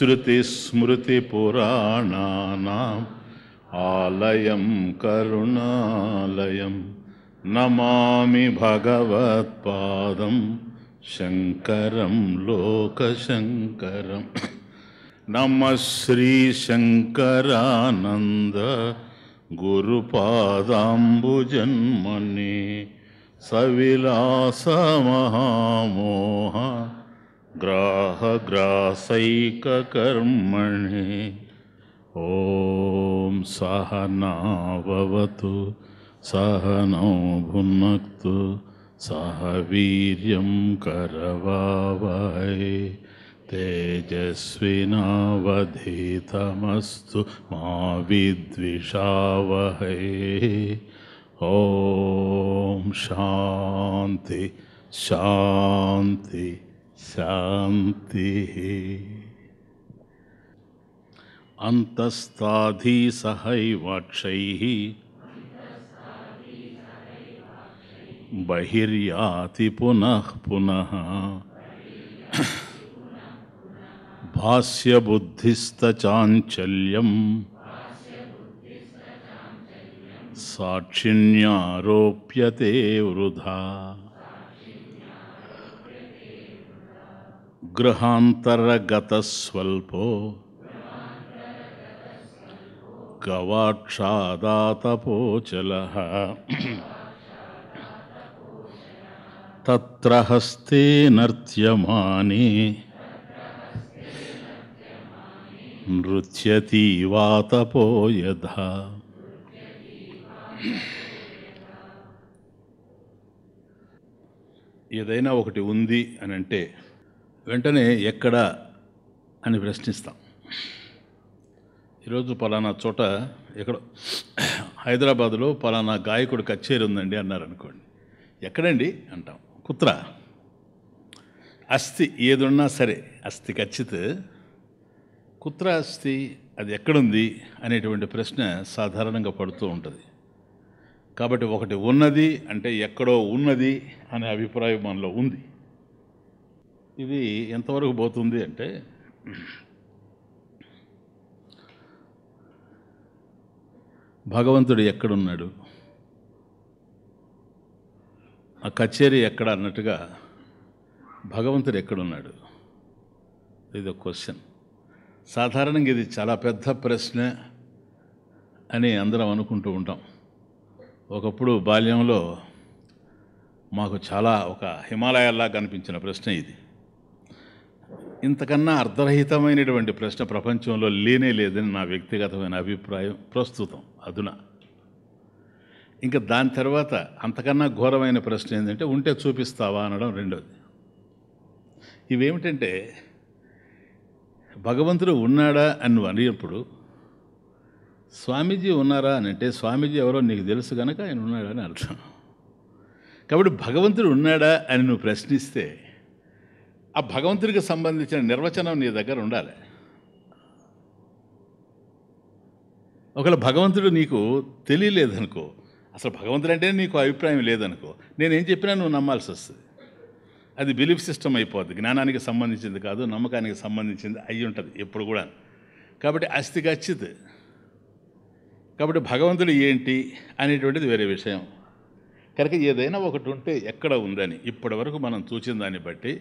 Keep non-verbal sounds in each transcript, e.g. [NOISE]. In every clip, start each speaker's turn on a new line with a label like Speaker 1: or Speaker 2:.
Speaker 1: श्रुतिस्मृतिपुराणानाम् आलयं करुणालयं नमामि भगवत्पादं शङ्करं लोकशङ्करं नमः गुरुपादाम्बुजन्मने सविलासमहामोह ग्राहग्रासैककर्मणि ॐ सहनाववतु सहनौ भुन्नक्तु सह वीर्यं करवावहे तेजस्विनावधितमस्तु मा विद्विषावहै ॐ शान्ति शान्ति शांति अंतस्ताधि सहैवाक्षैः बहिर्याति पुनः पुनः भाष्य बुद्धिस्त चांचल्यम् साक्षिण्यारोप्यते वृथा గృహాంతరగతస్వల్పో గవాక్షాదాతపోచల త్రహస్తే హస్తే నర్త్యమాని నృత్యతీవాతపో యథ ఏదైనా ఒకటి ఉంది అని అంటే వెంటనే ఎక్కడ అని ప్రశ్నిస్తాం ఈరోజు పలానా చోట ఎక్కడ హైదరాబాద్లో పలానా గాయకుడు కచేరీ ఉందండి అన్నారు అనుకోండి ఎక్కడండి అంటాం కుత్ర అస్థి ఏదున్నా సరే అస్థి ఖచ్చిత కుత్ర అస్థి అది ఎక్కడుంది అనేటువంటి ప్రశ్న సాధారణంగా పడుతూ ఉంటుంది కాబట్టి ఒకటి ఉన్నది అంటే ఎక్కడో ఉన్నది అనే అభిప్రాయం మనలో ఉంది ఇది ఎంతవరకు పోతుంది అంటే భగవంతుడు ఎక్కడున్నాడు ఆ కచేరి ఎక్కడ అన్నట్టుగా భగవంతుడు ఎక్కడున్నాడు ఇది ఒక క్వశ్చన్ సాధారణంగా ఇది చాలా పెద్ద ప్రశ్న అని అందరం అనుకుంటూ ఉంటాం ఒకప్పుడు బాల్యంలో మాకు చాలా ఒక హిమాలయాల్లా కనిపించిన ప్రశ్న ఇది ఇంతకన్నా అర్థరహితమైనటువంటి ప్రశ్న ప్రపంచంలో లేనే లేదని నా వ్యక్తిగతమైన అభిప్రాయం ప్రస్తుతం అదున ఇంకా దాని తర్వాత అంతకన్నా ఘోరమైన ప్రశ్న ఏంటంటే ఉంటే చూపిస్తావా అనడం రెండోది ఇవేమిటంటే భగవంతుడు ఉన్నాడా అని నువ్వు అనేప్పుడు స్వామీజీ ఉన్నారా అని అంటే స్వామీజీ ఎవరో నీకు తెలుసు కనుక ఆయన ఉన్నాడా అని అర్థం కాబట్టి భగవంతుడు ఉన్నాడా అని నువ్వు ప్రశ్నిస్తే ఆ భగవంతుడికి సంబంధించిన నిర్వచనం నీ దగ్గర ఉండాలి ఒకవేళ భగవంతుడు నీకు తెలియలేదనుకో అసలు భగవంతుడు అంటే నీకు అభిప్రాయం లేదనుకో నేనేం చెప్పినా నువ్వు నమ్మాల్సి వస్తుంది అది బిలీఫ్ సిస్టమ్ అయిపోద్ది జ్ఞానానికి సంబంధించింది కాదు నమ్మకానికి సంబంధించింది అయి ఉంటుంది ఎప్పుడు కూడా కాబట్టి అస్థి ఖచ్చిత్ కాబట్టి భగవంతుడు ఏంటి అనేటువంటిది వేరే విషయం కనుక ఏదైనా ఒకటి ఉంటే ఎక్కడ ఉందని ఇప్పటి వరకు మనం చూచిన దాన్ని బట్టి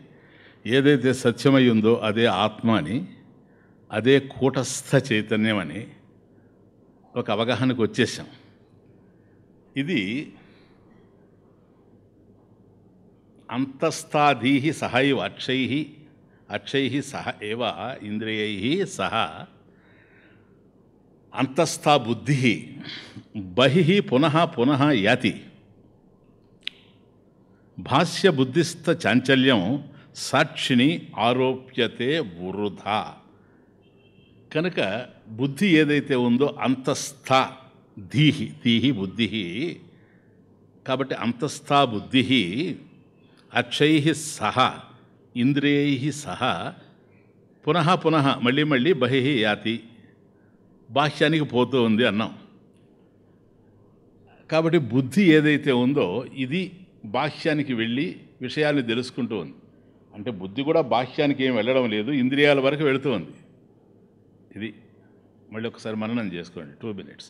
Speaker 1: ఏదైతే సత్యమై ఉందో అదే ఆత్మ అని అదే కూటస్థ చైతన్యం అని ఒక అవగాహనకు వచ్చేసాం ఇది అంతస్థాధీ సహైవ అక్షై అక్షై సహ ఏవ ఇంద్రియై సహ అంతస్థా బుద్ధి బహి పునః పునః యాతి భాష్య బుద్ధిస్థ చాంచల్యం సాక్షిని ఆరోప్యతే వృధా కనుక బుద్ధి ఏదైతే ఉందో అంతస్థ ధీహి ధీహి బుద్ధి కాబట్టి అంతస్థా బుద్ధి అక్షై సహ ఇంద్రియై సహ పునః పునః మళ్ళీ మళ్ళీ బహి యాతి బాహ్యానికి పోతూ ఉంది అన్నాం కాబట్టి బుద్ధి ఏదైతే ఉందో ఇది బాహ్యానికి వెళ్ళి విషయాన్ని తెలుసుకుంటూ ఉంది అంటే బుద్ధి కూడా బాహ్యానికి ఏం వెళ్ళడం లేదు ఇంద్రియాల వరకు వెళుతుంది ఇది మళ్ళీ ఒకసారి మననం చేసుకోండి టూ మినిట్స్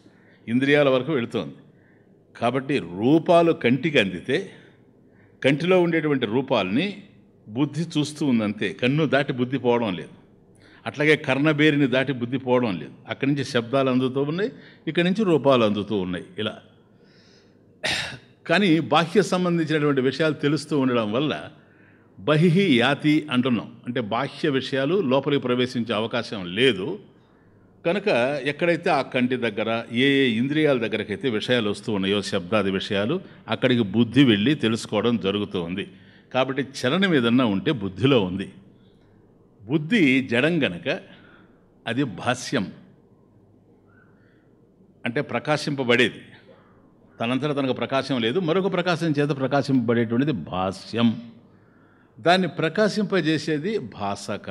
Speaker 1: ఇంద్రియాల వరకు వెళుతుంది కాబట్టి రూపాలు కంటికి అందితే కంటిలో ఉండేటువంటి రూపాలని బుద్ధి చూస్తూ ఉందంతే కన్ను దాటి బుద్ధి పోవడం లేదు అట్లాగే కర్ణబేరిని దాటి బుద్ధి పోవడం లేదు అక్కడి నుంచి శబ్దాలు అందుతూ ఉన్నాయి ఇక్కడి నుంచి రూపాలు అందుతూ ఉన్నాయి ఇలా కానీ బాహ్య సంబంధించినటువంటి విషయాలు తెలుస్తూ ఉండడం వల్ల బహిహి యాతి అంటున్నాం అంటే బాహ్య విషయాలు లోపలికి ప్రవేశించే అవకాశం లేదు కనుక ఎక్కడైతే ఆ కంటి దగ్గర ఏ ఏ ఇంద్రియాల దగ్గరకైతే విషయాలు వస్తూ ఉన్నాయో శబ్దాది విషయాలు అక్కడికి బుద్ధి వెళ్ళి తెలుసుకోవడం జరుగుతూ ఉంది కాబట్టి చలనం ఏదన్నా ఉంటే బుద్ధిలో ఉంది బుద్ధి జడం గనక అది భాస్యం అంటే ప్రకాశింపబడేది తనంతట తనకు ప్రకాశం లేదు మరొక ప్రకాశం చేత ప్రకాశింపబడేటువంటిది భాస్యం దాన్ని ప్రకాశింపజేసేది భాసక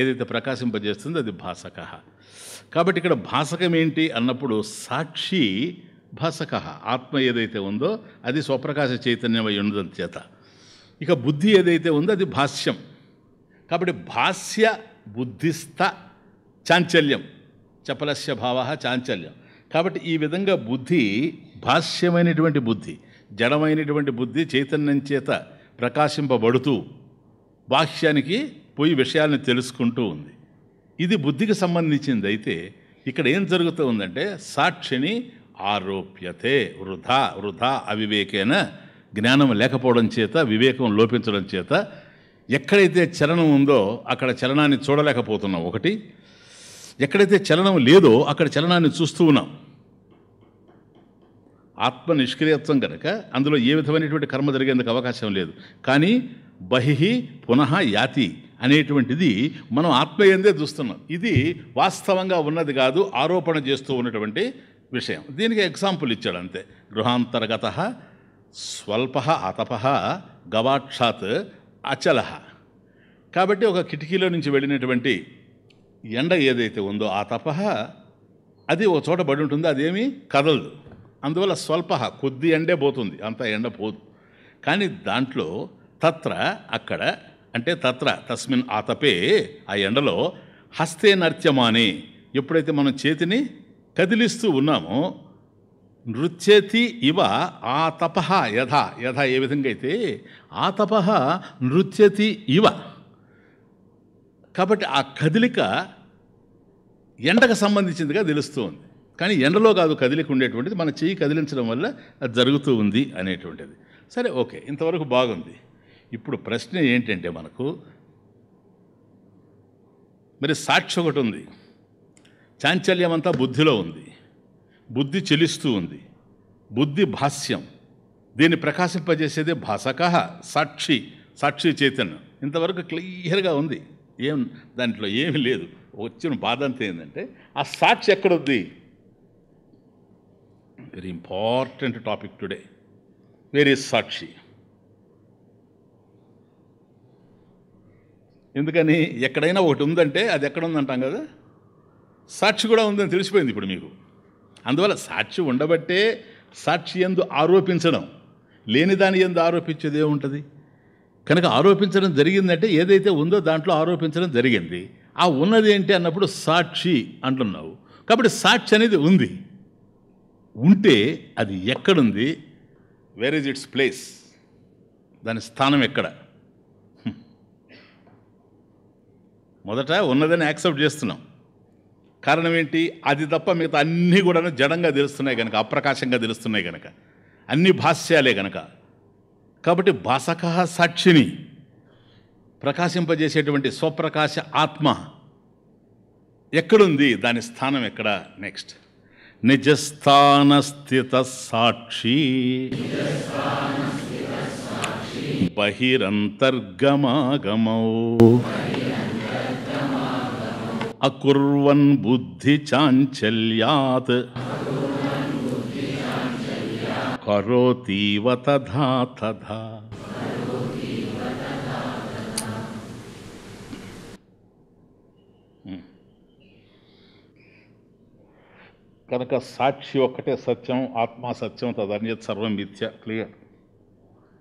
Speaker 1: ఏదైతే ప్రకాశింపజేస్తుందో అది భాసక కాబట్టి ఇక్కడ భాసకం ఏంటి అన్నప్పుడు సాక్షి భాసక ఆత్మ ఏదైతే ఉందో అది స్వప్రకాశ చైతన్యమై ఉండడం చేత ఇక బుద్ధి ఏదైతే ఉందో అది భాష్యం కాబట్టి భాష్య బుద్ధిస్థ చాంచల్యం చపలస్య భావ చాంచల్యం కాబట్టి ఈ విధంగా బుద్ధి భాష్యమైనటువంటి బుద్ధి జడమైనటువంటి బుద్ధి చైతన్యం చేత ప్రకాశింపబడుతూ బాహ్యానికి పోయి విషయాల్ని తెలుసుకుంటూ ఉంది ఇది బుద్ధికి సంబంధించింది అయితే ఇక్కడ ఏం జరుగుతూ ఉందంటే సాక్షిని ఆరోప్యతే వృధా వృధా అవివేకేన జ్ఞానం లేకపోవడం చేత వివేకం లోపించడం చేత ఎక్కడైతే చలనం ఉందో అక్కడ చలనాన్ని చూడలేకపోతున్నాం ఒకటి ఎక్కడైతే చలనం లేదో అక్కడ చలనాన్ని చూస్తూ ఉన్నాం ఆత్మ నిష్క్రియత్వం కనుక అందులో ఏ విధమైనటువంటి కర్మ జరిగేందుకు అవకాశం లేదు కానీ బహి పునః యాతి అనేటువంటిది మనం ఆత్మ ఎందే చూస్తున్నాం ఇది వాస్తవంగా ఉన్నది కాదు ఆరోపణ చేస్తూ ఉన్నటువంటి విషయం దీనికి ఎగ్జాంపుల్ ఇచ్చాడు అంతే గృహాంతర్గత స్వల్ప అతప గవాక్షాత్ అచల కాబట్టి ఒక కిటికీలో నుంచి వెళ్ళినటువంటి ఎండ ఏదైతే ఉందో ఆ తప అది ఒక చోట బడి ఉంటుందో అదేమీ కదలదు అందువల్ల స్వల్ప కొద్ది ఎండే పోతుంది అంత ఎండ పోదు కానీ దాంట్లో తత్ర అక్కడ అంటే తత్ర తస్మిన్ ఆతపే ఆ ఎండలో హస్తే నర్త్యమాని ఎప్పుడైతే మనం చేతిని కదిలిస్తూ ఉన్నామో నృత్యతి ఇవ ఆ తప యథ యథ ఏ విధంగా అయితే ఆ తప నృత్యతి ఇవ కాబట్టి ఆ కదిలిక ఎండకు సంబంధించిందిగా తెలుస్తుంది కానీ ఎండలో కాదు కదిలికి ఉండేటువంటిది మన చెయ్యి కదిలించడం వల్ల అది జరుగుతూ ఉంది అనేటువంటిది సరే ఓకే ఇంతవరకు బాగుంది ఇప్పుడు ప్రశ్న ఏంటంటే మనకు మరి సాక్షి ఒకటి ఉంది చాంచల్యం అంతా బుద్ధిలో ఉంది బుద్ధి చెలిస్తూ ఉంది బుద్ధి భాష్యం దీన్ని ప్రకాశింపజేసేదే భాషక సాక్షి సాక్షి చైతన్యం ఇంతవరకు క్లియర్గా ఉంది ఏం దాంట్లో ఏమి లేదు వచ్చిన బాధ అంతా ఏంటంటే ఆ సాక్షి ఎక్కడుంది very important topic today where is సాక్షి ఎందుకని ఎక్కడైనా ఒకటి ఉందంటే అది ఎక్కడ ఉందంటాం కదా సాక్షి కూడా ఉందని తెలిసిపోయింది ఇప్పుడు మీకు అందువల్ల సాక్షి ఉండబట్టే సాక్షి ఎందు ఆరోపించడం లేని దాని ఎందు ఆరోపించేది ఏముంటుంది కనుక ఆరోపించడం జరిగిందంటే ఏదైతే ఉందో దాంట్లో ఆరోపించడం జరిగింది ఆ ఉన్నది ఏంటి అన్నప్పుడు సాక్షి అంటున్నావు కాబట్టి సాక్షి అనేది ఉంది ఉంటే అది ఎక్కడుంది వేర్ ఈజ్ ఇట్స్ ప్లేస్ దాని స్థానం ఎక్కడ మొదట ఉన్నదని యాక్సెప్ట్ చేస్తున్నాం కారణం ఏంటి అది తప్ప మిగతా అన్నీ కూడా జడంగా తెలుస్తున్నాయి కనుక అప్రకాశంగా తెలుస్తున్నాయి కనుక అన్ని భాష్యాలే కనుక కాబట్టి భాసక సాక్షిని ప్రకాశింపజేసేటువంటి స్వప్రకాశ ఆత్మ ఎక్కడుంది దాని స్థానం ఎక్కడ నెక్స్ట్ निजस्थानस्थितः साक्षी बहिरन्तर्गमागमौ अकुर्वन् बुद्धि करोतीव तथा तथा కనుక సాక్షి ఒక్కటే సత్యం ఆత్మ సత్యం తదన్యత్ సర్వం మిథ్య క్లియర్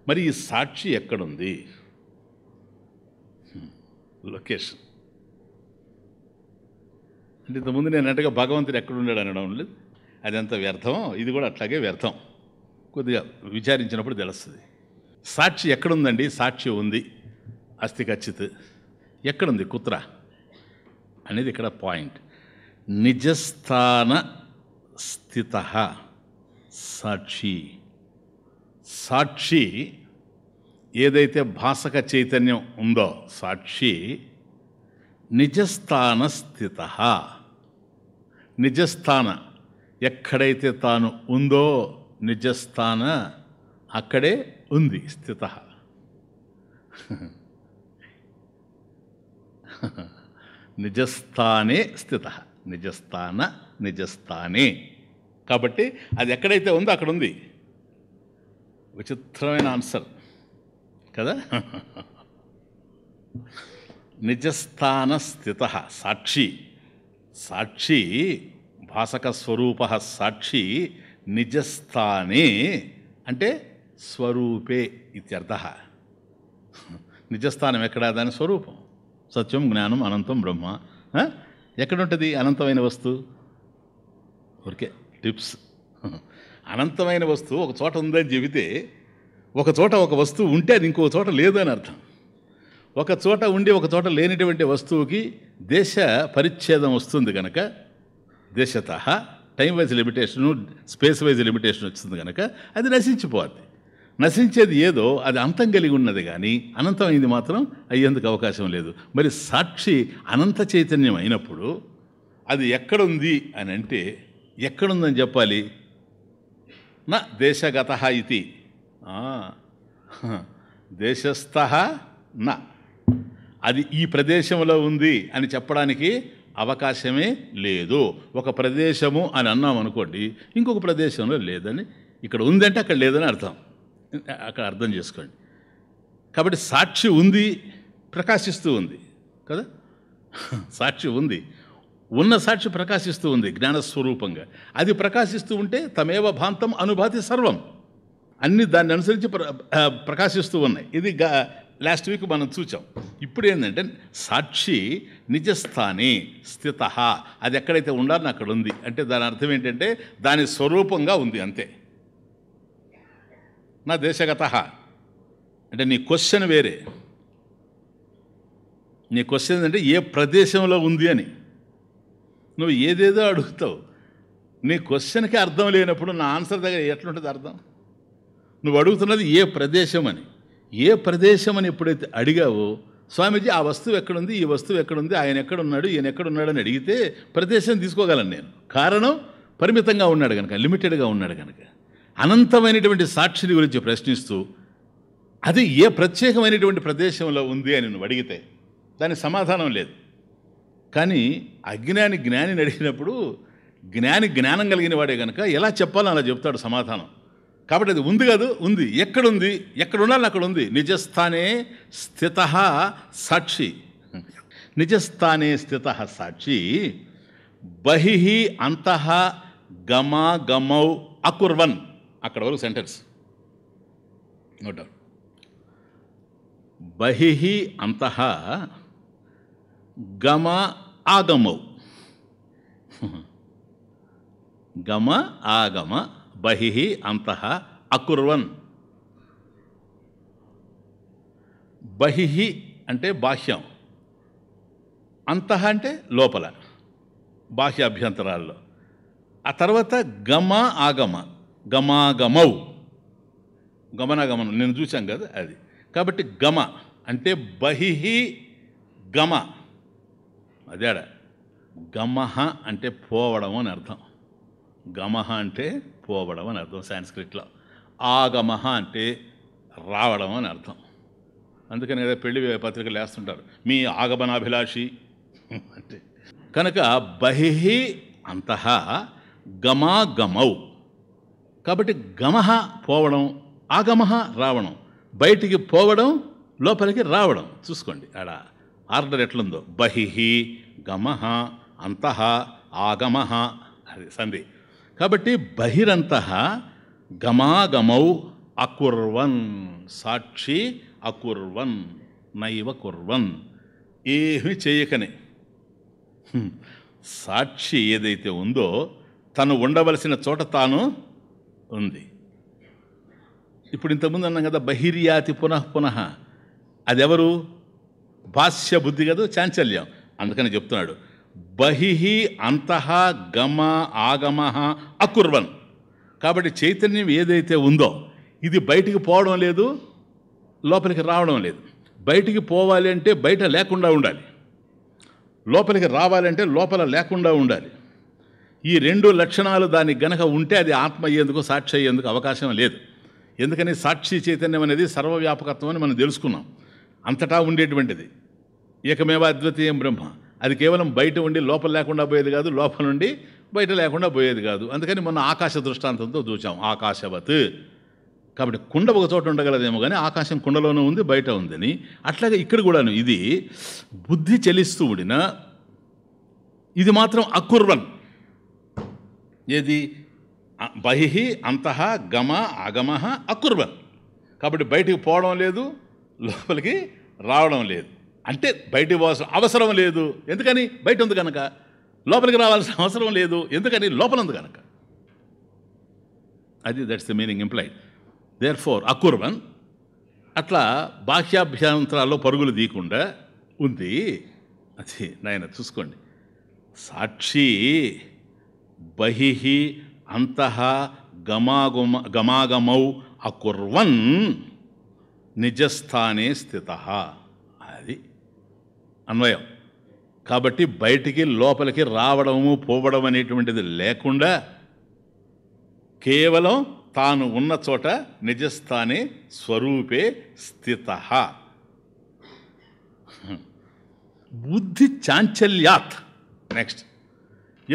Speaker 1: మరి ఈ సాక్షి ఎక్కడుంది లొకేషన్ అంటే ఇంతకుముందు నేను అంటగా భగవంతుడు ఎక్కడున్నాడు అనడం లేదు అదంత వ్యర్థం ఇది కూడా అట్లాగే వ్యర్థం కొద్దిగా విచారించినప్పుడు తెలుస్తుంది సాక్షి ఎక్కడుందండి సాక్షి ఉంది అస్థి ఖచ్చిత్ ఎక్కడుంది కుత్ర అనేది ఇక్కడ పాయింట్ నిజస్థాన స్థిత సాక్షి సాక్షి ఏదైతే భాసక చైతన్యం ఉందో సాక్షి నిజస్థాన స్థిత నిజస్థాన ఎక్కడైతే తాను ఉందో నిజస్థాన అక్కడే ఉంది స్థిత నిజస్థానే స్థిత నిజస్థాన నిజస్థానే కాబట్టి అది ఎక్కడైతే ఉందో అక్కడ ఉంది విచిత్రమైన ఆన్సర్ కదా నిజస్థాన స్థిత సాక్షి సాక్షి భాసక స్వరూప సాక్షి నిజస్థానే అంటే స్వరూపే ఇత్యర్థ నిజస్థానం ఎక్కడ దాని స్వరూపం సత్యం జ్ఞానం అనంతం బ్రహ్మ ఎక్కడుంటుంది అనంతమైన వస్తువు ఊరికే టిప్స్ అనంతమైన వస్తువు ఒక చోట ఉందని చెబితే ఒక చోట ఒక వస్తువు ఉంటే అది ఇంకో చోట లేదు అని అర్థం ఒక చోట ఉండి ఒక చోట లేనిటువంటి వస్తువుకి దేశ పరిచ్ఛేదం వస్తుంది కనుక దేశత time wise limitation space wise limitation వచ్చింది కనుక అది నశించిపోద్ది నశించేది ఏదో అది అంతం కలిగి ఉన్నది కానీ అనంతమైంది మాత్రం అయ్యేందుకు అవకాశం లేదు మరి సాక్షి అనంత చైతన్యం అయినప్పుడు అది ఎక్కడుంది అని అంటే ఎక్కడుందని చెప్పాలి నా దేశగత ఇది దేశస్థ నా అది ఈ ప్రదేశంలో ఉంది అని చెప్పడానికి అవకాశమే లేదు ఒక ప్రదేశము అని అన్నాం అనుకోండి ఇంకొక ప్రదేశంలో లేదని ఇక్కడ ఉందంటే అక్కడ లేదని అర్థం అక్కడ అర్థం చేసుకోండి కాబట్టి సాక్షి ఉంది ప్రకాశిస్తూ ఉంది కదా సాక్షి ఉంది ఉన్న సాక్షి ప్రకాశిస్తూ ఉంది జ్ఞానస్వరూపంగా అది ప్రకాశిస్తూ ఉంటే తమేవ భాంతం అనుభాతి సర్వం అన్ని దాన్ని అనుసరించి ప్ర ప్రకాశిస్తూ ఉన్నాయి ఇది లాస్ట్ వీక్ మనం చూచాం ఇప్పుడు ఏంటంటే సాక్షి నిజస్థాని స్థిత అది ఎక్కడైతే ఉండాలని అక్కడ ఉంది అంటే దాని అర్థం ఏంటంటే దాని స్వరూపంగా ఉంది అంతే నా దేశగత అంటే నీ క్వశ్చన్ వేరే నీ క్వశ్చన్ ఏంటంటే ఏ ప్రదేశంలో ఉంది అని నువ్వు ఏదేదో అడుగుతావు నీ క్వశ్చన్కి అర్థం లేనప్పుడు నా ఆన్సర్ దగ్గర ఎట్లుంటుంది అర్థం నువ్వు అడుగుతున్నది ఏ ప్రదేశం అని ఏ ప్రదేశం అని ఎప్పుడైతే అడిగావో స్వామీజీ ఆ వస్తువు ఎక్కడుంది ఈ వస్తువు ఎక్కడుంది ఆయన ఎక్కడున్నాడు ఈయన ఎక్కడున్నాడు అని అడిగితే ప్రదేశం తీసుకోగలను నేను కారణం పరిమితంగా ఉన్నాడు కనుక లిమిటెడ్గా ఉన్నాడు కనుక అనంతమైనటువంటి సాక్షిని గురించి ప్రశ్నిస్తూ అది ఏ ప్రత్యేకమైనటువంటి ప్రదేశంలో ఉంది అని నువ్వు అడిగితే దానికి సమాధానం లేదు కానీ అజ్ఞాని జ్ఞాని అడిగినప్పుడు జ్ఞాని జ్ఞానం కలిగిన వాడే కనుక ఎలా చెప్పాలో అలా చెప్తాడు సమాధానం కాబట్టి అది ఉంది కాదు ఉంది ఎక్కడుంది ఎక్కడ ఉండాలని అక్కడ ఉంది నిజస్థానే స్థిత సాక్షి నిజస్థానే స్థిత సాక్షి బహి అంతః గమా గమౌ అకుర్వన్ అక్కడ వరకు సెంటెన్స్ బహి డౌట్ అంతః గమ ఆగమౌ గమ ఆగమ బహి అంత అకుర్వన్ బహి అంటే బాహ్యం అంత అంటే లోపల బాహ్య అభ్యంతరాల్లో ఆ తర్వాత గమ ఆగమ గమాగమౌ గమనాగమనం నేను చూసాం కదా అది కాబట్టి గమ అంటే బహి గమ అదే గమహ అంటే పోవడం అని అర్థం గమహ అంటే పోవడం అని అర్థం సాంస్క్రిట్లో ఆగమహ అంటే రావడం అని అర్థం అందుకని కదా పెళ్లి పత్రికలు వేస్తుంటారు మీ ఆగమనాభిలాషి [LAUGHS] అంటే కనుక బహి అంత గమాగమౌ కాబట్టి గమహ పోవడం ఆగమహ రావడం బయటికి పోవడం లోపలికి రావడం చూసుకోండి ఆడ ఆర్డర్ ఎట్లుందో బహిహి గమ అంత ఆగమ అది సంధి కాబట్టి బహిరంత గమాగమౌ అకుర్వన్ సాక్షి అకుర్వన్ నైవ కుర్వన్ ఏమి చేయకనే సాక్షి ఏదైతే ఉందో తను ఉండవలసిన చోట తాను ఉంది ఇప్పుడు ఇంతకుముందు అన్నాం కదా బహిర్యాతి పునః పునః అదెవరు భాష్య బుద్ధి కదా చాంచల్యం అందుకని చెప్తున్నాడు బహిహి అంతః గమ ఆగమ అకుర్వన్ కాబట్టి చైతన్యం ఏదైతే ఉందో ఇది బయటికి పోవడం లేదు లోపలికి రావడం లేదు బయటికి పోవాలి అంటే బయట లేకుండా ఉండాలి లోపలికి రావాలంటే లోపల లేకుండా ఉండాలి ఈ రెండు లక్షణాలు దానికి గనక ఉంటే అది ఆత్మ అయ్యేందుకు సాక్షి అయ్యేందుకు అవకాశం లేదు ఎందుకని సాక్షి చైతన్యం అనేది సర్వవ్యాపకత్వం అని మనం తెలుసుకున్నాం అంతటా ఉండేటువంటిది ఏకమేవ అద్వితీయం బ్రహ్మ అది కేవలం బయట ఉండి లోపల లేకుండా పోయేది కాదు లోపల నుండి బయట లేకుండా పోయేది కాదు అందుకని మొన్న ఆకాశ దృష్టాంతంతో చూచాం ఆకాశవత్ కాబట్టి కుండ ఒక చోట ఉండగలదేమో కానీ ఆకాశం కుండలోనే ఉంది బయట ఉందని అట్లాగే ఇక్కడ కూడాను ఇది బుద్ధి చెలిస్తూ ఉండిన ఇది మాత్రం అకుర్వన్ ఏది బహి అంతః గమ అగమ అకుర్వన్ కాబట్టి బయటికి పోవడం లేదు లోపలికి రావడం లేదు అంటే బయటికి పోవాల్సిన అవసరం లేదు ఎందుకని బయట ఉంది కనుక లోపలికి రావాల్సిన అవసరం లేదు ఎందుకని లోపల ఉంది కనుక అది that's the meaning employed therefore అకుర్వన్ అట్లా బాహ్యాభ్యంతరాల్లో పరుగులు తీయకుండా ఉంది అది నాయన చూసుకోండి సాక్షి బహి అంతః గమాగమ గమాగమౌ అకుర్వన్ నిజస్థానే స్థిత అన్వయం కాబట్టి బయటికి లోపలికి రావడము పోవడం అనేటువంటిది లేకుండా కేవలం తాను ఉన్న చోట నిజస్థాని స్వరూపే స్థిత బుద్ధి చాంచల్యాత్ నెక్స్ట్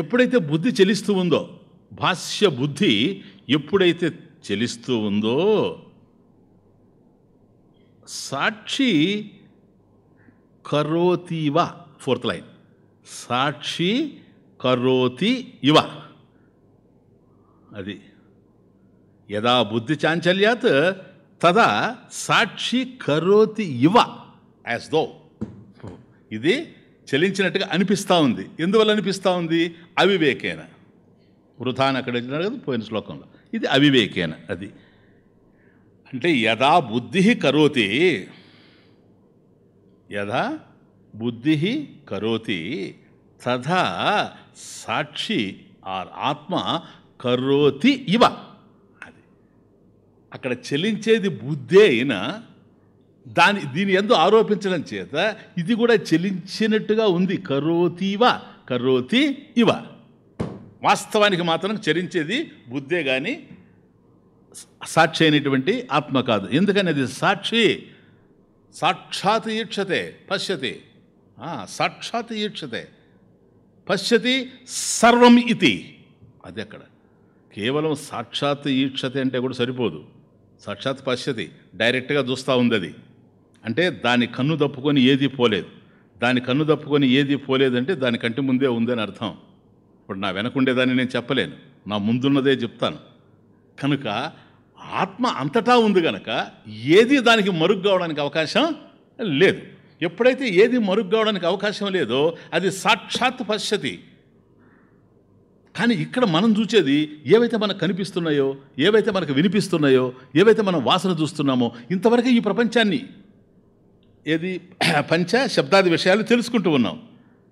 Speaker 1: ఎప్పుడైతే బుద్ధి చెలిస్తూ ఉందో భాష్య బుద్ధి ఎప్పుడైతే చెలిస్తూ ఉందో సాక్షి కరోతి ఇవ ఫోర్త్ లైన్ సాక్షి కరోతి ఇవ అది యదా బుద్ధి చాంచల్యాత్ తదా సాక్షి కరోతి ఇవ యాజ్ దో ఇది చలించినట్టుగా అనిపిస్తూ ఉంది ఎందువల్ల అనిపిస్తూ ఉంది అవివేకేన వృధాన్ అక్కడ కదా పోయిన శ్లోకంలో ఇది అవివేకేన అది అంటే యదా బుద్ధి కరోతి యథా బుద్ధి కరోతి తథా సాక్షి ఆర్ ఆత్మ కరోతి ఇవ అది అక్కడ చెలించేది బుద్ధి అయినా దాని దీని ఎందు ఆరోపించడం చేత ఇది కూడా చెలించినట్టుగా ఉంది ఇవ కరోతి ఇవ వాస్తవానికి మాత్రం చరించేది బుద్ధే కానీ సాక్షి అయినటువంటి ఆత్మ కాదు ఎందుకని అది సాక్షి సాక్షాత్ ఈక్షతే పశ్యతి సాక్షాత్ ఈక్షతే పశ్యతి సర్వం ఇది అది అక్కడ కేవలం సాక్షాత్ ఈక్షతే అంటే కూడా సరిపోదు సాక్షాత్ పశ్యతి డైరెక్ట్గా చూస్తూ ఉంది అది అంటే దాని కన్ను తప్పుకొని ఏది పోలేదు దాని కన్ను తప్పుకొని ఏది పోలేదంటే దాని కంటి ముందే ఉందని అర్థం ఇప్పుడు నా వెనకుండేదాన్ని నేను చెప్పలేను నా ముందున్నదే చెప్తాను కనుక ఆత్మ అంతటా ఉంది గనక ఏది దానికి మరుగు కావడానికి అవకాశం లేదు ఎప్పుడైతే ఏది మరుగు కావడానికి అవకాశం లేదో అది సాక్షాత్ పశ్యతి కానీ ఇక్కడ మనం చూసేది ఏవైతే మనకు కనిపిస్తున్నాయో ఏవైతే మనకు వినిపిస్తున్నాయో ఏవైతే మనం వాసన చూస్తున్నామో ఇంతవరకు ఈ ప్రపంచాన్ని ఏది [CLEARS THROAT] పంచ శబ్దాది విషయాలు తెలుసుకుంటూ ఉన్నాం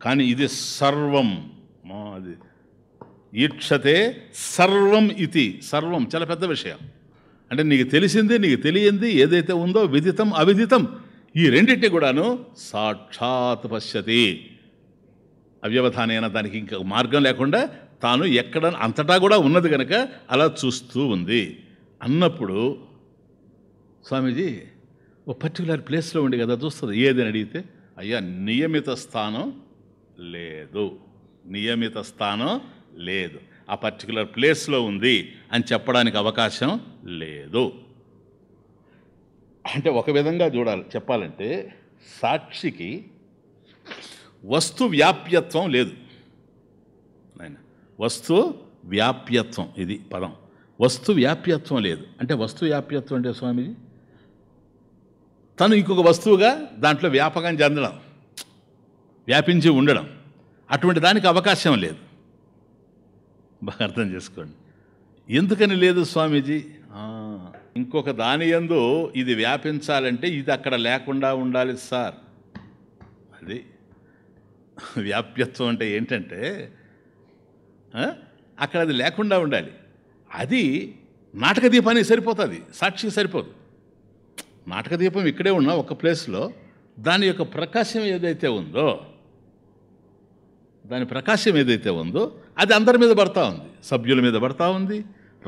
Speaker 1: కానీ ఇది సర్వం అది ఈక్షతే సర్వం ఇది సర్వం చాలా పెద్ద విషయం అంటే నీకు తెలిసింది నీకు తెలియంది ఏదైతే ఉందో విదితం అవిదితం ఈ రెండింటిని కూడాను సాక్షాత్ పశ్యతి అవ్యవధానైనా దానికి ఇంకా మార్గం లేకుండా తాను ఎక్కడ అంతటా కూడా ఉన్నది కనుక అలా చూస్తూ ఉంది అన్నప్పుడు స్వామీజీ ఓ పర్టికులర్ ప్లేస్లో ఉండి కదా చూస్తుంది ఏదని అడిగితే అయ్యా నియమిత స్థానం లేదు నియమిత స్థానం లేదు ఆ పర్టికులర్ ప్లేస్లో ఉంది అని చెప్పడానికి అవకాశం లేదు అంటే ఒక విధంగా చూడాలి చెప్పాలంటే సాక్షికి వస్తు వ్యాప్యత్వం లేదు వస్తు వ్యాప్యత్వం ఇది పదం వస్తు వ్యాప్యత్వం లేదు అంటే వస్తు వ్యాప్యత్వం అంటే స్వామిజీ తను ఇంకొక వస్తువుగా దాంట్లో వ్యాపకం చెందడం వ్యాపించి ఉండడం అటువంటి దానికి అవకాశం లేదు బాగా అర్థం చేసుకోండి ఎందుకని లేదు స్వామీజీ ఇంకొక దాని ఎందు ఇది వ్యాపించాలంటే ఇది అక్కడ లేకుండా ఉండాలి సార్ అది వ్యాప్యత్వం అంటే ఏంటంటే అక్కడ అది లేకుండా ఉండాలి అది నాటక దీపానికి సరిపోతుంది సాక్షి సరిపోదు నాటక దీపం ఇక్కడే ఉన్న ఒక ప్లేస్లో దాని యొక్క ప్రకాశం ఏదైతే ఉందో దాని ప్రకాశం ఏదైతే ఉందో అది అందరి మీద పడతా ఉంది సభ్యుల మీద పడతా ఉంది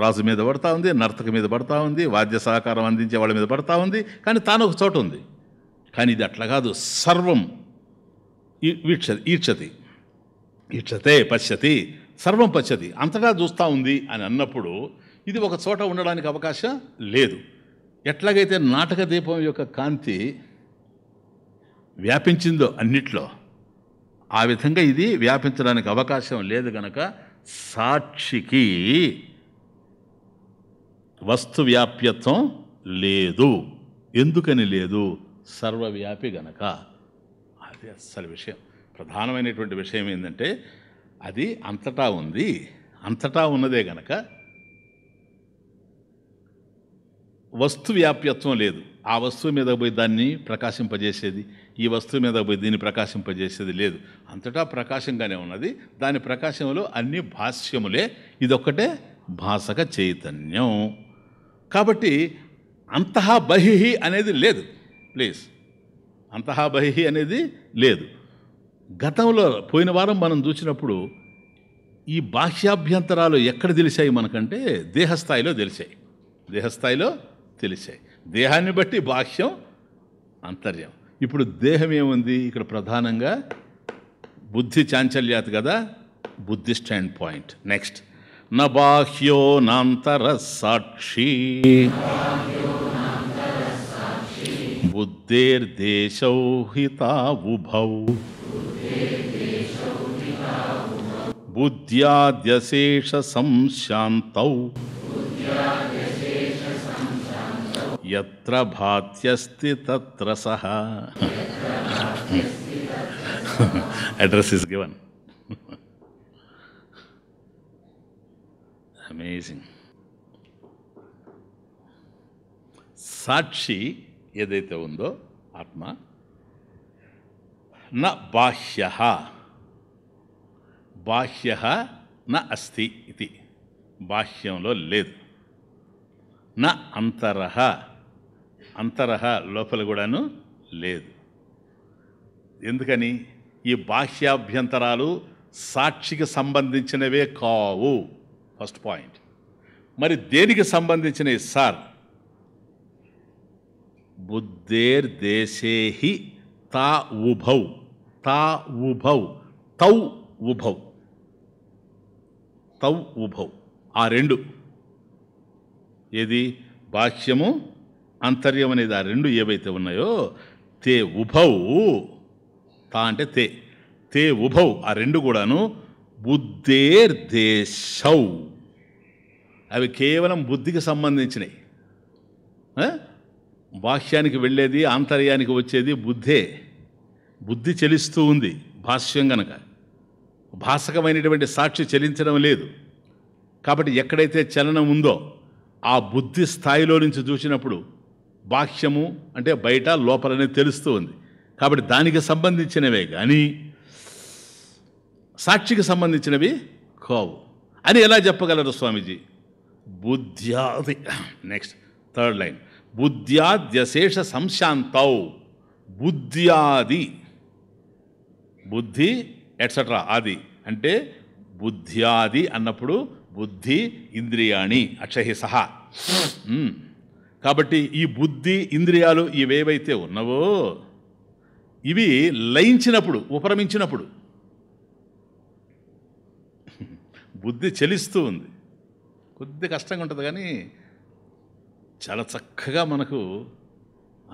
Speaker 1: రాజు మీద పడతా ఉంది నర్తక మీద పడతా ఉంది వాద్య సహకారం అందించే వాళ్ళ మీద పడతా ఉంది కానీ తాను ఒక చోట ఉంది కానీ ఇది అట్లా కాదు సర్వం వీక్ష ఈక్షతి ఈక్షతే పశ్యతి సర్వం పశ్యతి అంతటా చూస్తూ ఉంది అని అన్నప్పుడు ఇది ఒక చోట ఉండడానికి అవకాశం లేదు ఎట్లాగైతే నాటక దీపం యొక్క కాంతి వ్యాపించిందో అన్నిట్లో ఆ విధంగా ఇది వ్యాపించడానికి అవకాశం లేదు గనక సాక్షికి వస్తు వ్యాప్యత్వం లేదు ఎందుకని లేదు సర్వవ్యాపి గనక అది అసలు విషయం ప్రధానమైనటువంటి విషయం ఏంటంటే అది అంతటా ఉంది అంతటా ఉన్నదే గనక వస్తు వ్యాప్యత్వం లేదు ఆ వస్తువు మీద పోయి దాన్ని ప్రకాశింపజేసేది ఈ వస్తువు మీద పోయి దీన్ని ప్రకాశింపజేసేది లేదు అంతటా ప్రకాశంగానే ఉన్నది దాని ప్రకాశంలో అన్ని భాష్యములే ఇదొక్కటే భాసక చైతన్యం కాబట్టి అంతః బహిహి అనేది లేదు ప్లీజ్ అంతః బహిహి అనేది లేదు గతంలో పోయిన వారం మనం చూసినప్పుడు ఈ బాహ్యాభ్యంతరాలు ఎక్కడ తెలిసాయి మనకంటే దేహస్థాయిలో తెలిసాయి దేహస్థాయిలో తెలిసాయి దేహాన్ని బట్టి బాహ్యం అంతర్యం ఇప్పుడు దేహం ఏముంది ఇక్కడ ప్రధానంగా బుద్ధి చాంచల్యాత్ కదా బుద్ధి స్టాండ్ పాయింట్ నెక్స్ట్ నా బాహ్యో నాంతర సాక్షి బుద్ధేర్దేశౌ ఉభౌ బుద్ధ్యాద్యశేష సంశాంతౌ यत्र भात्यस्ति तत्र सः address is given amazing ಸಾಕ್ಷಿ ಏದೈತೆ ಒಂದು ಆತ್ಮ ನ ಬಾಹ್ಯ ಬಾಹ್ಯ ನ ಅಸ್ತಿ ಇತಿ ಬಾಹ್ಯಂలో లేదు ನ ಅಂತರಹ అంతరహ లోపల కూడాను లేదు ఎందుకని ఈ బాహ్యాభ్యంతరాలు సాక్షికి సంబంధించినవే కావు ఫస్ట్ పాయింట్ మరి దేనికి సంబంధించిన సార్ బుద్ధేర్ దేశేహి తా ఉభౌ తా ఉభౌ తౌ ఉభౌ తౌ ఉభౌ ఆ రెండు ఏది బాహ్యము అంతర్యం అనేది ఆ రెండు ఏవైతే ఉన్నాయో తే ఉభౌ తా అంటే తే తే ఉభౌ ఆ రెండు కూడాను బుద్ధేర్ దేశౌ అవి కేవలం బుద్ధికి సంబంధించినవి బాహ్యానికి వెళ్ళేది ఆంతర్యానికి వచ్చేది బుద్ధే బుద్ధి చెలిస్తూ ఉంది భాష్యం గనక భాసకమైనటువంటి సాక్షి చెలించడం లేదు కాబట్టి ఎక్కడైతే చలనం ఉందో ఆ బుద్ధి స్థాయిలో నుంచి చూసినప్పుడు బాహ్యము అంటే బయట లోపలనే తెలుస్తూ ఉంది కాబట్టి దానికి సంబంధించినవే కానీ సాక్షికి సంబంధించినవి కావు అని ఎలా చెప్పగలరు స్వామీజీ బుద్ధ్యాది నెక్స్ట్ థర్డ్ లైన్ బుద్ధ్యాద్యశేష సంశాంతౌ బుద్ధ్యాది బుద్ధి ఎట్సట్రా ఆది అంటే బుద్ధ్యాది అన్నప్పుడు బుద్ధి ఇంద్రియాణి అక్షహి సహా కాబట్టి ఈ బుద్ధి ఇంద్రియాలు ఇవేవైతే ఉన్నావో ఇవి లయించినప్పుడు ఉపరమించినప్పుడు బుద్ధి చెలిస్తూ ఉంది కొద్ది కష్టంగా ఉంటుంది కానీ చాలా చక్కగా మనకు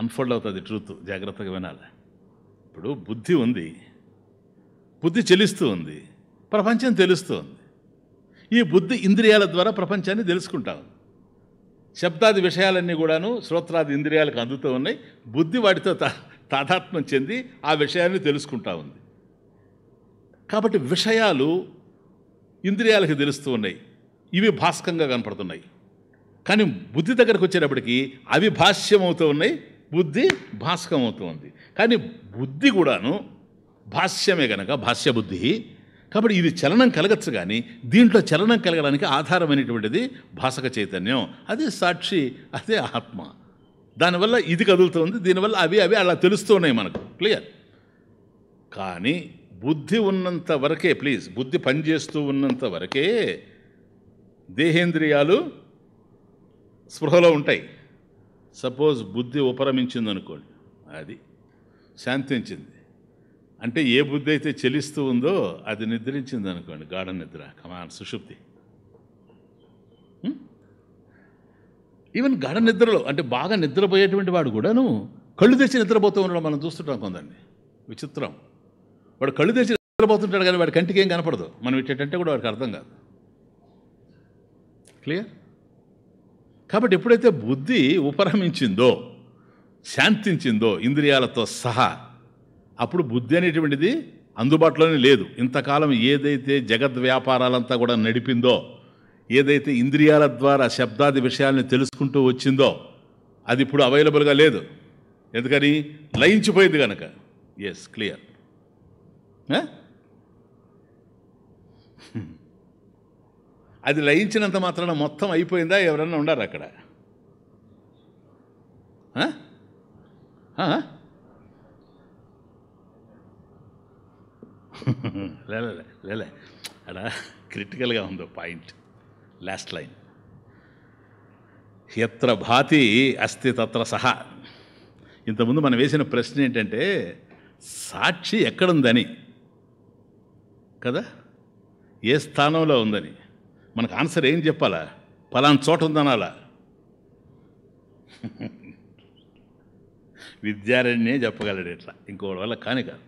Speaker 1: అన్ఫోల్డ్ అవుతుంది ట్రూత్ జాగ్రత్తగా వినాలి ఇప్పుడు బుద్ధి ఉంది బుద్ధి చెలిస్తూ ఉంది ప్రపంచం తెలుస్తూ ఉంది ఈ బుద్ధి ఇంద్రియాల ద్వారా ప్రపంచాన్ని తెలుసుకుంటా ఉంది శబ్దాది విషయాలన్నీ కూడాను శ్రోత్రాది ఇంద్రియాలకు అందుతూ ఉన్నాయి బుద్ధి వాటితో తాదాత్మ్యం చెంది ఆ విషయాన్ని తెలుసుకుంటా ఉంది కాబట్టి విషయాలు ఇంద్రియాలకు తెలుస్తూ ఉన్నాయి ఇవి భాస్కంగా కనపడుతున్నాయి కానీ బుద్ధి దగ్గరకు వచ్చేటప్పటికి అవి భాష్యమవుతూ ఉన్నాయి బుద్ధి భాస్కం అవుతూ ఉంది కానీ బుద్ధి కూడాను భాష్యమే కనుక భాష్య బుద్ధి కాబట్టి ఇది చలనం కలగచ్చు కానీ దీంట్లో చలనం కలగడానికి ఆధారమైనటువంటిది భాసక చైతన్యం అదే సాక్షి అదే ఆత్మ దానివల్ల ఇది కదులుతుంది దీనివల్ల అవి అవి అలా తెలుస్తున్నాయి మనకు క్లియర్ కానీ బుద్ధి ఉన్నంత వరకే ప్లీజ్ బుద్ధి పనిచేస్తూ ఉన్నంత వరకే దేహేంద్రియాలు స్పృహలో ఉంటాయి సపోజ్ బుద్ధి ఉపరమించింది అనుకోండి అది శాంతించింది అంటే ఏ బుద్ధి అయితే చెలిస్తూ ఉందో అది నిద్రించింది అనుకోండి గాఢ నిద్ర కమాన్ సుషుప్తి ఈవెన్ hmm? గాఢ నిద్రలో అంటే బాగా నిద్రపోయేటువంటి వాడు కూడాను కళ్ళు తెచ్చి నిద్రపోతూ ఉండడం మనం చూస్తుంటాం కొందండి విచిత్రం వాడు కళ్ళు తెచ్చి నిద్రపోతుంటాడు కానీ వాడి కంటికి ఏం కనపడదు మనం ఇచ్చేటంటే కూడా వాడికి అర్థం కాదు క్లియర్ కాబట్టి ఎప్పుడైతే బుద్ధి ఉపరమించిందో శాంతించిందో ఇంద్రియాలతో సహా అప్పుడు బుద్ధి అనేటువంటిది అందుబాటులోనే లేదు ఇంతకాలం ఏదైతే జగద్ వ్యాపారాలంతా కూడా నడిపిందో ఏదైతే ఇంద్రియాల ద్వారా శబ్దాది విషయాలని తెలుసుకుంటూ వచ్చిందో అది ఇప్పుడు అవైలబుల్గా లేదు ఎందుకని లయించిపోయింది కనుక ఎస్ క్లియర్ అది లయించినంత మాత్రాన మొత్తం అయిపోయిందా ఎవరన్నా ఉండారు అక్కడ లేలే లేలే అడ క్రిటికల్గా ఉందో పాయింట్ లాస్ట్ లైన్ ఎత్ర భాతి అస్తి తత్ర సహా ఇంతకుముందు మనం వేసిన ప్రశ్న ఏంటంటే సాక్షి ఎక్కడుందని కదా ఏ స్థానంలో ఉందని మనకు ఆన్సర్ ఏం చెప్పాలా ఫలానా చోట ఉందనాలా విద్యారణ్యే చెప్పగలడు ఇట్లా ఇంకోటి వల్ల కాని కాదు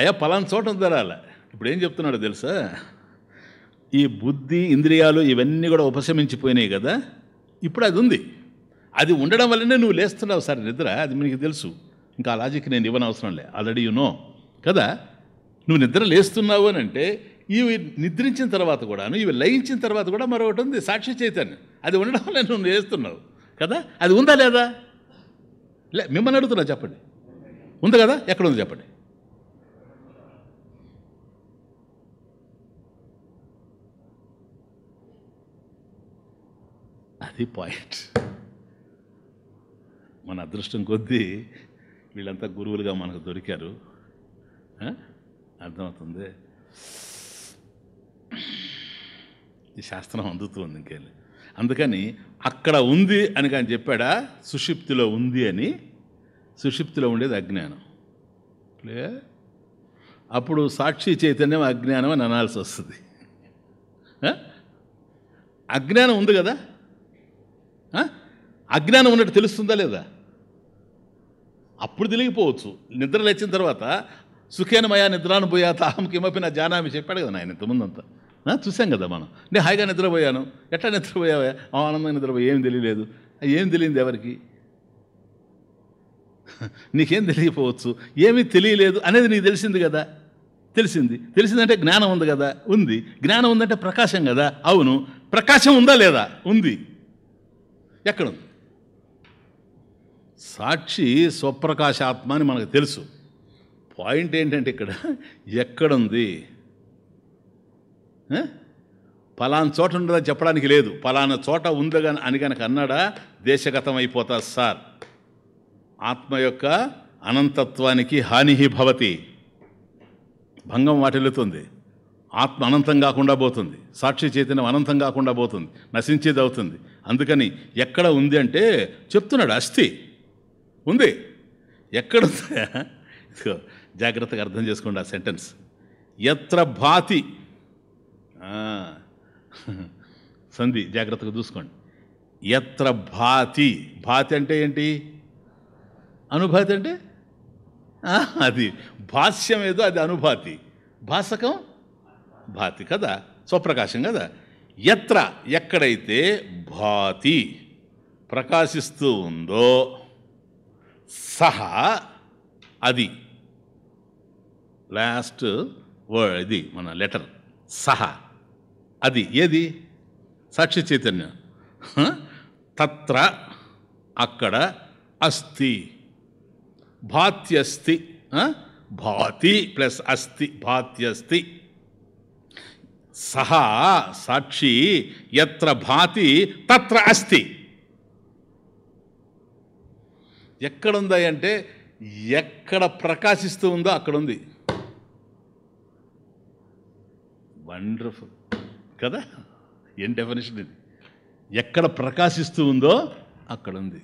Speaker 1: అయ్యా పలానా చోట ఉందరాల ఇప్పుడు ఏం చెప్తున్నాడో తెలుసా ఈ బుద్ధి ఇంద్రియాలు ఇవన్నీ కూడా ఉపశమించిపోయినాయి కదా ఇప్పుడు అది ఉంది అది ఉండడం వల్లనే నువ్వు లేస్తున్నావు సార్ నిద్ర అది మీకు తెలుసు ఇంకా ఆ లాజిక్ నేను ఇవ్వనవసరం లే ఆల్రెడీ యు నో కదా నువ్వు నిద్ర లేస్తున్నావు అని అంటే ఇవి నిద్రించిన తర్వాత కూడాను ఇవి లయించిన తర్వాత కూడా మరొకటి ఉంది సాక్షి చైతన్యం అది ఉండడం వల్ల నువ్వు లేస్తున్నావు కదా అది ఉందా లేదా లే మిమ్మల్ని అడుగుతున్నా చెప్పండి ఉంది కదా ఎక్కడ ఉంది చెప్పండి అది పాయింట్ మన అదృష్టం కొద్దీ వీళ్ళంతా గురువులుగా మనకు దొరికారు అర్థమవుతుంది ఈ శాస్త్రం అందుతుంది ఇంకెళ్ళి అందుకని అక్కడ ఉంది అని కానీ చెప్పాడా సుషిప్తిలో ఉంది అని సుషిప్తిలో ఉండేది అజ్ఞానం క్లియర్ అప్పుడు సాక్షి చైతన్యం అజ్ఞానం అని అనాల్సి వస్తుంది అజ్ఞానం ఉంది కదా అజ్ఞానం ఉన్నట్టు తెలుస్తుందా లేదా అప్పుడు తెలియకపోవచ్చు నిద్ర లేచిన తర్వాత సుఖేనమయా నిద్రానుపోయా తాహం కిమపి నా జానామి చెప్పాడు కదా ఆయన ఇంతకుముందంతా చూసాం కదా మనం నేను హాయిగా నిద్రపోయాను ఎట్లా నిద్రపోయావా ఆనందంగా నిద్రపోయా ఏం తెలియలేదు ఏం తెలియదు ఎవరికి నీకేం తెలియకపోవచ్చు ఏమీ తెలియలేదు అనేది నీకు తెలిసింది కదా తెలిసింది తెలిసిందంటే జ్ఞానం ఉంది కదా ఉంది జ్ఞానం ఉందంటే ప్రకాశం కదా అవును ప్రకాశం ఉందా లేదా ఉంది ఎక్కడ ఉంది సాక్షి స్వప్రకాశాత్మ అని మనకు తెలుసు పాయింట్ ఏంటంటే ఇక్కడ ఎక్కడుంది ఫలానా చోట ఉండదని చెప్పడానికి లేదు పలానా చోట ఉంది కానీ అని కనుక అన్నాడా దేశగతం అయిపోతా సార్ ఆత్మ యొక్క అనంతత్వానికి హాని భవతి భంగం వాటిల్లుతుంది ఆత్మ అనంతం కాకుండా పోతుంది సాక్షి చైతన్యం అనంతం కాకుండా పోతుంది నశించేది అవుతుంది అందుకని ఎక్కడ ఉంది అంటే చెప్తున్నాడు అస్థి ఉంది ఎక్కడ జాగ్రత్తగా అర్థం చేసుకోండి ఆ సెంటెన్స్ ఎత్ర భాతి సంధి జాగ్రత్తగా చూసుకోండి ఎత్ర భాతి భాతి అంటే ఏంటి అనుభాతి అంటే అది భాష్యం ఏదో అది అనుభాతి భాసకం భాతి కదా స్వప్రకాశం కదా ఎత్ర ఎక్కడైతే భాతి ప్రకాశిస్తూ ఉందో సహ అది లాస్ట్ వర్డ్ ఇది మన లెటర్ సహ అది ఏది సాక్షి చైతన్యం తత్ర అక్కడ అస్థి భాత్యస్థి భాతి ప్లస్ అస్థి భాత్యస్థి సహా సాక్షి ఎత్ర భాతి తత్ర అస్తి ఎక్కడుందా అంటే ఎక్కడ ప్రకాశిస్తూ ఉందో అక్కడుంది వండర్ఫుల్ కదా ఏం డెఫినేషన్ ఇది ఎక్కడ ప్రకాశిస్తూ ఉందో అక్కడుంది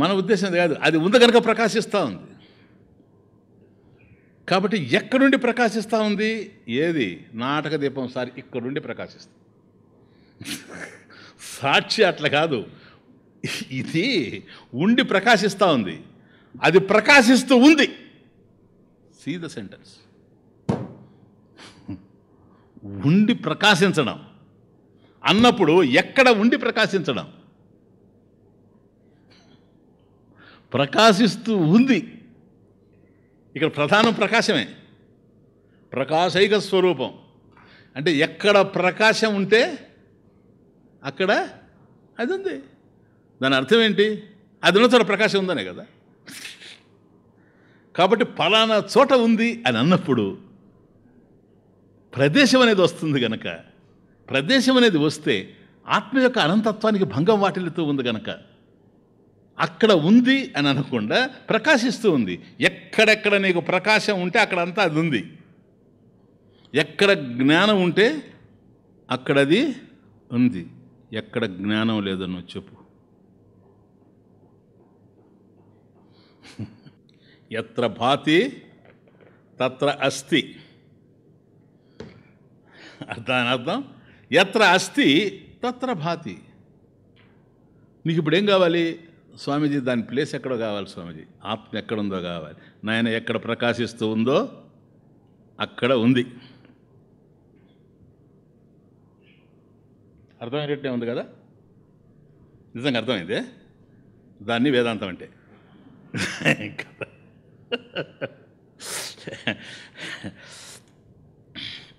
Speaker 1: మన ఉద్దేశం కాదు అది ఉంది కనుక ప్రకాశిస్తూ ఉంది కాబట్టి ఎక్కడి నుండి ప్రకాశిస్తూ ఉంది ఏది నాటక దీపం సారి ఇక్కడ నుండి ప్రకాశిస్తుంది సాక్షి అట్లా కాదు ఇది ఉండి ప్రకాశిస్తూ ఉంది అది ప్రకాశిస్తూ ఉంది సీ ద సెంటెన్స్ ఉండి ప్రకాశించడం అన్నప్పుడు ఎక్కడ ఉండి ప్రకాశించడం ప్రకాశిస్తూ ఉంది ఇక్కడ ప్రధానం ప్రకాశమే ప్రకాశైక స్వరూపం అంటే ఎక్కడ ప్రకాశం ఉంటే అక్కడ అది ఉంది దాని అర్థం ఏంటి అది ఉన్న చోట ప్రకాశం ఉందనే కదా కాబట్టి ఫలానా చోట ఉంది అని అన్నప్పుడు ప్రదేశం అనేది వస్తుంది కనుక ప్రదేశం అనేది వస్తే ఆత్మ యొక్క అనంతత్వానికి భంగం వాటిల్లుతూ ఉంది కనుక అక్కడ ఉంది అని అనకుండా ప్రకాశిస్తూ ఉంది ఎక్కడెక్కడ నీకు ప్రకాశం ఉంటే అక్కడంతా అది ఉంది ఎక్కడ జ్ఞానం ఉంటే అక్కడ అది ఉంది ఎక్కడ జ్ఞానం లేదో చెప్పు ఎత్ర భాతి తత్ర అస్థి దాని అర్థం ఎత్ర అస్థి తత్ర భాతి నీకు ఇప్పుడు ఏం కావాలి స్వామీజీ దాని ప్లేస్ ఎక్కడో కావాలి స్వామీజీ ఆత్మ ఎక్కడుందో కావాలి నాయన ఎక్కడ ప్రకాశిస్తూ ఉందో అక్కడ ఉంది అర్థమయ్యేటట్టే ఉంది కదా నిజంగా అర్థమైందే దాన్ని వేదాంతం అంటే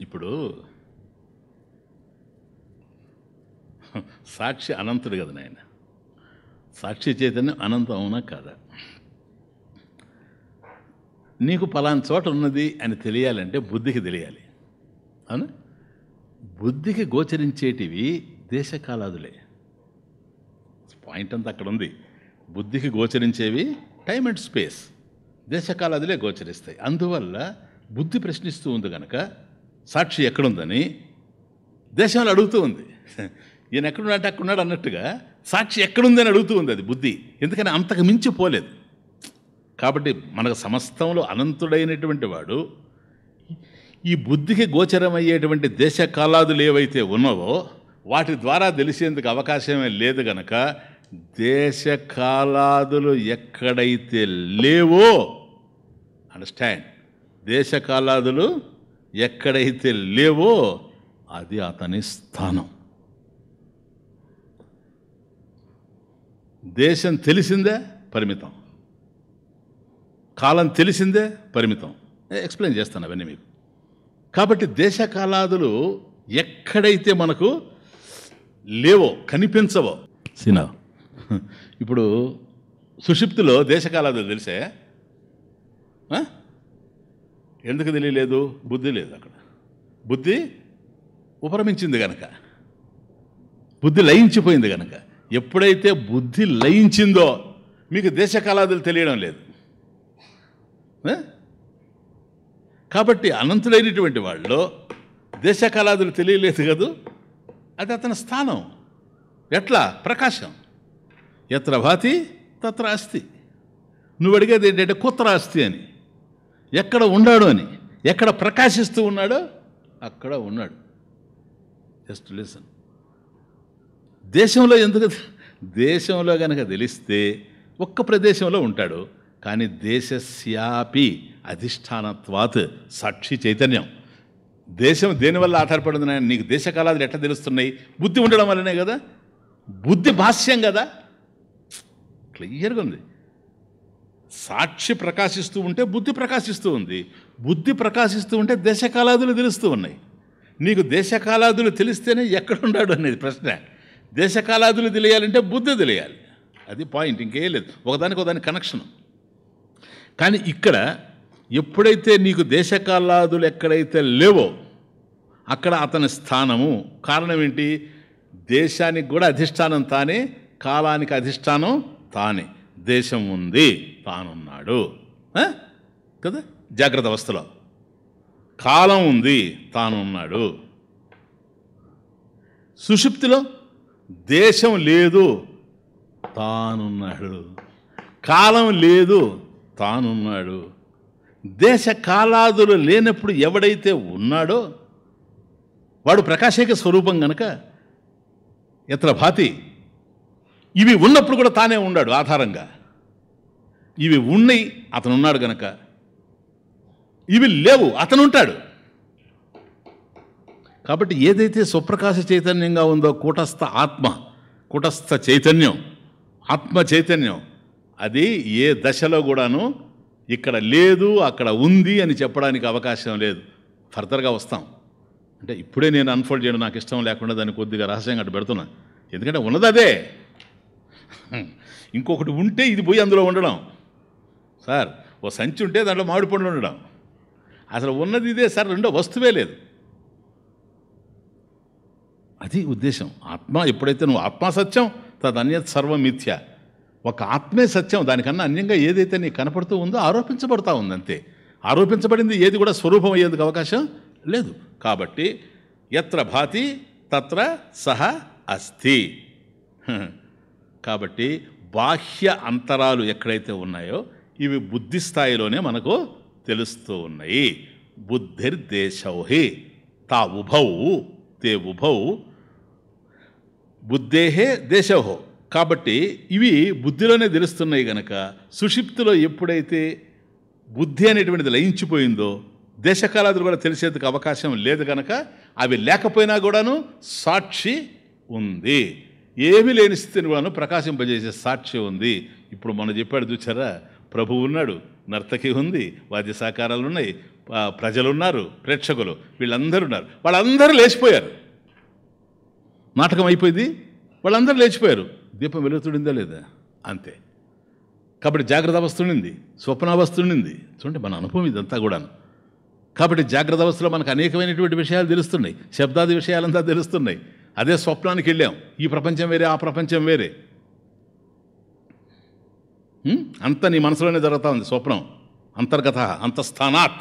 Speaker 1: ఇప్పుడు సాక్షి అనంతుడు కదా నాయన సాక్షి చైతన్యం అనంతం అవునా కాదా నీకు పలాన్ చోట ఉన్నది అని తెలియాలంటే బుద్ధికి తెలియాలి అవునా బుద్ధికి గోచరించేటివి దేశకాలాదులే పాయింట్ అంతా అక్కడ ఉంది బుద్ధికి గోచరించేవి టైం అండ్ స్పేస్ దేశకాలాదులే గోచరిస్తాయి అందువల్ల బుద్ధి ప్రశ్నిస్తూ ఉంది కనుక సాక్షి ఎక్కడుందని దేశంలో అడుగుతూ ఉంది ఈయన ఎక్కడున్నాడంటే అక్కడున్నాడు అన్నట్టుగా సాక్షి ఎక్కడుందని అడుగుతూ ఉంది అది బుద్ధి ఎందుకని అంతకు మించి పోలేదు కాబట్టి మనకు సమస్తంలో అనంతుడైనటువంటి వాడు ఈ బుద్ధికి గోచరమయ్యేటువంటి దేశ కాలాదులు ఏవైతే ఉన్నావో వాటి ద్వారా తెలిసేందుకు అవకాశమే లేదు గనక దేశకాలాదులు ఎక్కడైతే లేవో అండర్స్టాండ్ కాలాదులు ఎక్కడైతే లేవో అది అతని స్థానం దేశం తెలిసిందే పరిమితం కాలం తెలిసిందే పరిమితం ఎక్స్ప్లెయిన్ చేస్తాను అవన్నీ మీకు కాబట్టి దేశ కాలాదులు ఎక్కడైతే మనకు లేవో కనిపించవో సినా ఇప్పుడు సుషిప్తులో దేశకాలాదులు తెలిసే ఎందుకు తెలియలేదు బుద్ధి లేదు అక్కడ బుద్ధి ఉపరమించింది గనక బుద్ధి లయించిపోయింది గనక ఎప్పుడైతే బుద్ధి లయించిందో మీకు దేశకాలాదులు తెలియడం లేదు కాబట్టి అనంతులైనటువంటి దేశ దేశకాలాదులు తెలియలేదు కదూ అది అతని స్థానం ఎట్లా ప్రకాశం ఎత్ర భాతి తత్ర అస్థి నువ్వు అడిగేది ఏంటంటే కుత్ర అస్థి అని ఎక్కడ ఉన్నాడు అని ఎక్కడ ప్రకాశిస్తూ ఉన్నాడో అక్కడ ఉన్నాడు జస్ట్ లిసన్ దేశంలో ఎందుకు దేశంలో కనుక తెలిస్తే ఒక్క ప్రదేశంలో ఉంటాడు కానీ దేశస్యాపి అధిష్టానత్వాత్ సాక్షి చైతన్యం దేశం దేనివల్ల ఆధారపడింది నాయన నీకు దేశ కాలాదులు ఎట్లా తెలుస్తున్నాయి బుద్ధి ఉండడం వల్లనే కదా బుద్ధి భాష్యం కదా క్లియర్గా ఉంది సాక్షి ప్రకాశిస్తూ ఉంటే బుద్ధి ప్రకాశిస్తూ ఉంది బుద్ధి ప్రకాశిస్తూ ఉంటే దేశకాలాదులు తెలుస్తూ ఉన్నాయి నీకు దేశకాలాదులు తెలిస్తేనే ఎక్కడున్నాడు అనేది ప్రశ్న దేశకాలాదులు తెలియాలంటే బుద్ధి తెలియాలి అది పాయింట్ ఇంకేం లేదు ఒకదానికి ఒకదానికి కనెక్షను కానీ ఇక్కడ ఎప్పుడైతే నీకు దేశకాలాదులు ఎక్కడైతే లేవో అక్కడ అతని స్థానము కారణం ఏంటి దేశానికి కూడా అధిష్టానం తానే కాలానికి అధిష్టానం తానే దేశం ఉంది తానున్నాడు కదా జాగ్రత్త అవస్థలో కాలం ఉంది తానున్నాడు సుషుప్తిలో దేశం లేదు తానున్నాడు కాలం లేదు తానున్నాడు దేశ కాలాదులు లేనప్పుడు ఎవడైతే ఉన్నాడో వాడు ప్రకాశక స్వరూపం గనక ఎత్ర భాతి ఇవి ఉన్నప్పుడు కూడా తానే ఉన్నాడు ఆధారంగా ఇవి ఉన్నాయి అతనున్నాడు గనక ఇవి లేవు అతనుంటాడు కాబట్టి ఏదైతే స్వప్రకాశ చైతన్యంగా ఉందో కూటస్థ ఆత్మ కూటస్థ చైతన్యం ఆత్మ చైతన్యం అది ఏ దశలో కూడాను ఇక్కడ లేదు అక్కడ ఉంది అని చెప్పడానికి అవకాశం లేదు ఫర్దర్గా వస్తాం అంటే ఇప్పుడే నేను అన్ఫోల్డ్ చేయడం నాకు ఇష్టం లేకుండా దాన్ని కొద్దిగా రహస్యంగా అటు పెడుతున్నాను ఎందుకంటే ఉన్నదదే ఇంకొకటి ఉంటే ఇది పోయి అందులో ఉండడం సార్ ఓ సంచి ఉంటే దాంట్లో మామిడి పండ్లు ఉండడం అసలు ఉన్నది ఇదే సార్ రెండో వస్తువే లేదు అది ఉద్దేశం ఆత్మ ఎప్పుడైతే నువ్వు ఆత్మ సత్యం తదన్యత్ సర్వమిథ్య ఒక ఆత్మే సత్యం దానికన్నా అన్యంగా ఏదైతే నీకు కనపడుతూ ఉందో ఆరోపించబడతా ఉంది అంతే ఆరోపించబడింది ఏది కూడా స్వరూపం అయ్యేందుకు అవకాశం లేదు కాబట్టి ఎత్ర భాతి తత్ర సహ అస్థి కాబట్టి బాహ్య అంతరాలు ఎక్కడైతే ఉన్నాయో ఇవి బుద్ధి స్థాయిలోనే మనకు తెలుస్తూ ఉన్నాయి బుద్ధిర్దేశౌహి తా ఉభౌ తే ఉభౌ బుద్ధేహే దేశోహో కాబట్టి ఇవి బుద్ధిలోనే తెలుస్తున్నాయి గనక సుషిప్తిలో ఎప్పుడైతే బుద్ధి అనేటువంటిది లయించిపోయిందో దేశకాలాదులు కూడా తెలిసేందుకు అవకాశం లేదు గనక అవి లేకపోయినా కూడాను సాక్షి ఉంది ఏమీ లేని స్థితిని కూడాను ప్రకాశింపజేసే సాక్షి ఉంది ఇప్పుడు మనం చెప్పాడు చూచారా ప్రభువు ఉన్నాడు నర్తకి ఉంది వాద్య సహకారాలు ఉన్నాయి ప్రజలు ఉన్నారు ప్రేక్షకులు వీళ్ళందరూ ఉన్నారు వాళ్ళందరూ లేచిపోయారు నాటకం అయిపోయింది వాళ్ళందరూ లేచిపోయారు దీపం వెలుగుతుడిందా లేదా అంతే కాబట్టి జాగ్రత్త అవస్థ ఉండింది అవస్థ ఉండింది చూడండి మన అనుభవం ఇదంతా కూడాను కాబట్టి జాగ్రత్త అవస్థలో మనకు అనేకమైనటువంటి విషయాలు తెలుస్తున్నాయి శబ్దాది విషయాలంతా తెలుస్తున్నాయి అదే స్వప్నానికి వెళ్ళాం ఈ ప్రపంచం వేరే ఆ ప్రపంచం వేరే అంత నీ మనసులోనే జరుగుతూ ఉంది స్వప్నం అంతర్గత అంతఃస్థానాత్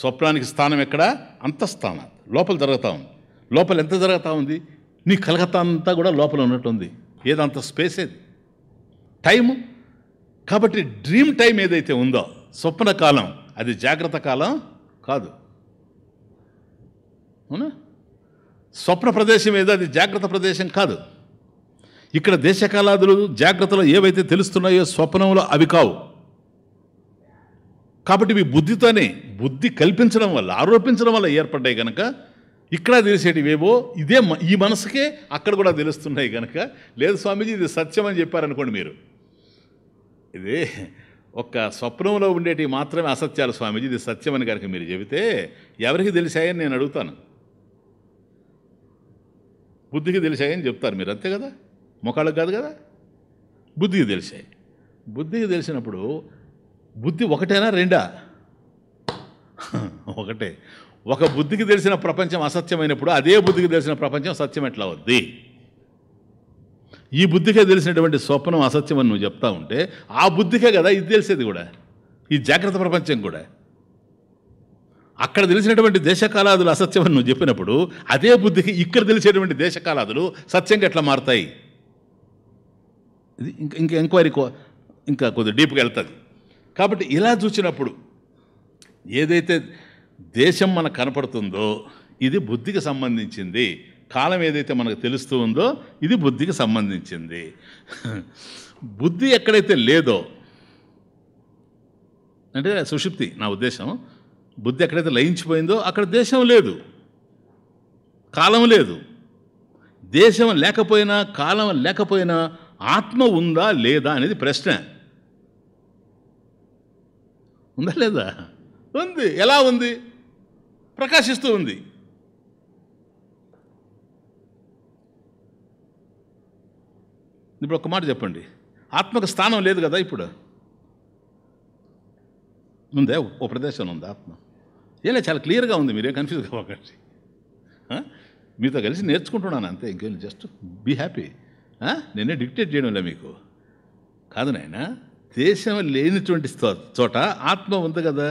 Speaker 1: స్వప్నానికి స్థానం ఎక్కడ అంతఃస్థానాత్ లోపల జరుగుతూ ఉంది లోపల ఎంత జరుగుతూ ఉంది నీ కలకత్తా అంతా కూడా లోపల ఉన్నట్టుంది ఏదంత స్పేస్ ఏది టైము కాబట్టి డ్రీమ్ టైం ఏదైతే ఉందో స్వప్న కాలం అది జాగ్రత్త కాలం కాదు అవునా స్వప్న ప్రదేశం ఏదో అది జాగ్రత్త ప్రదేశం కాదు ఇక్కడ దేశకాలాదులు జాగ్రత్తలో ఏవైతే తెలుస్తున్నాయో స్వప్నంలో అవి కావు కాబట్టి మీ బుద్ధితోనే బుద్ధి కల్పించడం వల్ల ఆరోపించడం వల్ల ఏర్పడ్డాయి కనుక ఇక్కడ తెలిసేటివేవో ఇదే ఈ మనసుకే అక్కడ కూడా తెలుస్తున్నాయి కనుక లేదు స్వామీజీ ఇది సత్యం అని చెప్పారనుకోండి మీరు ఇది ఒక్క స్వప్నంలో ఉండేటివి మాత్రమే అసత్యాలు స్వామీజీ ఇది సత్యం అని కనుక మీరు చెబితే ఎవరికి తెలిసాయని నేను అడుగుతాను బుద్ధికి తెలిసాయని చెప్తారు మీరు అంతే కదా ముఖాళ్ళకు కాదు కదా బుద్ధికి తెలిసాయి బుద్ధికి తెలిసినప్పుడు బుద్ధి ఒకటేనా రెండా [LAUGHS] ఒకటే ఒక బుద్ధికి తెలిసిన ప్రపంచం అసత్యమైనప్పుడు అదే బుద్ధికి తెలిసిన ప్రపంచం సత్యం ఎట్లా వద్ది ఈ బుద్ధికే తెలిసినటువంటి స్వప్నం అసత్యం అని నువ్వు చెప్తా ఉంటే ఆ బుద్ధికే కదా ఇది తెలిసేది కూడా ఈ జాగ్రత్త ప్రపంచం కూడా అక్కడ తెలిసినటువంటి దేశకాలాదులు అసత్యం అని నువ్వు చెప్పినప్పుడు అదే బుద్ధికి ఇక్కడ తెలిసేటువంటి దేశకాలాదులు సత్యంగా ఎట్లా మారుతాయి ఇది ఇంకా ఇంకా ఎంక్వైరీ ఇంకా కొద్దిగా డీప్గా వెళ్తుంది కాబట్టి ఇలా చూసినప్పుడు ఏదైతే దేశం మనకు కనపడుతుందో ఇది బుద్ధికి సంబంధించింది కాలం ఏదైతే మనకు తెలుస్తూ ఉందో ఇది బుద్ధికి సంబంధించింది బుద్ధి ఎక్కడైతే లేదో అంటే సుషుప్తి నా ఉద్దేశం బుద్ధి ఎక్కడైతే లయించిపోయిందో అక్కడ దేశం లేదు కాలం లేదు దేశం లేకపోయినా కాలం లేకపోయినా ఆత్మ ఉందా లేదా అనేది ప్రశ్న ఉందా లేదా ఉంది ఎలా ఉంది ప్రకాశిస్తూ ఉంది ఇప్పుడు ఒక మాట చెప్పండి ఆత్మకు స్థానం లేదు కదా ఇప్పుడు ఉందే ఓ ప్రదేశం ఉంది ఆత్మ ఏలే చాలా క్లియర్గా ఉంది మీరేం కన్ఫ్యూజ్ కావకండి మీతో కలిసి నేర్చుకుంటున్నాను అంతే ఇంకేం జస్ట్ బీ హ్యాపీ నేనే డిక్టేట్ చేయడంలే మీకు కాదు నాయన దేశం లేనిటువంటి చోట ఆత్మ ఉంది కదా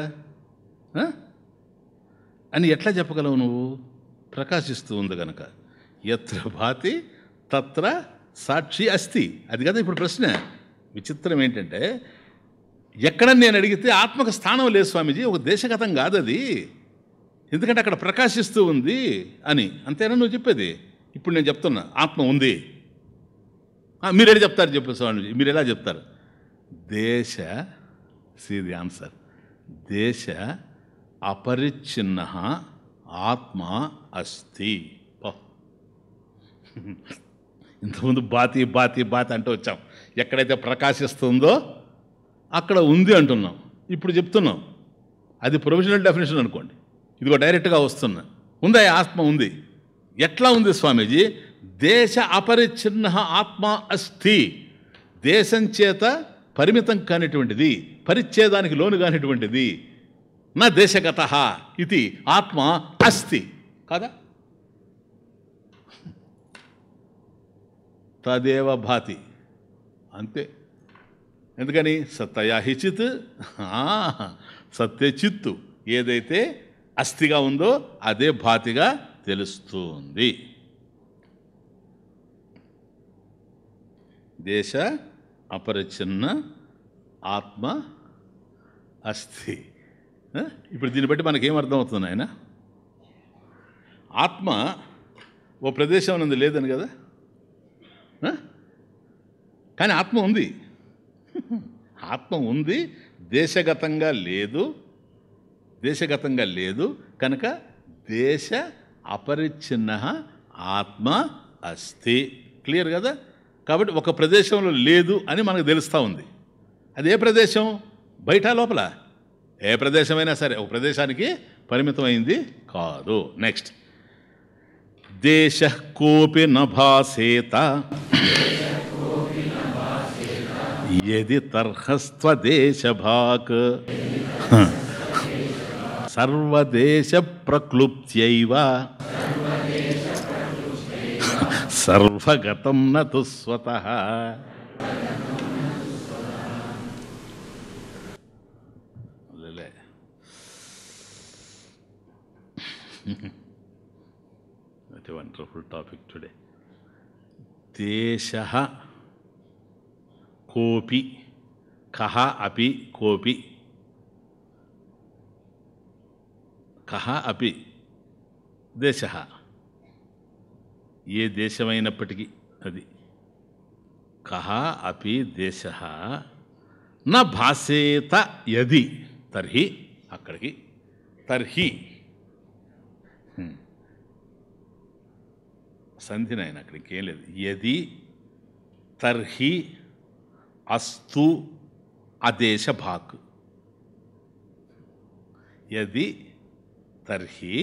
Speaker 1: అని ఎట్లా చెప్పగలవు నువ్వు ప్రకాశిస్తూ ఉంది గనక ఎత్ర భాతి తత్ర సాక్షి అస్తి అది కదా ఇప్పుడు ప్రశ్న విచిత్రం ఏంటంటే ఎక్కడ నేను అడిగితే ఆత్మక స్థానం లేదు స్వామీజీ ఒక దేశగతం కాదు అది ఎందుకంటే అక్కడ ప్రకాశిస్తూ ఉంది అని అంతేనా నువ్వు చెప్పేది ఇప్పుడు నేను చెప్తున్నా ఆత్మ ఉంది ఎలా చెప్తారు చెప్పే స్వామీజీ మీరు ఎలా చెప్తారు దేశ సీ ది ఆన్సర్ దేశ అపరిచ్ఛిన్న ఆత్మ అస్తి ఇంతకుముందు బాతి బాతి బాతి అంటూ వచ్చాం ఎక్కడైతే ప్రకాశిస్తుందో అక్కడ ఉంది అంటున్నాం ఇప్పుడు చెప్తున్నాం అది ప్రొవిజనల్ డెఫినేషన్ అనుకోండి ఇదిగో డైరెక్ట్గా వస్తున్నా ఉందా ఆత్మ ఉంది ఎట్లా ఉంది స్వామీజీ దేశ అపరిచ్ఛిన్న ఆత్మ అస్థి దేశం చేత పరిమితం కానిటువంటిది పరిచ్ఛేదానికి లోను కానిటువంటిది నా దేశగత ఇది ఆత్మ అస్తి కాదా తదేవ భాతి అంతే ఎందుకని సత్తయాహి చిత్ సత్య చిత్తు ఏదైతే అస్థిగా ఉందో అదే భాతిగా తెలుస్తుంది దేశ అపరిచ్ఛిన్న ఆత్మ అస్థి ఇప్పుడు దీన్ని బట్టి మనకేం అర్థమవుతుంది ఆయన ఆత్మ ఓ ప్రదేశం అనేది లేదని కదా కానీ ఆత్మ ఉంది ఆత్మ ఉంది దేశగతంగా లేదు దేశగతంగా లేదు కనుక దేశ అపరిచ్ఛిన్న ఆత్మ అస్థి క్లియర్ కదా కాబట్టి ఒక ప్రదేశంలో లేదు అని మనకు తెలుస్తూ ఉంది అది ఏ ప్రదేశం బయట లోపల ఏ ప్రదేశమైనా సరే ఒక ప్రదేశానికి పరిమితమైంది కాదు నెక్స్ట్ దేశ కోపి నభాసేత ఏది తర్హస్వ దేశభాక్ సర్వదేశ ప్రక్లుప్త్యైవ సర్వగతం నతు స్వత what a wonderful topic today. Deshaha kopi kaha api kopi kaha api deshaha ये దేశమైనప్పటికీ అది కహా అపి దేశ न భాసేత यदि తర్హి అక్కడికి తర్హి संधि आये अड़के यदि तर्हि अस्तु आदेश भाक यदि तर्हि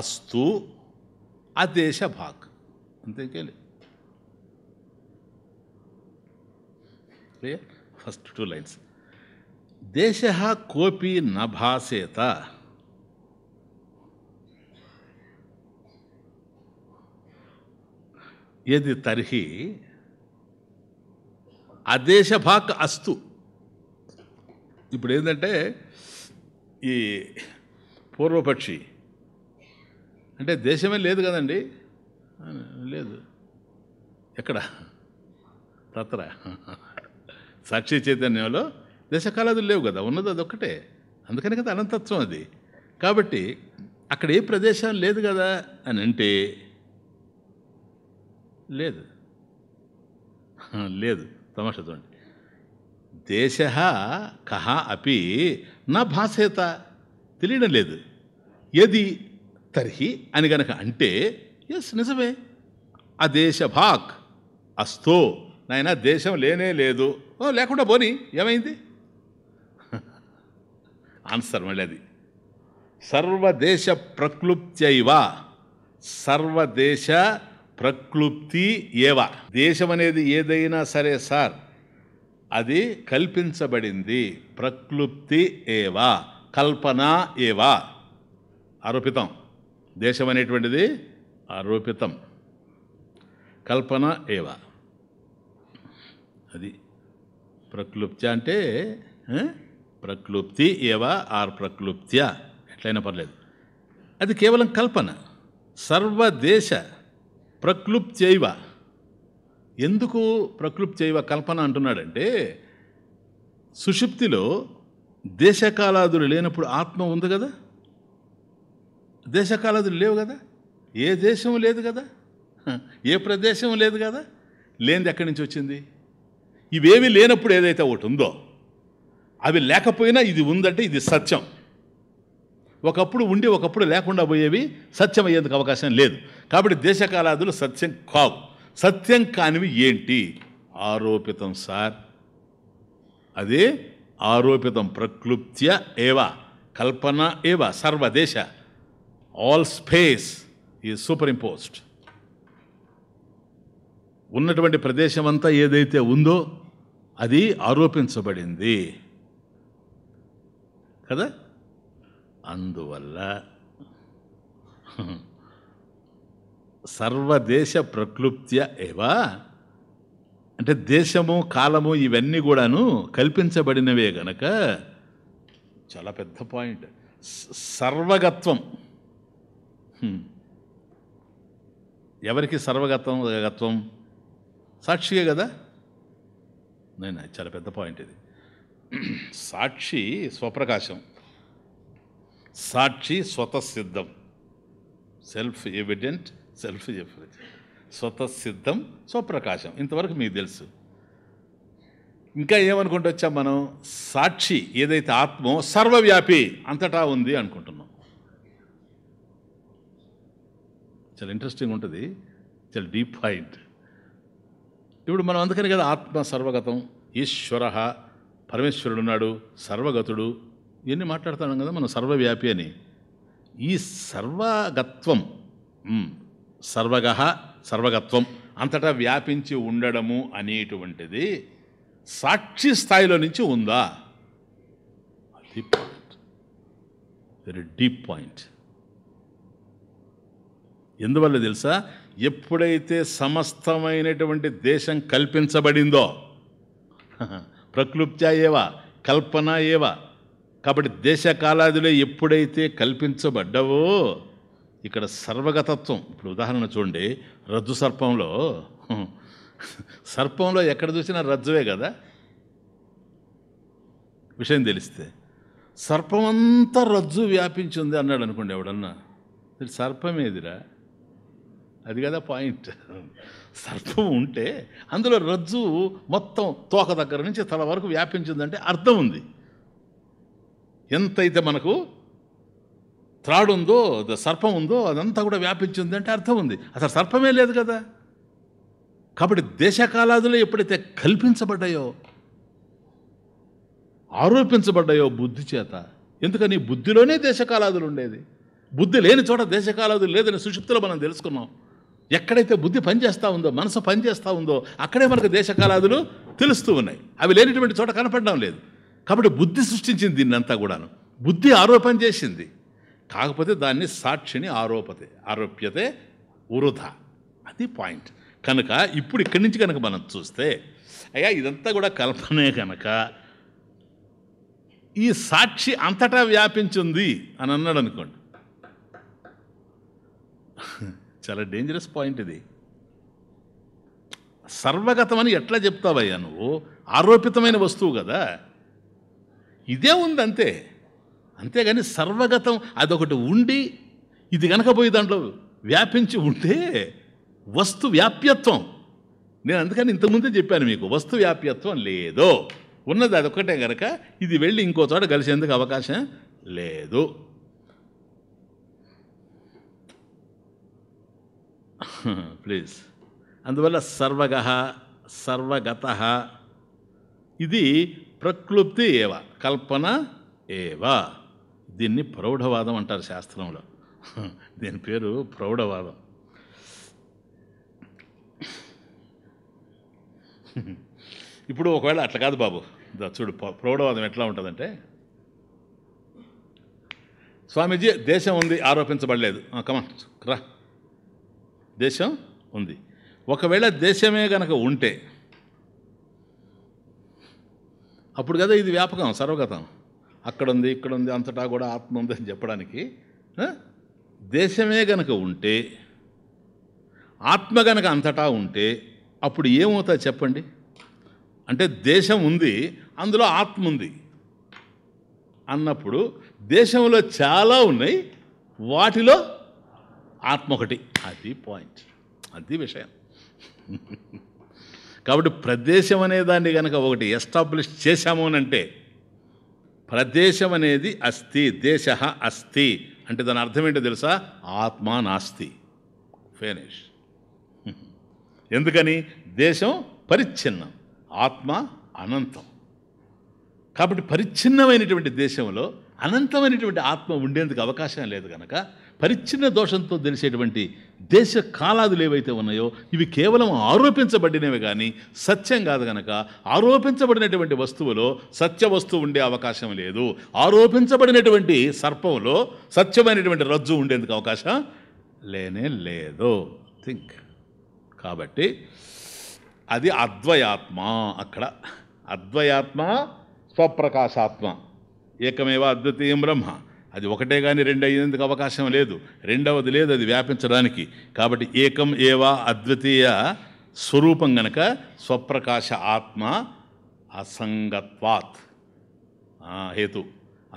Speaker 1: अस्तु आदेश भाक अंत क्लियर टू लाइन देश कोपी न भाषेता यदि तर्हि అదేశభాక్ అస్తు ఇప్పుడు ఏంటంటే ఈ పూర్వపక్షి అంటే దేశమే లేదు కదండి లేదు ఎక్కడ తత్ర సాక్షి చైతన్యంలో దేశకాలాదులు లేవు కదా ఉన్నది అది ఒక్కటే అందుకని కదా అనంతత్వం అది కాబట్టి అక్కడ ఏ ప్రదేశం లేదు కదా అని అంటే లేదు లేదు తమాషా చూడండి దేశ కహ అపి నా భాసేత తెలియడం లేదు ఏది తర్హి అని గనక అంటే ఎస్ నిజమే ఆ దేశ భాక్ అస్తో నాయన దేశం లేనే లేదు ఓ లేకుండా పోని ఏమైంది ఆన్సర్ మళ్ళీ అది సర్వదేశ ప్రక్లుప్త్యవ సర్వదేశ ప్రక్లుప్తి ఏవ దేశం అనేది ఏదైనా సరే సార్ అది కల్పించబడింది ప్రక్లుప్తి ఏవా కల్పన ఏవా ఆరోపితం దేశం అనేటువంటిది ఆరోపితం కల్పన ఏవ అది ప్రక్లుప్తి అంటే ప్రక్లుప్తి ఏవా ఆర్ ప్రక్లుప్త్య ఎట్లయినా పర్లేదు అది కేవలం కల్పన సర్వదేశ ప్రక్లుప్త్యైవ ఎందుకు ప్రక్లుప్త్యైవ కల్పన అంటున్నాడంటే సుషుప్తిలో దేశకాలాదులు లేనప్పుడు ఆత్మ ఉంది కదా దేశకాలాదులు లేవు కదా ఏ దేశం లేదు కదా ఏ ప్రదేశం లేదు కదా లేనిది ఎక్కడి నుంచి వచ్చింది ఇవేవి లేనప్పుడు ఏదైతే ఒకటి ఉందో అవి లేకపోయినా ఇది ఉందంటే ఇది సత్యం ఒకప్పుడు ఉండి ఒకప్పుడు లేకుండా పోయేవి సత్యం అయ్యేందుకు అవకాశం లేదు కాబట్టి దేశకాలాదులు సత్యం కావు సత్యం కానివి ఏంటి ఆరోపితం సార్ అదే ఆరోపితం ప్రక్లుప్త్య ఏవ కల్పన ఏవ సర్వదేశ ఆల్ స్పేస్ ఈ సూపర్ ఇంపోజ్డ్ ఉన్నటువంటి ప్రదేశం అంతా ఏదైతే ఉందో అది ఆరోపించబడింది కదా అందువల్ల సర్వదేశ ప్రక్లుప్త్య ఏవా అంటే దేశము కాలము ఇవన్నీ కూడాను కల్పించబడినవే గనక చాలా పెద్ద పాయింట్ సర్వగత్వం ఎవరికి సర్వగత్వం గత్వం సాక్షియే కదా నేను చాలా పెద్ద పాయింట్ ఇది సాక్షి స్వప్రకాశం సాక్షి స్వతసిద్ధం సెల్ఫ్ ఎవిడెంట్ సెల్ఫ్ స్వత స్వతసిద్ధం స్వప్రకాశం ఇంతవరకు మీకు తెలుసు ఇంకా ఏమనుకుంటూ వచ్చాం మనం సాక్షి ఏదైతే ఆత్మో సర్వవ్యాపి అంతటా ఉంది అనుకుంటున్నాం చాలా ఇంట్రెస్టింగ్ ఉంటుంది చాలా డీప్ పాయింట్ ఇప్పుడు మనం అందుకని కదా ఆత్మ సర్వగతం ఈశ్వర పరమేశ్వరుడు ఉన్నాడు సర్వగతుడు ఇవన్నీ మాట్లాడుతున్నాం కదా మనం సర్వవ్యాపి అని ఈ సర్వగత్వం సర్వగ సర్వగత్వం అంతటా వ్యాపించి ఉండడము అనేటువంటిది సాక్షి స్థాయిలో నుంచి ఉందా అది పాయింట్ వెరీ డీప్ పాయింట్ ఎందువల్ల తెలుసా ఎప్పుడైతే సమస్తమైనటువంటి దేశం కల్పించబడిందో [LAUGHS] ప్రక్లుప్త్యా ఏవా కల్పన ఏవా కాబట్టి దేశ కాలాదిలో ఎప్పుడైతే కల్పించబడ్డవో ఇక్కడ సర్వగతత్వం ఇప్పుడు ఉదాహరణ చూడండి రజ్జు సర్పంలో సర్పంలో ఎక్కడ చూసినా రజ్జువే కదా విషయం తెలిస్తే సర్పం అంతా రజ్జు వ్యాపించింది అన్నాడు అనుకోండి ఎవడన్నా సర్పమేదిరా అది కదా పాయింట్ సర్పం ఉంటే అందులో రజ్జు మొత్తం తోక దగ్గర నుంచి తల వరకు వ్యాపించిందంటే అర్థం ఉంది ఎంతైతే మనకు త్రాడు ఉందో సర్పం ఉందో అదంతా కూడా వ్యాపించింది అంటే అర్థం ఉంది అసలు సర్పమే లేదు కదా కాబట్టి దేశకాలాదులు ఎప్పుడైతే కల్పించబడ్డాయో ఆరోపించబడ్డాయో బుద్ధి చేత ఎందుకని బుద్ధిలోనే దేశకాలాదులు ఉండేది బుద్ధి లేని చోట దేశకాలాదులు లేదని సుషుప్తిలో మనం తెలుసుకున్నాం ఎక్కడైతే బుద్ధి పనిచేస్తూ ఉందో మనసు పనిచేస్తూ ఉందో అక్కడే మనకు దేశకాలాదులు తెలుస్తూ ఉన్నాయి అవి లేనిటువంటి చోట కనపడడం లేదు కాబట్టి బుద్ధి సృష్టించింది దీన్ని అంతా కూడాను బుద్ధి ఆరోపణ చేసింది కాకపోతే దాన్ని సాక్షిని ఆరోపతే ఆరోప్యతే వృధ అది పాయింట్ కనుక ఇప్పుడు ఇక్కడి నుంచి కనుక మనం చూస్తే అయ్యా ఇదంతా కూడా కల్పనే కనుక ఈ సాక్షి అంతటా వ్యాపించింది అని అన్నాడు అనుకోండి చాలా డేంజరస్ పాయింట్ ఇది సర్వగతమని ఎట్లా చెప్తావయ్యా నువ్వు ఆరోపితమైన వస్తువు కదా ఇదే ఉందంతే అంతేగాని సర్వగతం అదొకటి ఉండి ఇది కనుక పోయి దాంట్లో వ్యాపించి ఉంటే వస్తు వ్యాప్యత్వం నేను అందుకని ఇంతకుముందే చెప్పాను మీకు వస్తు వ్యాప్యత్వం లేదో ఉన్నది అదొక్కటే కనుక ఇది వెళ్ళి ఇంకో చోట కలిసేందుకు అవకాశం లేదు ప్లీజ్ అందువల్ల సర్వగ సర్వగత ఇది ప్రక్లుప్తి ఏవ కల్పన ఏవ దీన్ని ప్రౌఢవాదం అంటారు శాస్త్రంలో దీని పేరు ప్రౌఢవాదం ఇప్పుడు ఒకవేళ అట్లా కాదు బాబు చూడు ప్రౌఢవాదం ఎట్లా ఉంటుందంటే స్వామీజీ దేశం ఉంది ఆరోపించబడలేదు కమా రా దేశం ఉంది ఒకవేళ దేశమే గనక ఉంటే అప్పుడు కదా ఇది వ్యాపకం సర్వగతం అక్కడ ఉంది ఇక్కడ ఉంది అంతటా కూడా ఆత్మ ఉంది అని చెప్పడానికి దేశమే గనక ఉంటే ఆత్మ గనక అంతటా ఉంటే అప్పుడు ఏమవుతా చెప్పండి అంటే దేశం ఉంది అందులో ఆత్మ ఉంది అన్నప్పుడు దేశంలో చాలా ఉన్నాయి వాటిలో ఆత్మ ఒకటి అది పాయింట్ అది విషయం [LAUGHS] కాబట్టి ప్రదేశం అనే దాన్ని కనుక ఒకటి ఎస్టాబ్లిష్ చేశాము అని అంటే ప్రదేశం అనేది అస్థి దేశ అస్థి అంటే దాని అర్థం ఏంటో తెలుసా ఆత్మా నాస్తి ఫేనిష్ ఎందుకని దేశం పరిచ్ఛిన్నం ఆత్మ అనంతం కాబట్టి పరిచ్ఛిన్నమైనటువంటి దేశంలో అనంతమైనటువంటి ఆత్మ ఉండేందుకు అవకాశం లేదు కనుక పరిచ్ఛిన్న దోషంతో తెలిసేటువంటి దేశ కాలాదులు ఏవైతే ఉన్నాయో ఇవి కేవలం ఆరోపించబడినవి కానీ సత్యం కాదు కనుక ఆరోపించబడినటువంటి వస్తువులో సత్య వస్తువు ఉండే అవకాశం లేదు ఆరోపించబడినటువంటి సర్పంలో సత్యమైనటువంటి రజ్జు ఉండేందుకు అవకాశం లేనే లేదు థింక్ కాబట్టి అది అద్వయాత్మ అక్కడ అద్వయాత్మ స్వప్రకాశాత్మ ఏకమేవ అద్వితీయం బ్రహ్మ అది ఒకటే కానీ రెండు అయ్యేందుకు అవకాశం లేదు రెండవది లేదు అది వ్యాపించడానికి కాబట్టి ఏకం ఏవా అద్వితీయ స్వరూపం గనక స్వప్రకాశ ఆత్మ అసంగత్వాత్ హేతు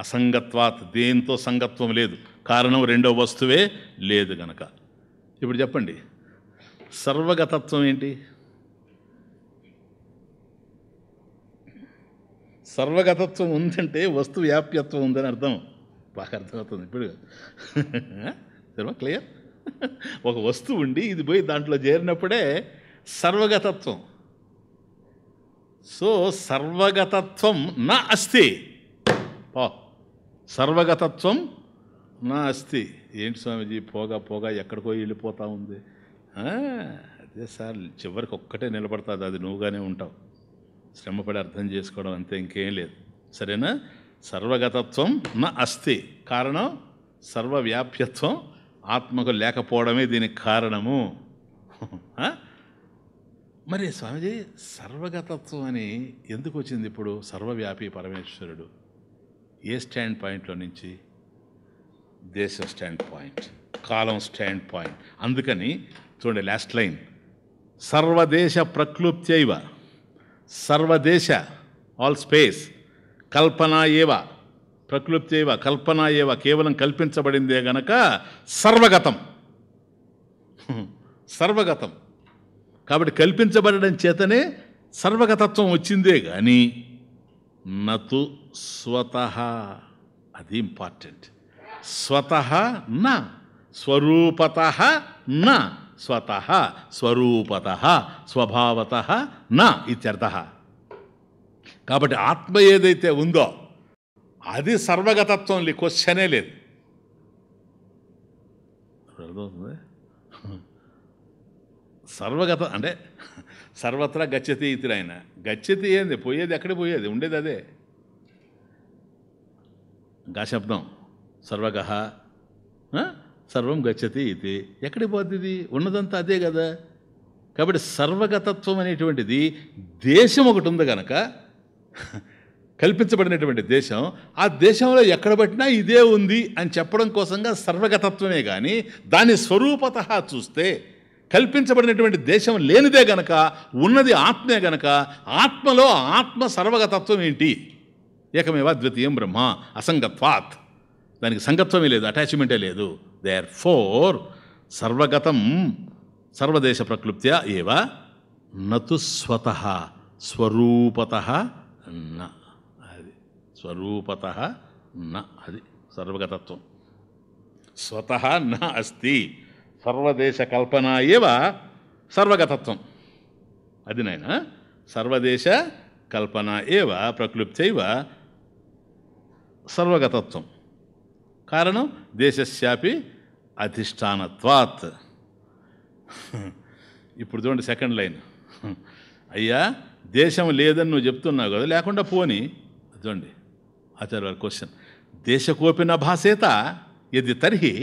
Speaker 1: అసంగత్వాత్ దేంతో సంగత్వం లేదు కారణం రెండవ వస్తువే లేదు గనక ఇప్పుడు చెప్పండి సర్వగతత్వం ఏంటి సర్వగతత్వం ఉందంటే వస్తు వ్యాప్యత్వం ఉందని అర్థం బాగా అర్థమవుతుంది ఇప్పుడు సర్వ క్లియర్ ఒక వస్తువు ఉండి ఇది పోయి దాంట్లో చేరినప్పుడే సర్వగతత్వం సో సర్వగతత్వం నా అస్తి పా సర్వగతత్వం నా అస్తి ఏంటి స్వామిజీ పోగా పోగా ఎక్కడికో వెళ్ళిపోతూ ఉంది అదే సార్ చివరికి ఒక్కటే నిలబడుతుంది అది నువ్వుగానే ఉంటావు శ్రమపడి అర్థం చేసుకోవడం అంతే ఇంకేం లేదు సరేనా సర్వగతత్వం నా అస్థి కారణం సర్వవ్యాప్యత్వం ఆత్మకు లేకపోవడమే దీనికి కారణము మరి స్వామిజీ సర్వగతత్వం అని ఎందుకు వచ్చింది ఇప్పుడు సర్వవ్యాపి పరమేశ్వరుడు ఏ స్టాండ్ పాయింట్లో నుంచి దేశ స్టాండ్ పాయింట్ కాలం స్టాండ్ పాయింట్ అందుకని చూడండి లాస్ట్ లైన్ సర్వదేశ ప్రక్లుప్త్యైవ సర్వదేశ ఆల్ స్పేస్ కల్పన ఏవ ప్రకృప్తి ఏవ కల్పన ఏవ కేవలం కల్పించబడిందే గనక సర్వగతం [LAUGHS] సర్వగతం కాబట్టి కల్పించబడడం చేతనే సర్వగతత్వం వచ్చిందే కానీ నతు స్వతహ అది ఇంపార్టెంట్ స్వత నా స్వరూపత నా స్వత స్వరూపత స్వభావత నా ఇత్యర్థ కాబట్టి ఆత్మ ఏదైతే ఉందో అది సర్వగతత్వం లే క్వశ్చనే లేదు సర్వగత అంటే సర్వత్రా గచ్చతి ఇతర ఆయన గచ్చతి ఏంది పోయేది ఎక్కడ పోయేది ఉండేది అదే గా శబ్దం సర్వగహ సర్వం గచ్చతి ఇది ఎక్కడికి పోతుంది ఉన్నదంతా అదే కదా కాబట్టి సర్వగతత్వం అనేటువంటిది దేశం ఒకటి ఉంది కనుక కల్పించబడినటువంటి దేశం ఆ దేశంలో ఎక్కడ పట్టినా ఇదే ఉంది అని చెప్పడం కోసంగా సర్వగతత్వమే కానీ దాని స్వరూపత చూస్తే కల్పించబడినటువంటి దేశం లేనిదే గనక ఉన్నది ఆత్మే గనక ఆత్మలో ఆత్మ సర్వగతత్వం ఏంటి ఏకమేవా ద్వితీయం బ్రహ్మ అసంగత్వాత్ దానికి సంగత్వమే లేదు అటాచ్మెంటే లేదు దే ఆర్ ఫోర్ సర్వగతం సర్వదేశ ప్రక్లుప్త్య ఏవ నతు స్వత స్వరూపత న అది స్వరూపత న అది సర్వగతత్వం స్వత న అస్తి సర్వదేశ కల్పన ఏవ సర్వగతత్వం అది నాయన సర్వదేశ కల్పన ఏవ ప్రక్లుప్త్యవ సర్వగతత్వం కారణం దేశస్యాపి అధిష్టానత్వాత్ ఇప్పుడు చూడండి సెకండ్ లైన్ అయ్యా దేశం లేదని నువ్వు చెప్తున్నావు కదా లేకుండా పోని చూడండి ఆచార్య వారి క్వశ్చన్ దేశకోపిన భాసేత ఇది తర్హి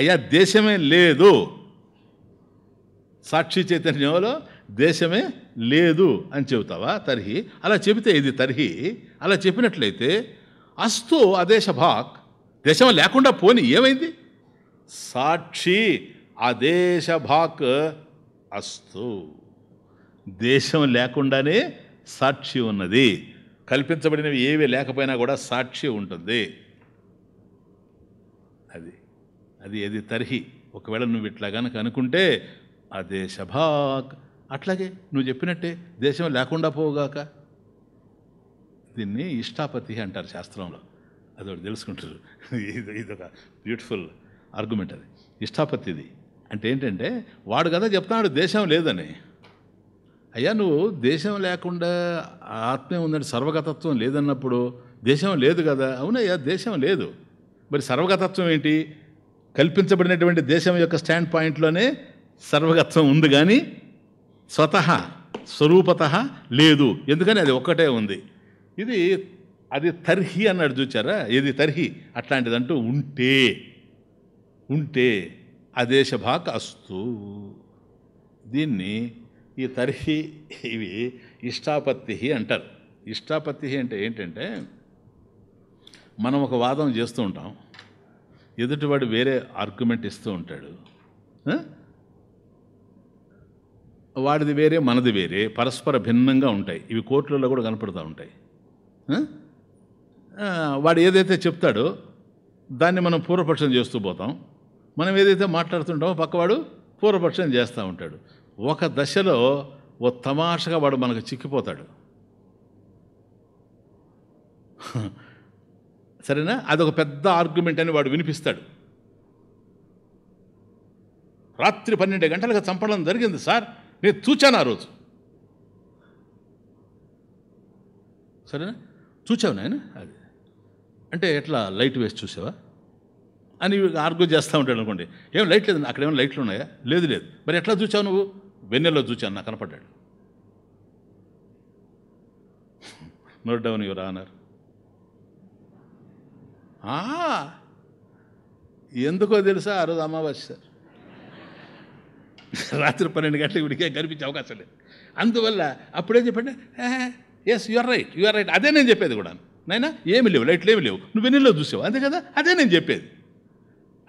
Speaker 1: అయ్యా దేశమే లేదు సాక్షి చైతన్యంలో దేశమే లేదు అని చెబుతావా తర్హి అలా చెబితే ఇది తర్హి అలా చెప్పినట్లయితే అస్తు అదేశ భాక్ దేశం లేకుండా పోని ఏమైంది సాక్షి అదేశ భాక్ అస్తు దేశం లేకుండానే సాక్షి ఉన్నది కల్పించబడినవి ఏవి లేకపోయినా కూడా సాక్షి ఉంటుంది అది అది ఏది తరిహి ఒకవేళ నువ్వు ఇట్లా కనుక అనుకుంటే అదేశ భాక్ అట్లాగే నువ్వు చెప్పినట్టే దేశం లేకుండా పోగాక దీన్ని ఇష్టాపతి అంటారు శాస్త్రంలో అదొకటి తెలుసుకుంటారు ఇది ఇదొక బ్యూటిఫుల్ ఆర్గ్యుమెంట్ అది ఇది అంటే ఏంటంటే వాడు కదా చెప్తున్నాడు దేశం లేదని అయ్యా నువ్వు దేశం లేకుండా ఆత్మే ఉందంటే సర్వగతత్వం లేదన్నప్పుడు దేశం లేదు కదా అవునయ్యా దేశం లేదు మరి సర్వగతత్వం ఏంటి కల్పించబడినటువంటి దేశం యొక్క స్టాండ్ పాయింట్లోనే సర్వగత్వం ఉంది కానీ స్వతహ స్వరూపత లేదు ఎందుకని అది ఒక్కటే ఉంది ఇది అది తర్హి అన్నాడు చూచారా ఏది తర్హి అట్లాంటిదంటూ ఉంటే ఉంటే అదేశభాక్ అస్తు దీన్ని ఈ తర్హి ఇవి ఇష్టాపత్తి అంటారు ఇష్టాపత్తి అంటే ఏంటంటే మనం ఒక వాదం చేస్తూ ఉంటాం ఎదుటివాడు వేరే ఆర్గ్యుమెంట్ ఇస్తూ ఉంటాడు వాడిది వేరే మనది వేరే పరస్పర భిన్నంగా ఉంటాయి ఇవి కోర్టులలో కూడా కనపడుతూ ఉంటాయి వాడు ఏదైతే చెప్తాడో దాన్ని మనం పూర్వపక్షం చేస్తూ పోతాం మనం ఏదైతే మాట్లాడుతుంటామో పక్కవాడు పూర్వపక్షం చేస్తూ ఉంటాడు ఒక దశలో ఓ తమాషగా వాడు మనకు చిక్కిపోతాడు సరేనా అదొక పెద్ద ఆర్గ్యుమెంట్ అని వాడు వినిపిస్తాడు రాత్రి పన్నెండు గంటలకు చంపడం జరిగింది సార్ నేను చూచాను ఆ రోజు సరేనా చూచావు నాయన అది అంటే ఎట్లా లైట్ వేసి చూసావా అని ఆర్గ్యూ చేస్తూ ఉంటాడు అనుకోండి ఏం లైట్ లేదండి అక్కడ ఏమైనా లైట్లు ఉన్నాయా లేదు లేదు మరి ఎట్లా చూసావు నువ్వు వెన్నెల్లో చూచాను నాకు కనపడ్డాడు నోట్ డౌన్ యువర్ ఆనర్ ఎందుకో తెలుసా ఆ రోజు అమావాస్య సార్ రాత్రి పన్నెండు గంటలకు వీడికే కనిపించే అవకాశం లేదు అందువల్ల అప్పుడేం చెప్పండి yes you are right you are right అదే నేను చెప్పేది కూడా నైనా ఏమి లేవు లైట్లు ఏమి లేవు నువ్వు వెన్నెల్లో చూసావు అంతే కదా అదే నేను చెప్పేది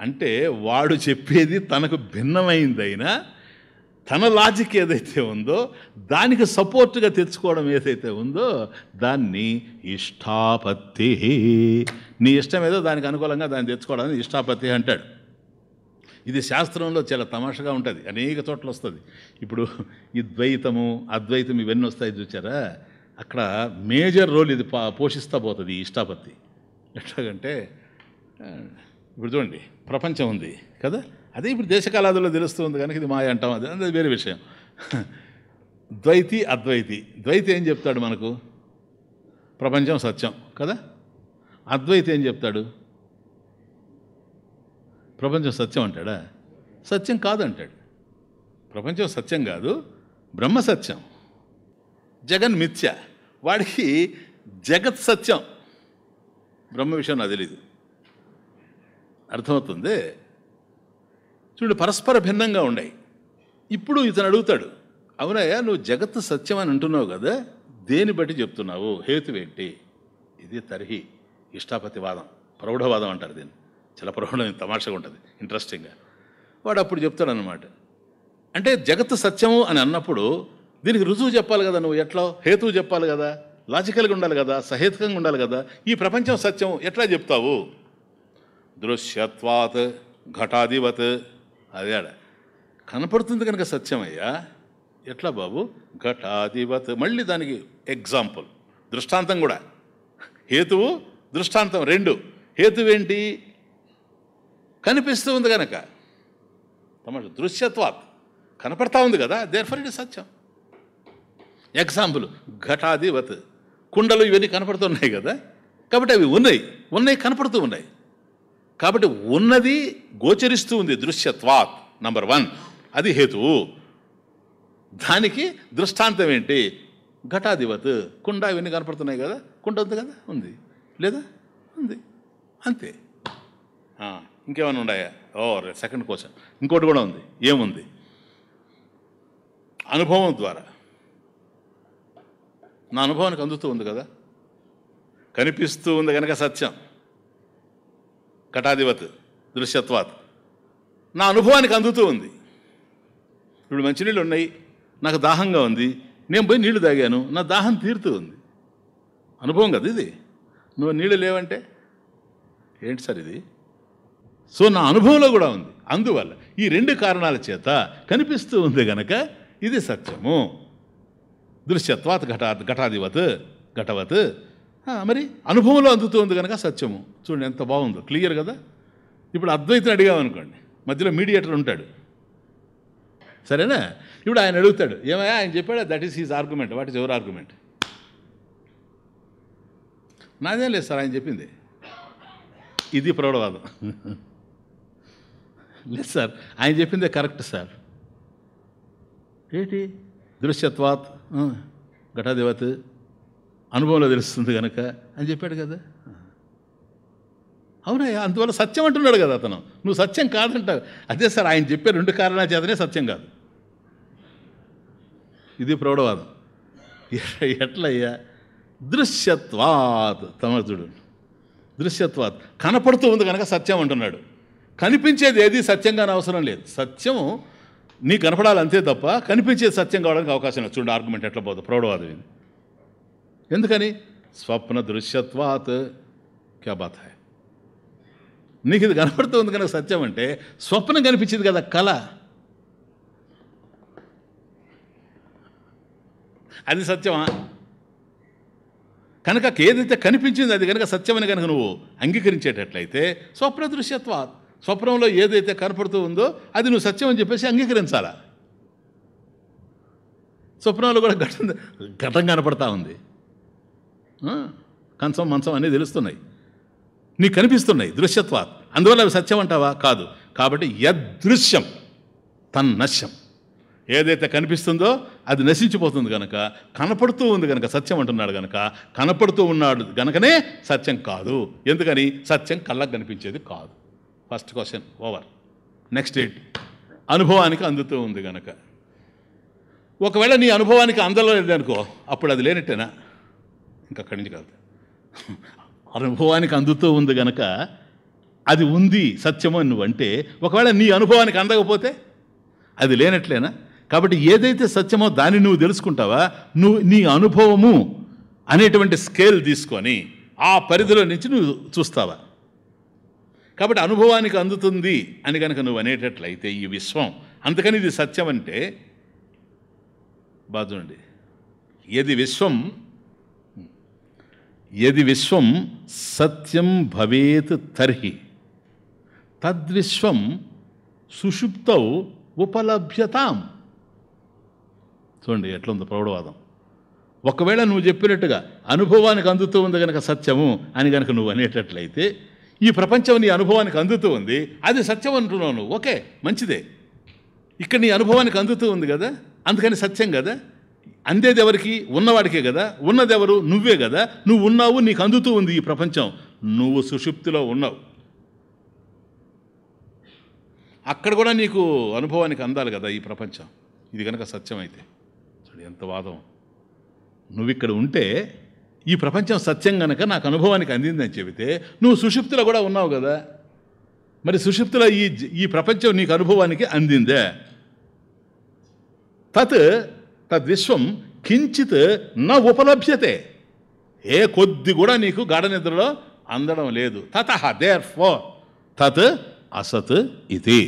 Speaker 1: అంటే వాడు చెప్పేది తనకు భిన్నమైందైనా తన లాజిక్ ఏదైతే ఉందో దానికి సపోర్ట్గా తెచ్చుకోవడం ఏదైతే ఉందో దాన్ని ఇష్టాపత్తి నీ ఇష్టం ఏదో దానికి అనుకూలంగా దాన్ని తెచ్చుకోవడం ఇష్టాపత్తి అంటాడు ఇది శాస్త్రంలో చాలా తమాషగా ఉంటుంది అనేక చోట్ల వస్తుంది ఇప్పుడు ఈ ద్వైతము అద్వైతం ఇవన్నీ వస్తాయి చూచారా అక్కడ మేజర్ రోల్ ఇది పోషిస్తా పోతుంది ఈ ఇష్టాపత్తి ఎట్లాగంటే ఇప్పుడు చూడండి ప్రపంచం ఉంది కదా అదే ఇప్పుడు దేశకాలాదుల్లో తెలుస్తుంది కనుక ఇది మాయ అంటాం అది అది వేరే విషయం ద్వైతి అద్వైతి ద్వైతి ఏం చెప్తాడు మనకు ప్రపంచం సత్యం కదా అద్వైతి ఏం చెప్తాడు ప్రపంచం సత్యం అంటాడా సత్యం కాదు అంటాడు ప్రపంచం సత్యం కాదు బ్రహ్మ సత్యం జగన్ మిథ్య వాడికి జగత్ సత్యం బ్రహ్మ విషయం నాకు తెలియదు అర్థమవుతుంది చూడు పరస్పర భిన్నంగా ఉన్నాయి ఇప్పుడు ఇతను అడుగుతాడు అవునయ్యా నువ్వు జగత్ సత్యం అని అంటున్నావు కదా దేని బట్టి చెప్తున్నావు హేతువేంటి ఇది తర్హి ఇష్టాపతివాదం ప్రౌఢవాదం అంటారు దీన్ని చాలా ప్రౌఢం తమాషగా ఉంటుంది ఇంట్రెస్టింగ్గా వాడు అప్పుడు చెప్తాడనమాట అంటే జగత్ సత్యము అని అన్నప్పుడు దీనికి రుజువు చెప్పాలి కదా నువ్వు ఎట్లా హేతువు చెప్పాలి కదా లాజికల్గా ఉండాలి కదా సహేతుకంగా ఉండాలి కదా ఈ ప్రపంచం సత్యం ఎట్లా చెప్తావు దృశ్యత్వాత్ ఘటాధివత్ అదే కనపడుతుంది కనుక సత్యమయ్యా ఎట్లా బాబు ఘటాధిపత్ మళ్ళీ దానికి ఎగ్జాంపుల్ దృష్టాంతం కూడా హేతువు దృష్టాంతం రెండు హేతువేంటి కనిపిస్తూ ఉంది కనుక తమ దృశ్యత్వాత్ కనపడతా ఉంది కదా దేర్ ఫర్ ఇట్ సత్యం ఎగ్జాంపుల్ ఘటాధివత్ కుండలు ఇవన్నీ కనపడుతున్నాయి కదా కాబట్టి అవి ఉన్నాయి ఉన్నాయి కనపడుతూ ఉన్నాయి కాబట్టి ఉన్నది గోచరిస్తూ ఉంది దృశ్యత్వాత్ నంబర్ వన్ అది హేతువు దానికి దృష్టాంతం ఏంటి ఘటాధివత్ కుండ ఇవన్నీ కనపడుతున్నాయి కదా కుండ ఉంది కదా ఉంది లేదా ఉంది అంతే ఇంకేమైనా ఉన్నాయా ఓ సెకండ్ క్వశ్చన్ ఇంకోటి కూడా ఉంది ఏముంది అనుభవం ద్వారా నా అనుభవానికి అందుతూ ఉంది కదా కనిపిస్తూ ఉంది కనుక సత్యం కటాధిపత్ దృశ్యత్వాత్ నా అనుభవానికి అందుతూ ఉంది ఇప్పుడు మంచినీళ్ళు ఉన్నాయి నాకు దాహంగా ఉంది నేను పోయి నీళ్లు తాగాను నా దాహం తీరుతూ ఉంది అనుభవం కదా ఇది నువ్వు నీళ్ళు లేవంటే ఏంటి సార్ ఇది సో నా అనుభవంలో కూడా ఉంది అందువల్ల ఈ రెండు కారణాల చేత కనిపిస్తూ ఉంది గనక ఇది సత్యము దృశ్యత్వాత్ ఘటా ఘటాధివత్ ఘటవత్ మరి అనుభవంలో అందుతుంది కనుక సత్యము చూడండి ఎంత బాగుందో క్లియర్ కదా ఇప్పుడు అద్వైతం అడిగామనుకోండి మధ్యలో మీడియేటర్ ఉంటాడు సరేనా ఇప్పుడు ఆయన అడుగుతాడు ఏమయ్యా ఆయన చెప్పాడు that is his argument what is ever argument నాదేం లేదు సార్ ఆయన చెప్పింది ఇది ప్రౌఢవాదం లేదు సార్ ఆయన చెప్పిందే కరెక్ట్ సార్ ఏంటి దృశ్యత్వాత్ ఘటాధిపత అనుభవంలో తెలుస్తుంది కనుక అని చెప్పాడు కదా అవునయ్యా అందువల్ల సత్యం అంటున్నాడు కదా అతను నువ్వు సత్యం కాదంటావు అదే సార్ ఆయన చెప్పే రెండు కారణాల చేతనే సత్యం కాదు ఇది ప్రౌఢవాదం ఎట్లయ్యా దృశ్యత్వాత్ తమర్థుడు దృశ్యత్వాత్ కనపడుతూ ఉంది కనుక సత్యం అంటున్నాడు కనిపించేది ఏది సత్యంగానే అవసరం లేదు సత్యము నీ కనపడాలి అంతే తప్ప కనిపించే సత్యం కావడానికి అవకాశం లేదు చూడండి ఆర్గ్యుమెంట్ ఎట్లా పోదు ప్రౌఢవాదం ఇది ఎందుకని స్వప్న దృశ్యత్వాత్ క్యా బాత్ నీకు ఇది కనపడుతుంది కనుక సత్యం అంటే స్వప్నం కనిపించింది కదా కళ అది సత్యమా కనుక ఏదైతే కనిపించింది అది కనుక సత్యమని కనుక నువ్వు అంగీకరించేటట్లయితే స్వప్న దృశ్యత్వాత్ స్వప్నంలో ఏదైతే కనపడుతూ ఉందో అది నువ్వు సత్యం అని చెప్పేసి అంగీకరించాలా స్వప్నంలో కూడా ఘటన ఘటం కనపడతా ఉంది కంచం మంచం అన్నీ తెలుస్తున్నాయి నీకు కనిపిస్తున్నాయి దృశ్యత్వా అందువల్ల అవి సత్యం అంటావా కాదు కాబట్టి యదృశ్యం తన్నశ్యం ఏదైతే కనిపిస్తుందో అది నశించిపోతుంది కనుక కనపడుతూ ఉంది కనుక సత్యం అంటున్నాడు కనుక కనపడుతూ ఉన్నాడు గనకనే సత్యం కాదు ఎందుకని సత్యం కళ్ళకు కనిపించేది కాదు ఫస్ట్ క్వశ్చన్ ఓవర్ నెక్స్ట్ ఏంటి అనుభవానికి అందుతూ ఉంది కనుక ఒకవేళ నీ అనుభవానికి అందలేదు అనుకో అప్పుడు అది లేనట్టేనా ఇంకా అక్కడి నుంచి కాదు అనుభవానికి అందుతూ ఉంది కనుక అది ఉంది సత్యము నువ్వంటే ఒకవేళ నీ అనుభవానికి అందకపోతే అది లేనట్లేనా కాబట్టి ఏదైతే సత్యమో దాన్ని నువ్వు తెలుసుకుంటావా నువ్వు నీ అనుభవము అనేటువంటి స్కేల్ తీసుకొని ఆ పరిధిలో నుంచి నువ్వు చూస్తావా కాబట్టి అనుభవానికి అందుతుంది అని కనుక నువ్వు అనేటట్లయితే ఈ విశ్వం అందుకని ఇది సత్యం అంటే బాధండి ఎది విశ్వం ఎది విశ్వం సత్యం భవేత్ తర్హి తద్విశ్వం సుషుప్తౌ ఉపలభ్యతాం చూడండి ఎట్లుంది ప్రౌఢవాదం ఒకవేళ నువ్వు చెప్పినట్టుగా అనుభవానికి అందుతూ ఉంది కనుక సత్యము అని కనుక నువ్వు అనేటట్లయితే ఈ ప్రపంచం నీ అనుభవానికి అందుతూ ఉంది అది సత్యం అంటున్నాను ఓకే మంచిదే ఇక్కడ నీ అనుభవానికి అందుతూ ఉంది కదా అందుకని సత్యం కదా అందేది ఎవరికి ఉన్నవాడికే కదా ఎవరు నువ్వే కదా నువ్వు ఉన్నావు నీకు అందుతూ ఉంది ఈ ప్రపంచం నువ్వు సుషుప్తిలో ఉన్నావు అక్కడ కూడా నీకు అనుభవానికి అందాలి కదా ఈ ప్రపంచం ఇది కనుక సత్యం అయితే చూడు ఎంత వాదం నువ్వు ఇక్కడ ఉంటే ఈ ప్రపంచం సత్యం గనక నాకు అనుభవానికి అందిందని చెబితే నువ్వు సుషుప్తిలో కూడా ఉన్నావు కదా మరి సుషుప్తుల ఈ ఈ ప్రపంచం నీకు అనుభవానికి అందిందే తత్ తద్విశ్వం కించిత్ నా ఉపలభ్యతే ఏ కొద్ది కూడా నీకు గాఢ నిద్రలో అందడం లేదు తత దేర్ ఫో తత్ అసత్ ఇది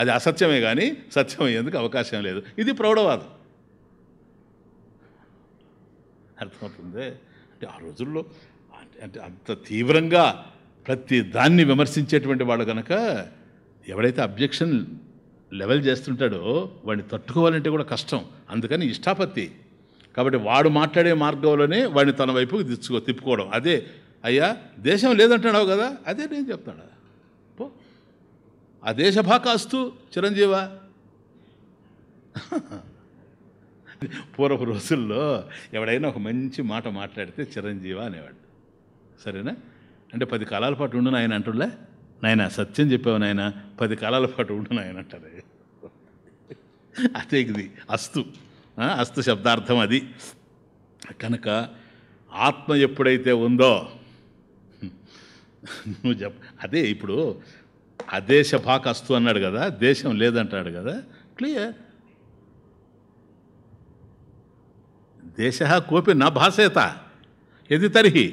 Speaker 1: అది అసత్యమే కానీ సత్యం అయ్యేందుకు అవకాశం లేదు ఇది ప్రౌఢవాదం అర్థమవుతుంది అంటే ఆ రోజుల్లో అంటే అంత తీవ్రంగా ప్రతి దాన్ని విమర్శించేటువంటి వాడు కనుక ఎవడైతే అబ్జెక్షన్ లెవెల్ చేస్తుంటాడో వాడిని తట్టుకోవాలంటే కూడా కష్టం అందుకని ఇష్టాపత్తి కాబట్టి వాడు మాట్లాడే మార్గంలోనే వాడిని తన వైపుకి తెచ్చుకో తిప్పుకోవడం అదే అయ్యా దేశం లేదంటున్నావు కదా అదే నేను చెప్తాడా పో ఆ దేశభాకాస్తు చిరంజీవ పూర్వపు రోజుల్లో ఎవడైనా ఒక మంచి మాట మాట్లాడితే చిరంజీవ అనేవాడు సరేనా అంటే పది కాలాల పాటు ఉండు నాయన అంటుండే నాయన సత్యం చెప్పావు నాయన పది కాలాల పాటు ఉండు నాయన అంటారు అదే ఇది అస్తు అస్తు శబ్దార్థం అది కనుక ఆత్మ ఎప్పుడైతే ఉందో నువ్వు చెప్ప అదే ఇప్పుడు అదేశ భాక అస్తు అన్నాడు కదా దేశం లేదంటాడు కదా క్లియర్ దేశ కోపి నా భాషేత ఎది తరిహి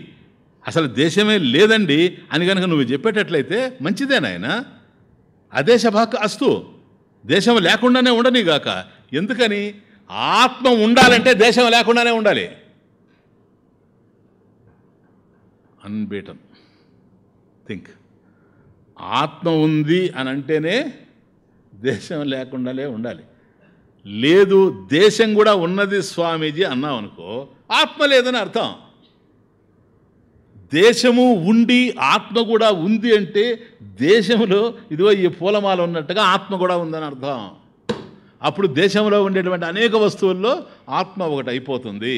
Speaker 1: అసలు దేశమే లేదండి అని కనుక నువ్వు చెప్పేటట్లయితే మంచిదే నాయన అదేశ భాక అస్తు దేశం లేకుండానే ఉండనిగాక ఎందుకని ఆత్మ ఉండాలంటే దేశం లేకుండానే ఉండాలి అన్బీటన్ థింక్ ఆత్మ ఉంది అని అంటేనే దేశం లేకుండానే ఉండాలి లేదు దేశం కూడా ఉన్నది స్వామీజీ అన్నాం అనుకో ఆత్మ లేదని అర్థం దేశము ఉండి ఆత్మ కూడా ఉంది అంటే దేశంలో ఇదిగో ఈ పూలమాల ఉన్నట్టుగా ఆత్మ కూడా ఉందని అర్థం అప్పుడు దేశంలో ఉండేటువంటి అనేక వస్తువుల్లో ఆత్మ ఒకటి అయిపోతుంది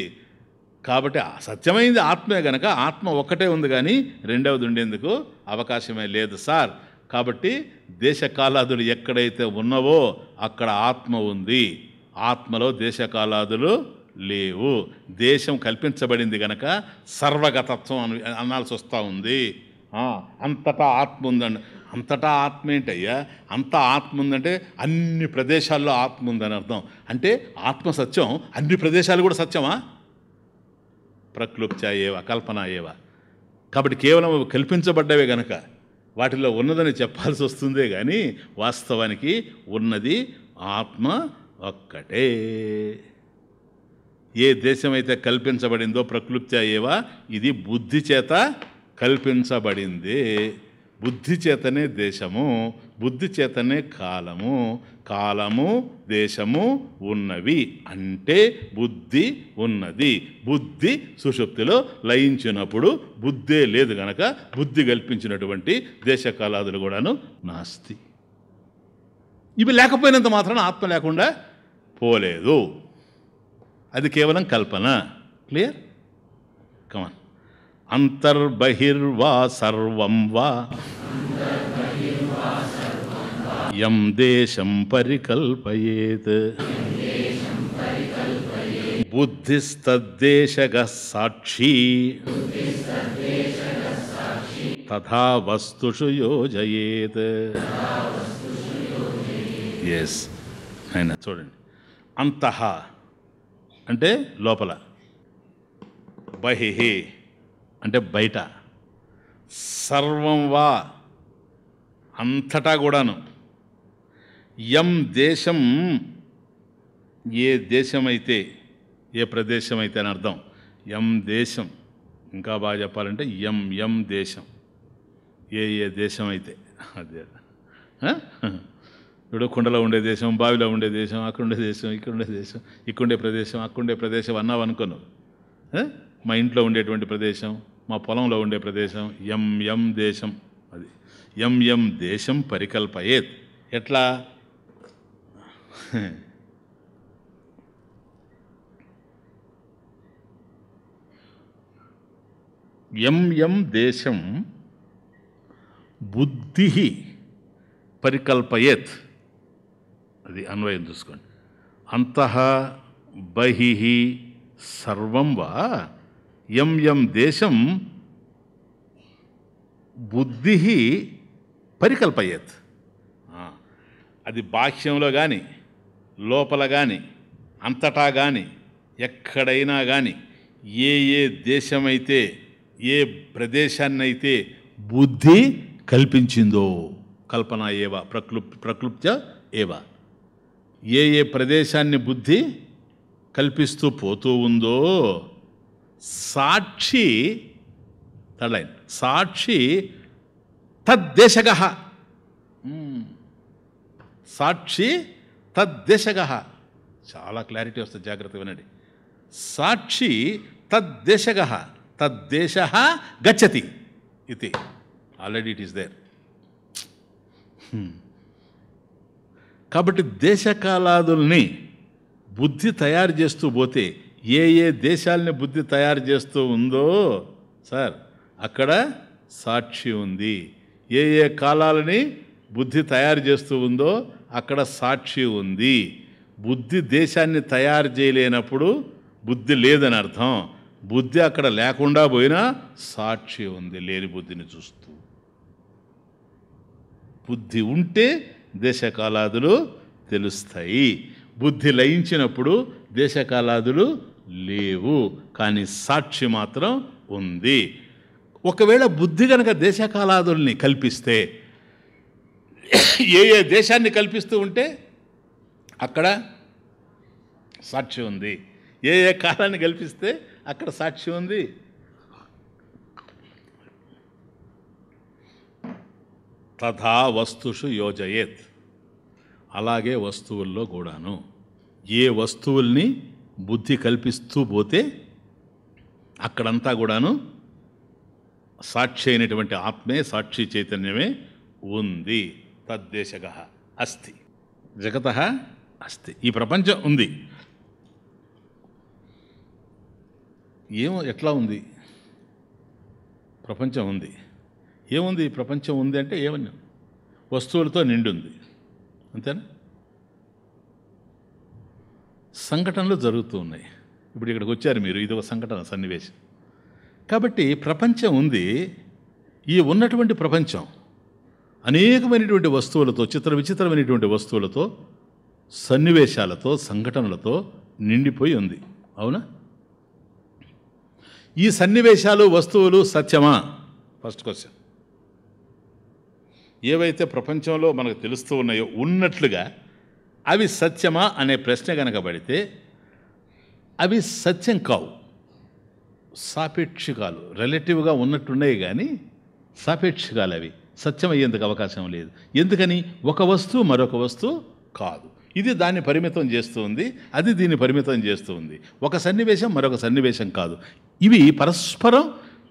Speaker 1: కాబట్టి సత్యమైంది ఆత్మే కనుక ఆత్మ ఒక్కటే ఉంది కానీ రెండవది ఉండేందుకు అవకాశమే లేదు సార్ కాబట్టి దేశకాలాదులు ఎక్కడైతే ఉన్నవో అక్కడ ఆత్మ ఉంది ఆత్మలో దేశకాలాదులు లేవు దేశం కల్పించబడింది గనక సర్వగతత్వం అని అనాల్సి వస్తూ ఉంది అంతటా ఆత్మ ఉందండి అంతటా ఆత్మ ఏంటయ్యా అంత ఆత్మ ఉందంటే అన్ని ప్రదేశాల్లో ఆత్మ ఉందని అర్థం అంటే ఆత్మ సత్యం అన్ని ప్రదేశాలు కూడా సత్యమా ప్రక్లుప్త ఏవ కల్పన ఏవ కాబట్టి కేవలం కల్పించబడ్డవే గనక వాటిలో ఉన్నదని చెప్పాల్సి వస్తుందే కానీ వాస్తవానికి ఉన్నది ఆత్మ ఒక్కటే ఏ దేశమైతే కల్పించబడిందో ప్రకృత్యా అయ్యేవా ఇది బుద్ధి చేత కల్పించబడింది బుద్ధి చేతనే దేశము బుద్ధి చేతనే కాలము కాలము దేశము ఉన్నవి అంటే బుద్ధి ఉన్నది బుద్ధి సుషుప్తిలో లయించినప్పుడు బుద్ధే లేదు గనక బుద్ధి కల్పించినటువంటి దేశకాలాదులు కూడాను నాస్తి ఇవి లేకపోయినంత మాత్రం ఆత్మ లేకుండా పోలేదు అది కేవలం కల్పన క్లియర్ కమన్ అంతర్బహిర్వా సర్వం వా యం దేశం పరికల్పయేత్ బుద్ధిస్తద్దేశగ సాక్షి తథా వస్తుషు యోజయేత్ ఎస్ ఆయన చూడండి అంతః అంటే లోపల బహిహి అంటే బయట సర్వం వా అంతటా కూడాను ఎం దేశం ఏ దేశమైతే ఏ ప్రదేశం అయితే అని అర్థం ఎం దేశం ఇంకా బాగా చెప్పాలంటే ఎం ఎం దేశం ఏ ఏ దేశం అయితే అదే ఇప్పుడు కుండలో ఉండే దేశం బావిలో ఉండే దేశం అక్కడ ఉండే దేశం ఇక్కడ ఉండే దేశం ఇక్కడుండే ప్రదేశం అక్కడుండే ప్రదేశం అన్నావు అనుకోను మా ఇంట్లో ఉండేటువంటి ప్రదేశం మా పొలంలో ఉండే ప్రదేశం ఎం ఎం దేశం అది ఎం ఎం దేశం పరికల్పయేత్ ఎట్లా ఎం ఎం దేశం బుద్ధి పరికల్పయేత్ అది అన్వయం చూసుకోండి అంత బహి సర్వం వా ఎం ఎం దేశం బుద్ధి పరికల్పయేత్ అది బాహ్యంలో కానీ లోపల కానీ అంతటా కానీ ఎక్కడైనా కానీ ఏ ఏ దేశమైతే ఏ ప్రదేశాన్నైతే బుద్ధి కల్పించిందో కల్పన ఏవ ప్రక్లుప్ ప్రకృప్త ఏవ ఏ ఏ ప్రదేశాన్ని బుద్ధి కల్పిస్తూ పోతూ ఉందో సాక్షి థర్డ్ సాక్షి తద్దేశగ సాక్షి తద్దిశగ చాలా క్లారిటీ వస్తుంది జాగ్రత్త వినండి సాక్షి తద్దిశగ తద్దేశ గచ్చతి ఇది ఆల్రెడీ ఇట్ ఈస్ దేర్ కాబట్టి దేశకాలాదుల్ని బుద్ధి తయారు చేస్తూ పోతే ఏ ఏ దేశాలని బుద్ధి తయారు చేస్తూ ఉందో సార్ అక్కడ సాక్షి ఉంది ఏ ఏ కాలాలని బుద్ధి తయారు చేస్తూ ఉందో అక్కడ సాక్షి ఉంది బుద్ధి దేశాన్ని తయారు చేయలేనప్పుడు బుద్ధి లేదని అర్థం బుద్ధి అక్కడ లేకుండా పోయినా సాక్షి ఉంది లేని బుద్ధిని చూస్తూ బుద్ధి ఉంటే దేశకాలాదులు తెలుస్తాయి బుద్ధి లయించినప్పుడు దేశకాలాదులు లేవు కానీ సాక్షి మాత్రం ఉంది ఒకవేళ బుద్ధి కనుక దేశకాలాదుల్ని కల్పిస్తే ఏ ఏ దేశాన్ని కల్పిస్తూ ఉంటే అక్కడ సాక్షి ఉంది ఏ ఏ కాలాన్ని కల్పిస్తే అక్కడ సాక్షి ఉంది తథా వస్తుషు యోజయేత్ అలాగే వస్తువుల్లో కూడాను ఏ వస్తువుల్ని బుద్ధి కల్పిస్తూ పోతే అక్కడంతా కూడాను సాక్షి అయినటువంటి ఆత్మే సాక్షి చైతన్యమే ఉంది తద్దేశగ అస్తి జగత అస్తి ఈ ప్రపంచం ఉంది ఏమో ఎట్లా ఉంది ప్రపంచం ఉంది ఏముంది ప్రపంచం ఉంది అంటే ఏమన్నా వస్తువులతో నిండుంది అంతేనా సంఘటనలు జరుగుతూ ఉన్నాయి ఇప్పుడు ఇక్కడికి వచ్చారు మీరు ఇది ఒక సంఘటన సన్నివేశం కాబట్టి ప్రపంచం ఉంది ఈ ఉన్నటువంటి ప్రపంచం అనేకమైనటువంటి వస్తువులతో చిత్ర విచిత్రమైనటువంటి వస్తువులతో సన్నివేశాలతో సంఘటనలతో నిండిపోయి ఉంది అవునా ఈ సన్నివేశాలు వస్తువులు సత్యమా ఫస్ట్ క్వశ్చన్ ఏవైతే ప్రపంచంలో మనకు తెలుస్తూ ఉన్నాయో ఉన్నట్లుగా అవి సత్యమా అనే ప్రశ్న కనుక పడితే అవి సత్యం కావు సాపేక్షికాలు రిలేటివ్గా ఉన్నట్టున్నాయి కానీ సాపేక్షికాలు అవి సత్యం అయ్యేందుకు అవకాశం లేదు ఎందుకని ఒక వస్తువు మరొక వస్తువు కాదు ఇది దాన్ని పరిమితం చేస్తుంది అది దీన్ని పరిమితం చేస్తుంది ఒక సన్నివేశం మరొక సన్నివేశం కాదు ఇవి పరస్పరం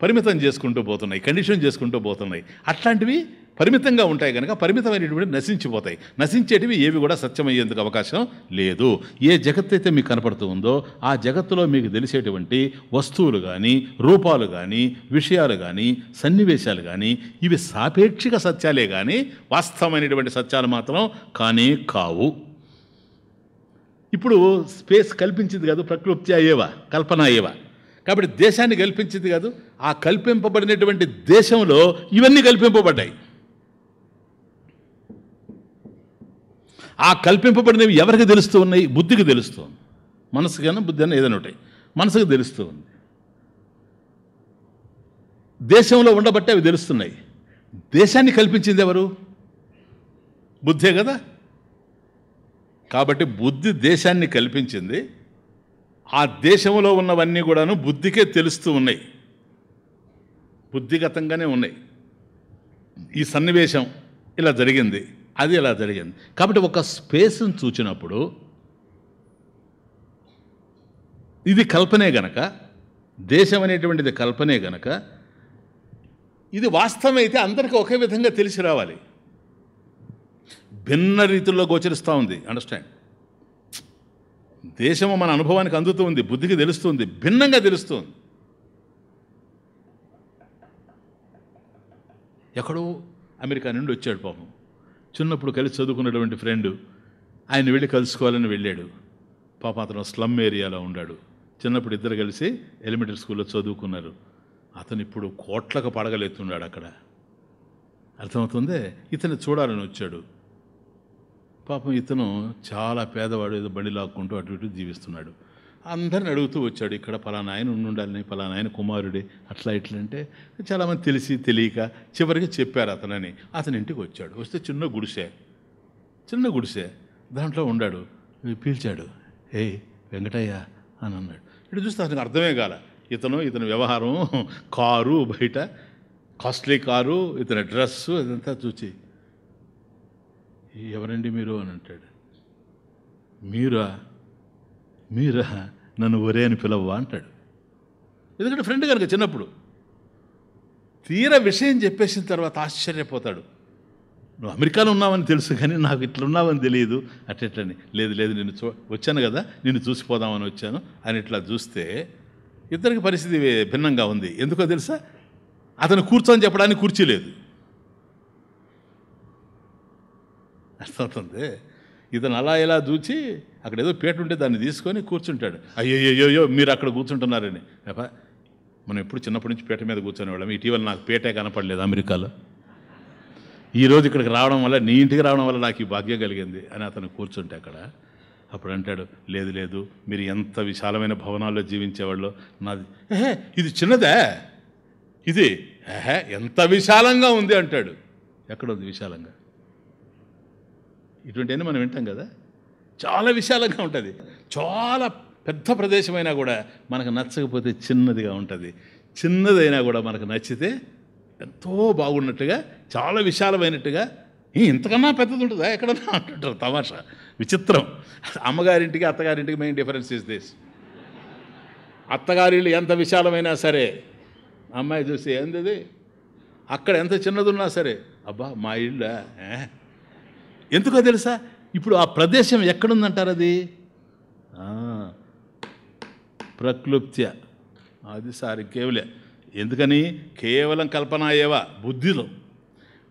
Speaker 1: పరిమితం చేసుకుంటూ పోతున్నాయి కండిషన్ చేసుకుంటూ పోతున్నాయి అట్లాంటివి పరిమితంగా ఉంటాయి కనుక పరిమితమైనటువంటి నశించిపోతాయి నశించేటివి ఏవి కూడా సత్యమయ్యేందుకు అవకాశం లేదు ఏ జగత్ అయితే మీకు కనపడుతూ ఉందో ఆ జగత్తులో మీకు తెలిసేటువంటి వస్తువులు కానీ రూపాలు కానీ విషయాలు కానీ సన్నివేశాలు కానీ ఇవి సాపేక్షిక సత్యాలే కానీ వాస్తవమైనటువంటి సత్యాలు మాత్రం కానీ కావు ఇప్పుడు స్పేస్ కల్పించింది కాదు ప్రకృతి అయ్యేవా కల్పన అయ్యేవా కాబట్టి దేశాన్ని కల్పించింది కాదు ఆ కల్పింపబడినటువంటి దేశంలో ఇవన్నీ కల్పింపబడ్డాయి ఆ కల్పింపబడినవి ఎవరికి తెలుస్తూ ఉన్నాయి బుద్ధికి తెలుస్తూ ఉంది మనసు కానీ బుద్ధి అని ఏదైనా ఉంటాయి మనసుకు తెలుస్తూ ఉంది దేశంలో ఉండబట్టే అవి తెలుస్తున్నాయి దేశాన్ని కల్పించింది ఎవరు బుద్ధే కదా కాబట్టి బుద్ధి దేశాన్ని కల్పించింది ఆ దేశంలో ఉన్నవన్నీ కూడాను బుద్ధికే తెలుస్తూ ఉన్నాయి బుద్ధిగతంగానే ఉన్నాయి ఈ సన్నివేశం ఇలా జరిగింది అది ఇలా జరిగింది కాబట్టి ఒక స్పేస్ని చూచినప్పుడు ఇది కల్పనే గనక దేశం అనేటువంటిది కల్పనే గనక ఇది వాస్తవమైతే అందరికీ ఒకే విధంగా తెలిసి రావాలి భిన్న రీతుల్లో గోచరిస్తూ ఉంది అండర్స్టాండ్ దేశము మన అనుభవానికి అందుతుంది బుద్ధికి తెలుస్తుంది భిన్నంగా తెలుస్తుంది ఎక్కడో అమెరికా నుండి వచ్చాడు పాపం చిన్నప్పుడు కలిసి చదువుకున్నటువంటి ఫ్రెండ్ ఆయన వెళ్ళి కలుసుకోవాలని వెళ్ళాడు పాప అతను స్లమ్ ఏరియాలో ఉండాడు చిన్నప్పుడు ఇద్దరు కలిసి ఎలిమెంటరీ స్కూల్లో చదువుకున్నారు అతను ఇప్పుడు కోట్లకు పడగలెత్తున్నాడు అక్కడ అర్థమవుతుంది ఇతను చూడాలని వచ్చాడు పాపం ఇతను చాలా పేదవాడు ఏదో బండి లాక్కుంటూ అటు ఇటు జీవిస్తున్నాడు అందరిని అడుగుతూ వచ్చాడు ఇక్కడ పలానా ఆయన ఉండాలని పలానా ఆయన కుమారుడే అట్లా ఇట్లా అంటే చాలామంది తెలిసి తెలియక చివరికి చెప్పారు అతనని అతని ఇంటికి వచ్చాడు వస్తే చిన్న గుడిసే చిన్న గుడిసే దాంట్లో ఉండాడు పీల్చాడు ఏ వెంకటయ్య అని అన్నాడు ఇటు చూస్తే అతనికి అర్థమే కాల ఇతను ఇతని వ్యవహారం కారు బయట కాస్ట్లీ కారు ఇతని డ్రెస్సు ఇదంతా చూసి ఎవరండి మీరు అని అంటాడు మీరా మీరా నన్ను ఒరే అని పిలవ్వా అంటాడు ఎందుకంటే ఫ్రెండ్ కనుక చిన్నప్పుడు తీర విషయం చెప్పేసిన తర్వాత ఆశ్చర్యపోతాడు నువ్వు అమెరికాలో ఉన్నావని తెలుసు కానీ నాకు ఇట్లా ఉన్నావని తెలియదు అట్టని లేదు లేదు నేను చూ వచ్చాను కదా నిన్ను చూసిపోదామని వచ్చాను అని ఇట్లా చూస్తే ఇద్దరికి పరిస్థితి భిన్నంగా ఉంది ఎందుకో తెలుసా అతను కూర్చొని చెప్పడానికి కూర్చీ లేదు అర్థమవుతుంది ఇతను అలా ఇలా చూచి అక్కడ ఏదో పేట ఉంటే దాన్ని తీసుకొని కూర్చుంటాడు అయ్యోయ్యోయో మీరు అక్కడ కూర్చుంటున్నారని రేపా మనం ఎప్పుడు చిన్నప్పటి నుంచి పేట మీద వాళ్ళం ఇటీవల నాకు పేటే కనపడలేదు అమెరికాలో ఈరోజు ఇక్కడికి రావడం వల్ల నీ ఇంటికి రావడం వల్ల నాకు ఈ భాగ్యం కలిగింది అని అతను కూర్చుంటే అక్కడ అప్పుడు అంటాడు లేదు లేదు మీరు ఎంత విశాలమైన భవనాల్లో జీవించేవాళ్ళు నాది ఏహే ఇది చిన్నదే ఇది ఏహే ఎంత విశాలంగా ఉంది అంటాడు ఎక్కడ ఉంది విశాలంగా ఇటువంటివన్నీ మనం వింటాం కదా చాలా విశాలంగా ఉంటుంది చాలా పెద్ద ప్రదేశమైనా కూడా మనకు నచ్చకపోతే చిన్నదిగా ఉంటుంది చిన్నదైనా కూడా మనకు నచ్చితే ఎంతో బాగున్నట్టుగా చాలా విశాలమైనట్టుగా ఇంతకన్నా పెద్దది ఉంటుందా ఎక్కడన్నా అంటుంటారు తమాషా విచిత్రం అమ్మగారింటికి అత్తగారింటికి మెయిన్ డిఫరెన్స్ ఇస్ దిస్ అత్తగారిళ్ళు ఎంత విశాలమైనా సరే అమ్మాయి చూసి ఏంది అక్కడ ఎంత చిన్నది ఉన్నా సరే అబ్బా మా ఇళ్ళ ఎందుకో తెలుసా ఇప్పుడు ఆ ప్రదేశం ఎక్కడుందంటారు అది ప్రక్లుప్త్య అది సారి కేవలే ఎందుకని కేవలం కల్పన ఏవా బుద్ధిలో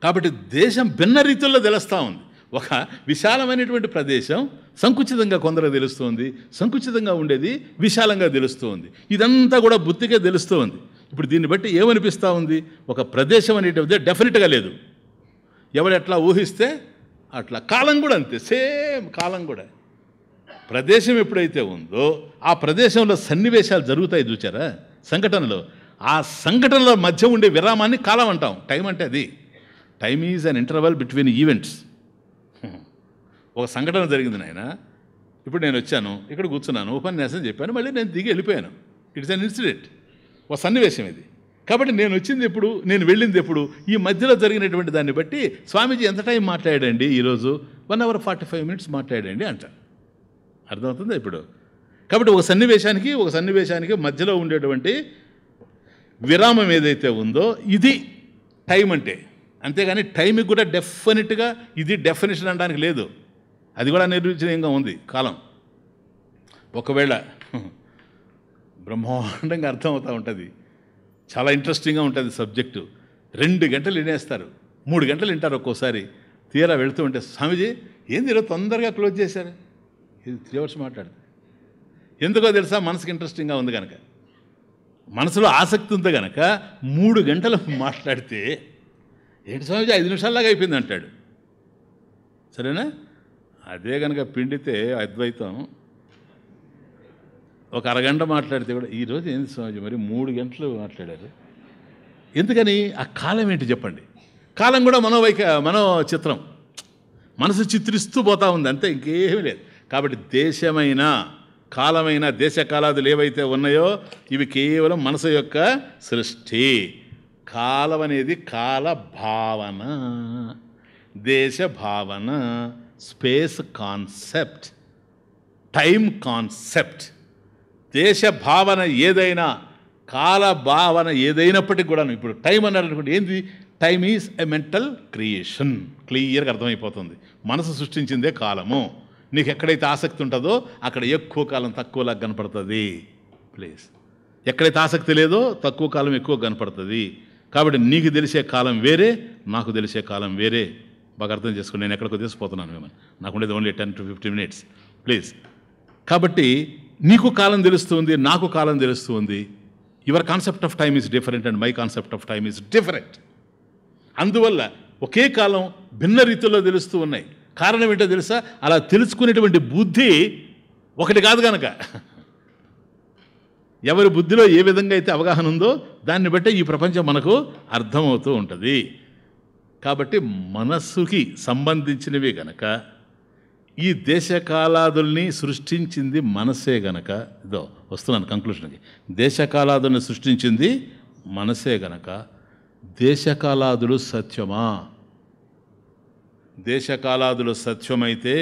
Speaker 1: కాబట్టి దేశం భిన్న రీతుల్లో తెలుస్తూ ఉంది ఒక విశాలమైనటువంటి ప్రదేశం సంకుచితంగా కొందరు తెలుస్తుంది సంకుచితంగా ఉండేది విశాలంగా తెలుస్తుంది ఇదంతా కూడా బుద్ధికే తెలుస్తుంది ఇప్పుడు దీన్ని బట్టి ఏమనిపిస్తూ ఉంది ఒక ప్రదేశం అనేటువంటిది డెఫినెట్గా లేదు ఎట్లా ఊహిస్తే అట్లా కాలం కూడా అంతే సేమ్ కాలం కూడా ప్రదేశం ఎప్పుడైతే ఉందో ఆ ప్రదేశంలో సన్నివేశాలు జరుగుతాయి చూచారా సంఘటనలో ఆ సంఘటనల మధ్య ఉండే విరామాన్ని కాలం అంటాం టైం అంటే అది time is an interval between events ఒక సంఘటన జరిగింది నాయన ఇప్పుడు నేను వచ్చాను ఇక్కడ కూర్చున్నాను ఉపన్యాసం చెప్పాను మళ్ళీ నేను దిగి వెళ్ళిపోయాను ఇట్స్ అన్ ఇన్సిడెంట్ ఒక సన్నివేశం ఇది కాబట్టి నేను వచ్చింది ఎప్పుడు నేను వెళ్ళింది ఎప్పుడు ఈ మధ్యలో జరిగినటువంటి దాన్ని బట్టి స్వామీజీ ఎంత టైం మాట్లాడండి ఈరోజు one hour forty five minutes మాట్లాడండి అంట అర్థమవుతుందా ఇప్పుడు కాబట్టి ఒక సన్నివేశానికి ఒక సన్నివేశానికి మధ్యలో ఉండేటువంటి విరామం ఏదైతే ఉందో ఇది టైం అంటే అంతేగాని టైంకి కూడా డెఫినెట్గా ఇది డెఫినేషన్ అనడానికి లేదు అది కూడా నిర్వచనీయంగా ఉంది కాలం ఒకవేళ బ్రహ్మాండంగా అర్థమవుతూ ఉంటుంది చాలా ఇంట్రెస్టింగ్గా ఉంటుంది సబ్జెక్టు రెండు గంటలు వినేస్తారు మూడు గంటలు వింటారు ఒక్కోసారి తీరా వెళుతూ ఉంటే స్వామిజీ ఏంది ఈరోజు తొందరగా క్లోజ్ చేశారు ఇది త్రీ అవర్స్ మాట్లాడుతుంది ఎందుకో తెలుసా మనసుకి ఇంట్రెస్టింగ్గా ఉంది కనుక మనసులో ఆసక్తి ఉంది కనుక మూడు గంటలు మాట్లాడితే ఏంటి స్వామిజీ ఐదు నిమిషాల్లాగా అయిపోయింది అంటాడు సరేనా అదే కనుక పిండితే అద్వైతం ఒక అరగంట మాట్లాడితే కూడా ఈరోజు ఏంది స్వామి మరి మూడు గంటలు మాట్లాడారు ఎందుకని ఆ కాలం ఏంటి చెప్పండి కాలం కూడా మనోవైక మనో చిత్రం మనసు చిత్రిస్తూ పోతా ఉంది అంతే ఇంకేమీ లేదు కాబట్టి దేశమైన కాలమైన దేశ కాలాదులు ఏవైతే ఉన్నాయో ఇవి కేవలం మనసు యొక్క సృష్టి కాలం అనేది కాల భావన దేశ భావన స్పేస్ కాన్సెప్ట్ టైం కాన్సెప్ట్ దేశ భావన ఏదైనా కాల భావన ఏదైనప్పటికీ కూడా ఇప్పుడు టైం అన్నారనుకోండి ఏంది time is a mental creation క్లియర్గా అర్థమైపోతుంది మనసు సృష్టించిందే కాలము నీకు ఎక్కడైతే ఆసక్తి ఉంటుందో అక్కడ ఎక్కువ కాలం తక్కువలా కనపడుతుంది ప్లీజ్ ఎక్కడైతే ఆసక్తి లేదో తక్కువ కాలం ఎక్కువ కనపడుతుంది కాబట్టి నీకు తెలిసే కాలం వేరే నాకు తెలిసే కాలం వేరే బాగా అర్థం చేసుకుని నేను ఎక్కడికో తీసుకుపోతున్నాను మిమ్మల్ని నాకు ఉండేది only ten to fifty minutes please కాబట్టి నీకు కాలం తెలుస్తుంది నాకు కాలం తెలుస్తుంది your concept of time is different and my concept of time is different అందువల్ల ఒకే కాలం భిన్న రీతిలో తెలుస్తూ ఉన్నాయి కారణం ఏంటో తెలుసా అలా తెలుసుకునేటువంటి బుద్ధి ఒకటి కాదు కనుక ఎవరి బుద్ధిలో ఏ విధంగా అయితే అవగాహన ఉందో దాన్ని బట్టే ఈ ప్రపంచం మనకు అర్థమవుతూ ఉంటుంది కాబట్టి మనస్సుకి సంబంధించినవి కనుక ఈ దేశకాలాదుల్ని సృష్టించింది మనసే గనక ఇదో వస్తున్నాను కంక్లూషన్కి దేశకాలాదుల్ని సృష్టించింది మనసే గనక దేశకాలాదులు సత్యమా దేశకాలాదులు సత్యమైతే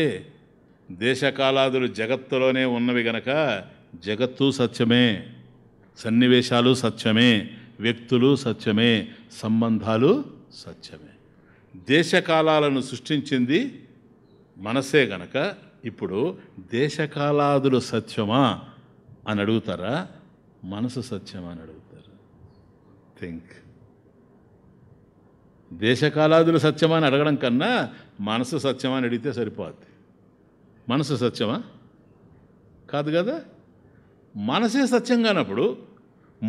Speaker 1: దేశకాలాదులు జగత్తులోనే ఉన్నవి గనక జగత్తు సత్యమే సన్నివేశాలు సత్యమే వ్యక్తులు సత్యమే సంబంధాలు సత్యమే దేశకాలాలను సృష్టించింది మనసే గనక ఇప్పుడు దేశకాలాదులు సత్యమా అని అడుగుతారా మనసు సత్యమా అని అడుగుతారు థింక్ దేశకాలాదులు సత్యమా అని అడగడం కన్నా మనసు సత్యమా అని అడిగితే సరిపోద్ది మనసు సత్యమా కాదు కదా మనసే సత్యం కానప్పుడు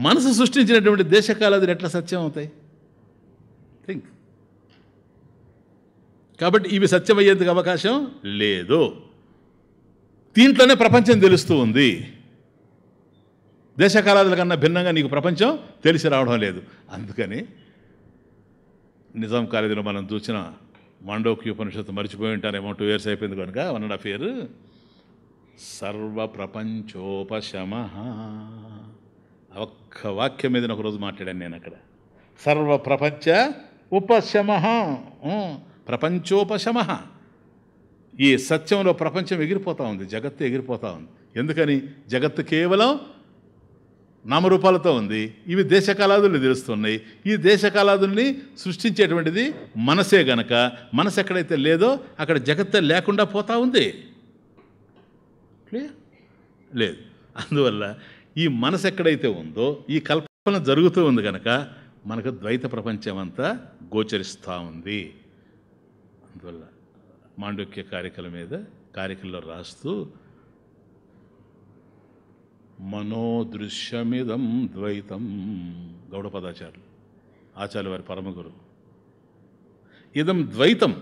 Speaker 1: మనసు సృష్టించినటువంటి దేశకాలాదులు ఎట్లా సత్యం అవుతాయి కాబట్టి ఇవి సత్యమయ్యేందుకు అవకాశం లేదు దీంట్లోనే ప్రపంచం తెలుస్తూ ఉంది దేశకాలాదుల కన్నా భిన్నంగా నీకు ప్రపంచం తెలిసి రావడం లేదు అందుకని నిజాం కాలేజీలో మనం చూసిన మాండోక్య ఉపనిషత్తు మర్చిపోయి ఉంటారేమో టూ ఇయర్స్ అయిపోయింది కనుక వన్ అండ్ హాఫ్ ఇయర్ సర్వ ప్రపంచోపశమ ఒక్క వాక్యం మీద ఒకరోజు మాట్లాడాను నేను అక్కడ సర్వ ప్రపంచ ఉపశమ ప్రపంచోపశమ ఈ సత్యంలో ప్రపంచం ఎగిరిపోతూ ఉంది జగత్తు ఎగిరిపోతూ ఉంది ఎందుకని జగత్తు కేవలం నామరూపాలతో ఉంది ఇవి దేశకాలాదులు తెలుస్తున్నాయి ఈ దేశకాలాదుల్ని సృష్టించేటువంటిది మనసే గనక మనసు ఎక్కడైతే లేదో అక్కడ జగత్తే లేకుండా పోతూ ఉంది క్లియర్ లేదు అందువల్ల ఈ మనసు ఎక్కడైతే ఉందో ఈ కల్పన జరుగుతూ ఉంది కనుక మనకు ద్వైత ప్రపంచం అంతా గోచరిస్తూ ఉంది అందువల్ల మాండక్య కారికల మీద కారికల్లో రాస్తూ మనోదృశ్యమిదం ద్వైతం గౌడపదాచారులు ఆచార్య వారి గురువు ఇదం ద్వైతం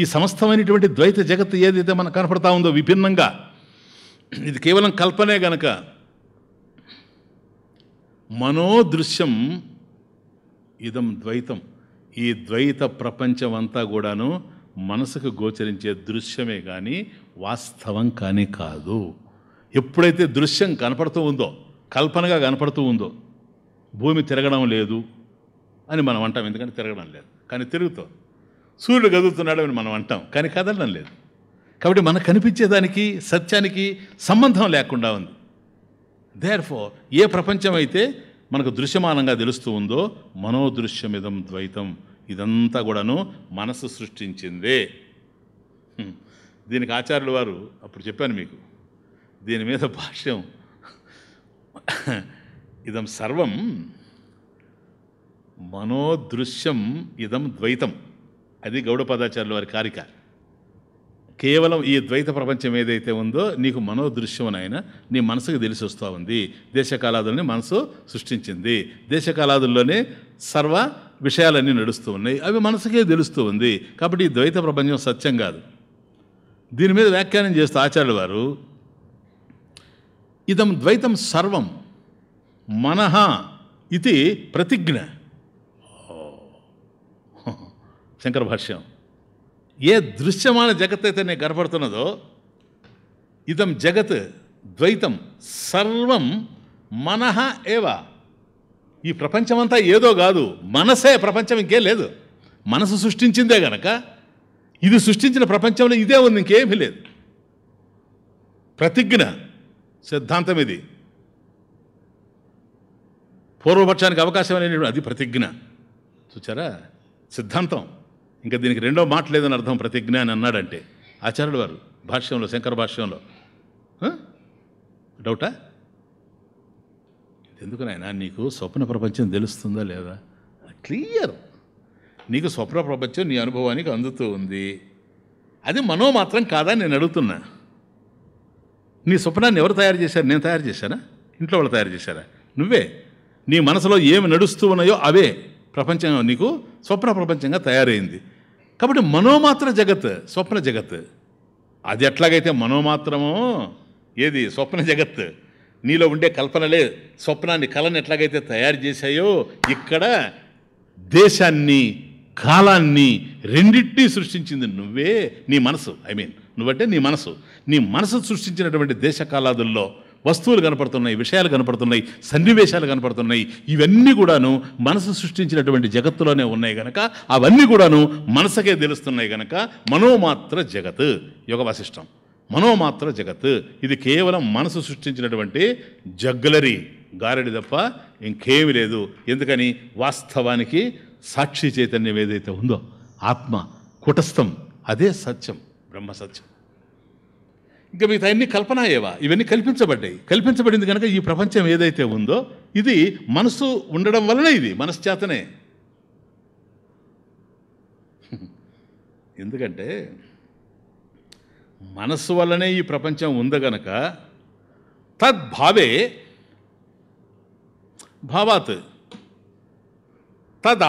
Speaker 1: ఈ సమస్తమైనటువంటి ద్వైత జగత్ ఏదైతే మనకు కనపడతా ఉందో విభిన్నంగా ఇది కేవలం కల్పనే గనక మనోదృశ్యం ఇదం ద్వైతం ఈ ద్వైత ప్రపంచం అంతా కూడాను మనసుకు గోచరించే దృశ్యమే కానీ వాస్తవం కానీ కాదు ఎప్పుడైతే దృశ్యం కనపడుతూ ఉందో కల్పనగా కనపడుతూ ఉందో భూమి తిరగడం లేదు అని మనం అంటాం ఎందుకంటే తిరగడం లేదు కానీ తిరుగుతాం సూర్యుడు కదులుతున్నాడు అని మనం అంటాం కానీ కదలడం లేదు కాబట్టి మనకు కనిపించేదానికి సత్యానికి సంబంధం లేకుండా ఉంది దేర్ఫో ఏ ప్రపంచం అయితే మనకు దృశ్యమానంగా తెలుస్తూ ఉందో మనోదృశ్యమిదం ద్వైతం ఇదంతా కూడాను మనసు సృష్టించిందే దీనికి ఆచార్యుల వారు అప్పుడు చెప్పాను మీకు దీని మీద భాష్యం ఇదం సర్వం మనోదృశ్యం ఇదం ద్వైతం అది గౌడపాదాచార్యుల వారి కారిక కేవలం ఈ ద్వైత ప్రపంచం ఏదైతే ఉందో నీకు మనోదృశ్యం ఆయన నీ మనసుకు తెలిసి వస్తూ ఉంది దేశకాలాదుల్ని మనసు సృష్టించింది దేశకాలాదుల్లోనే సర్వ విషయాలన్నీ నడుస్తూ ఉన్నాయి అవి మనసుకే తెలుస్తూ ఉంది కాబట్టి ఈ ద్వైత ప్రపంచం సత్యం కాదు దీని మీద వ్యాఖ్యానం చేస్తూ ఆచార్యుల వారు ఇదం ద్వైతం సర్వం మనహ ఇది ప్రతిజ్ఞ శంకర భాష్యం ఏ దృశ్యమాన జగత్ అయితే నేను కనపడుతున్నదో ఇదం జగత్ ద్వైతం సర్వం మనహ ఏవా ఈ ప్రపంచమంతా ఏదో కాదు మనసే ప్రపంచం ఇంకేం లేదు మనసు సృష్టించిందే గనక ఇది సృష్టించిన ప్రపంచంలో ఇదే ఉంది ఇంకేమీ లేదు ప్రతిజ్ఞ సిద్ధాంతం ఇది పూర్వపక్షానికి అవకాశం అనేటువంటి అది ప్రతిజ్ఞ చూచారా సిద్ధాంతం ఇంకా దీనికి రెండో మాట లేదని అర్థం ప్రతిజ్ఞ అని అన్నాడంటే ఆచార్యుడు వారు భాష్యంలో శంకర భాష్యంలో డౌటా ఎందుకు నాయన నీకు స్వప్న ప్రపంచం తెలుస్తుందా లేదా క్లియర్ నీకు స్వప్న ప్రపంచం నీ అనుభవానికి అందుతూ ఉంది అది మనో మాత్రం కాదా నేను అడుగుతున్నా నీ స్వప్నాన్ని ఎవరు తయారు చేశారు నేను తయారు చేశానా ఇంట్లో వాళ్ళు తయారు చేశారా నువ్వే నీ మనసులో ఏమి నడుస్తూ ఉన్నాయో అవే ప్రపంచం నీకు స్వప్న ప్రపంచంగా తయారైంది కాబట్టి మనోమాత్ర జగత్ స్వప్న జగత్ అది ఎట్లాగైతే మనోమాత్రమో ఏది స్వప్న జగత్ నీలో ఉండే కల్పనలే స్వప్నాన్ని కళను ఎట్లాగైతే తయారు చేశాయో ఇక్కడ దేశాన్ని కాలాన్ని రెండింటినీ సృష్టించింది నువ్వే నీ మనసు ఐ మీన్ నువ్వంటే నీ మనసు నీ మనసు సృష్టించినటువంటి దేశ కాలాదుల్లో వస్తువులు కనపడుతున్నాయి విషయాలు కనపడుతున్నాయి సన్నివేశాలు కనపడుతున్నాయి ఇవన్నీ కూడాను మనసు సృష్టించినటువంటి జగత్తులోనే ఉన్నాయి గనక అవన్నీ కూడాను మనసుకే తెలుస్తున్నాయి గనక మనోమాత్ర జగత్ యోగ వాసిష్టం మనోమాత్ర జగత్ ఇది కేవలం మనసు సృష్టించినటువంటి జగ్లరీ గారడి తప్ప ఇంకేమి లేదు ఎందుకని వాస్తవానికి సాక్షి చైతన్యం ఏదైతే ఉందో ఆత్మ కుటస్థం అదే సత్యం బ్రహ్మ సత్యం ఇంకా మిగతా అన్ని కల్పన ఏవా ఇవన్నీ కల్పించబడ్డాయి కల్పించబడింది కనుక ఈ ప్రపంచం ఏదైతే ఉందో ఇది మనసు ఉండడం వలన ఇది మనశ్చేతనే [LAUGHS] ఎందుకంటే మనస్సు వల్లనే ఈ ప్రపంచం ఉందగనక తద్భావే భావాత్ తద్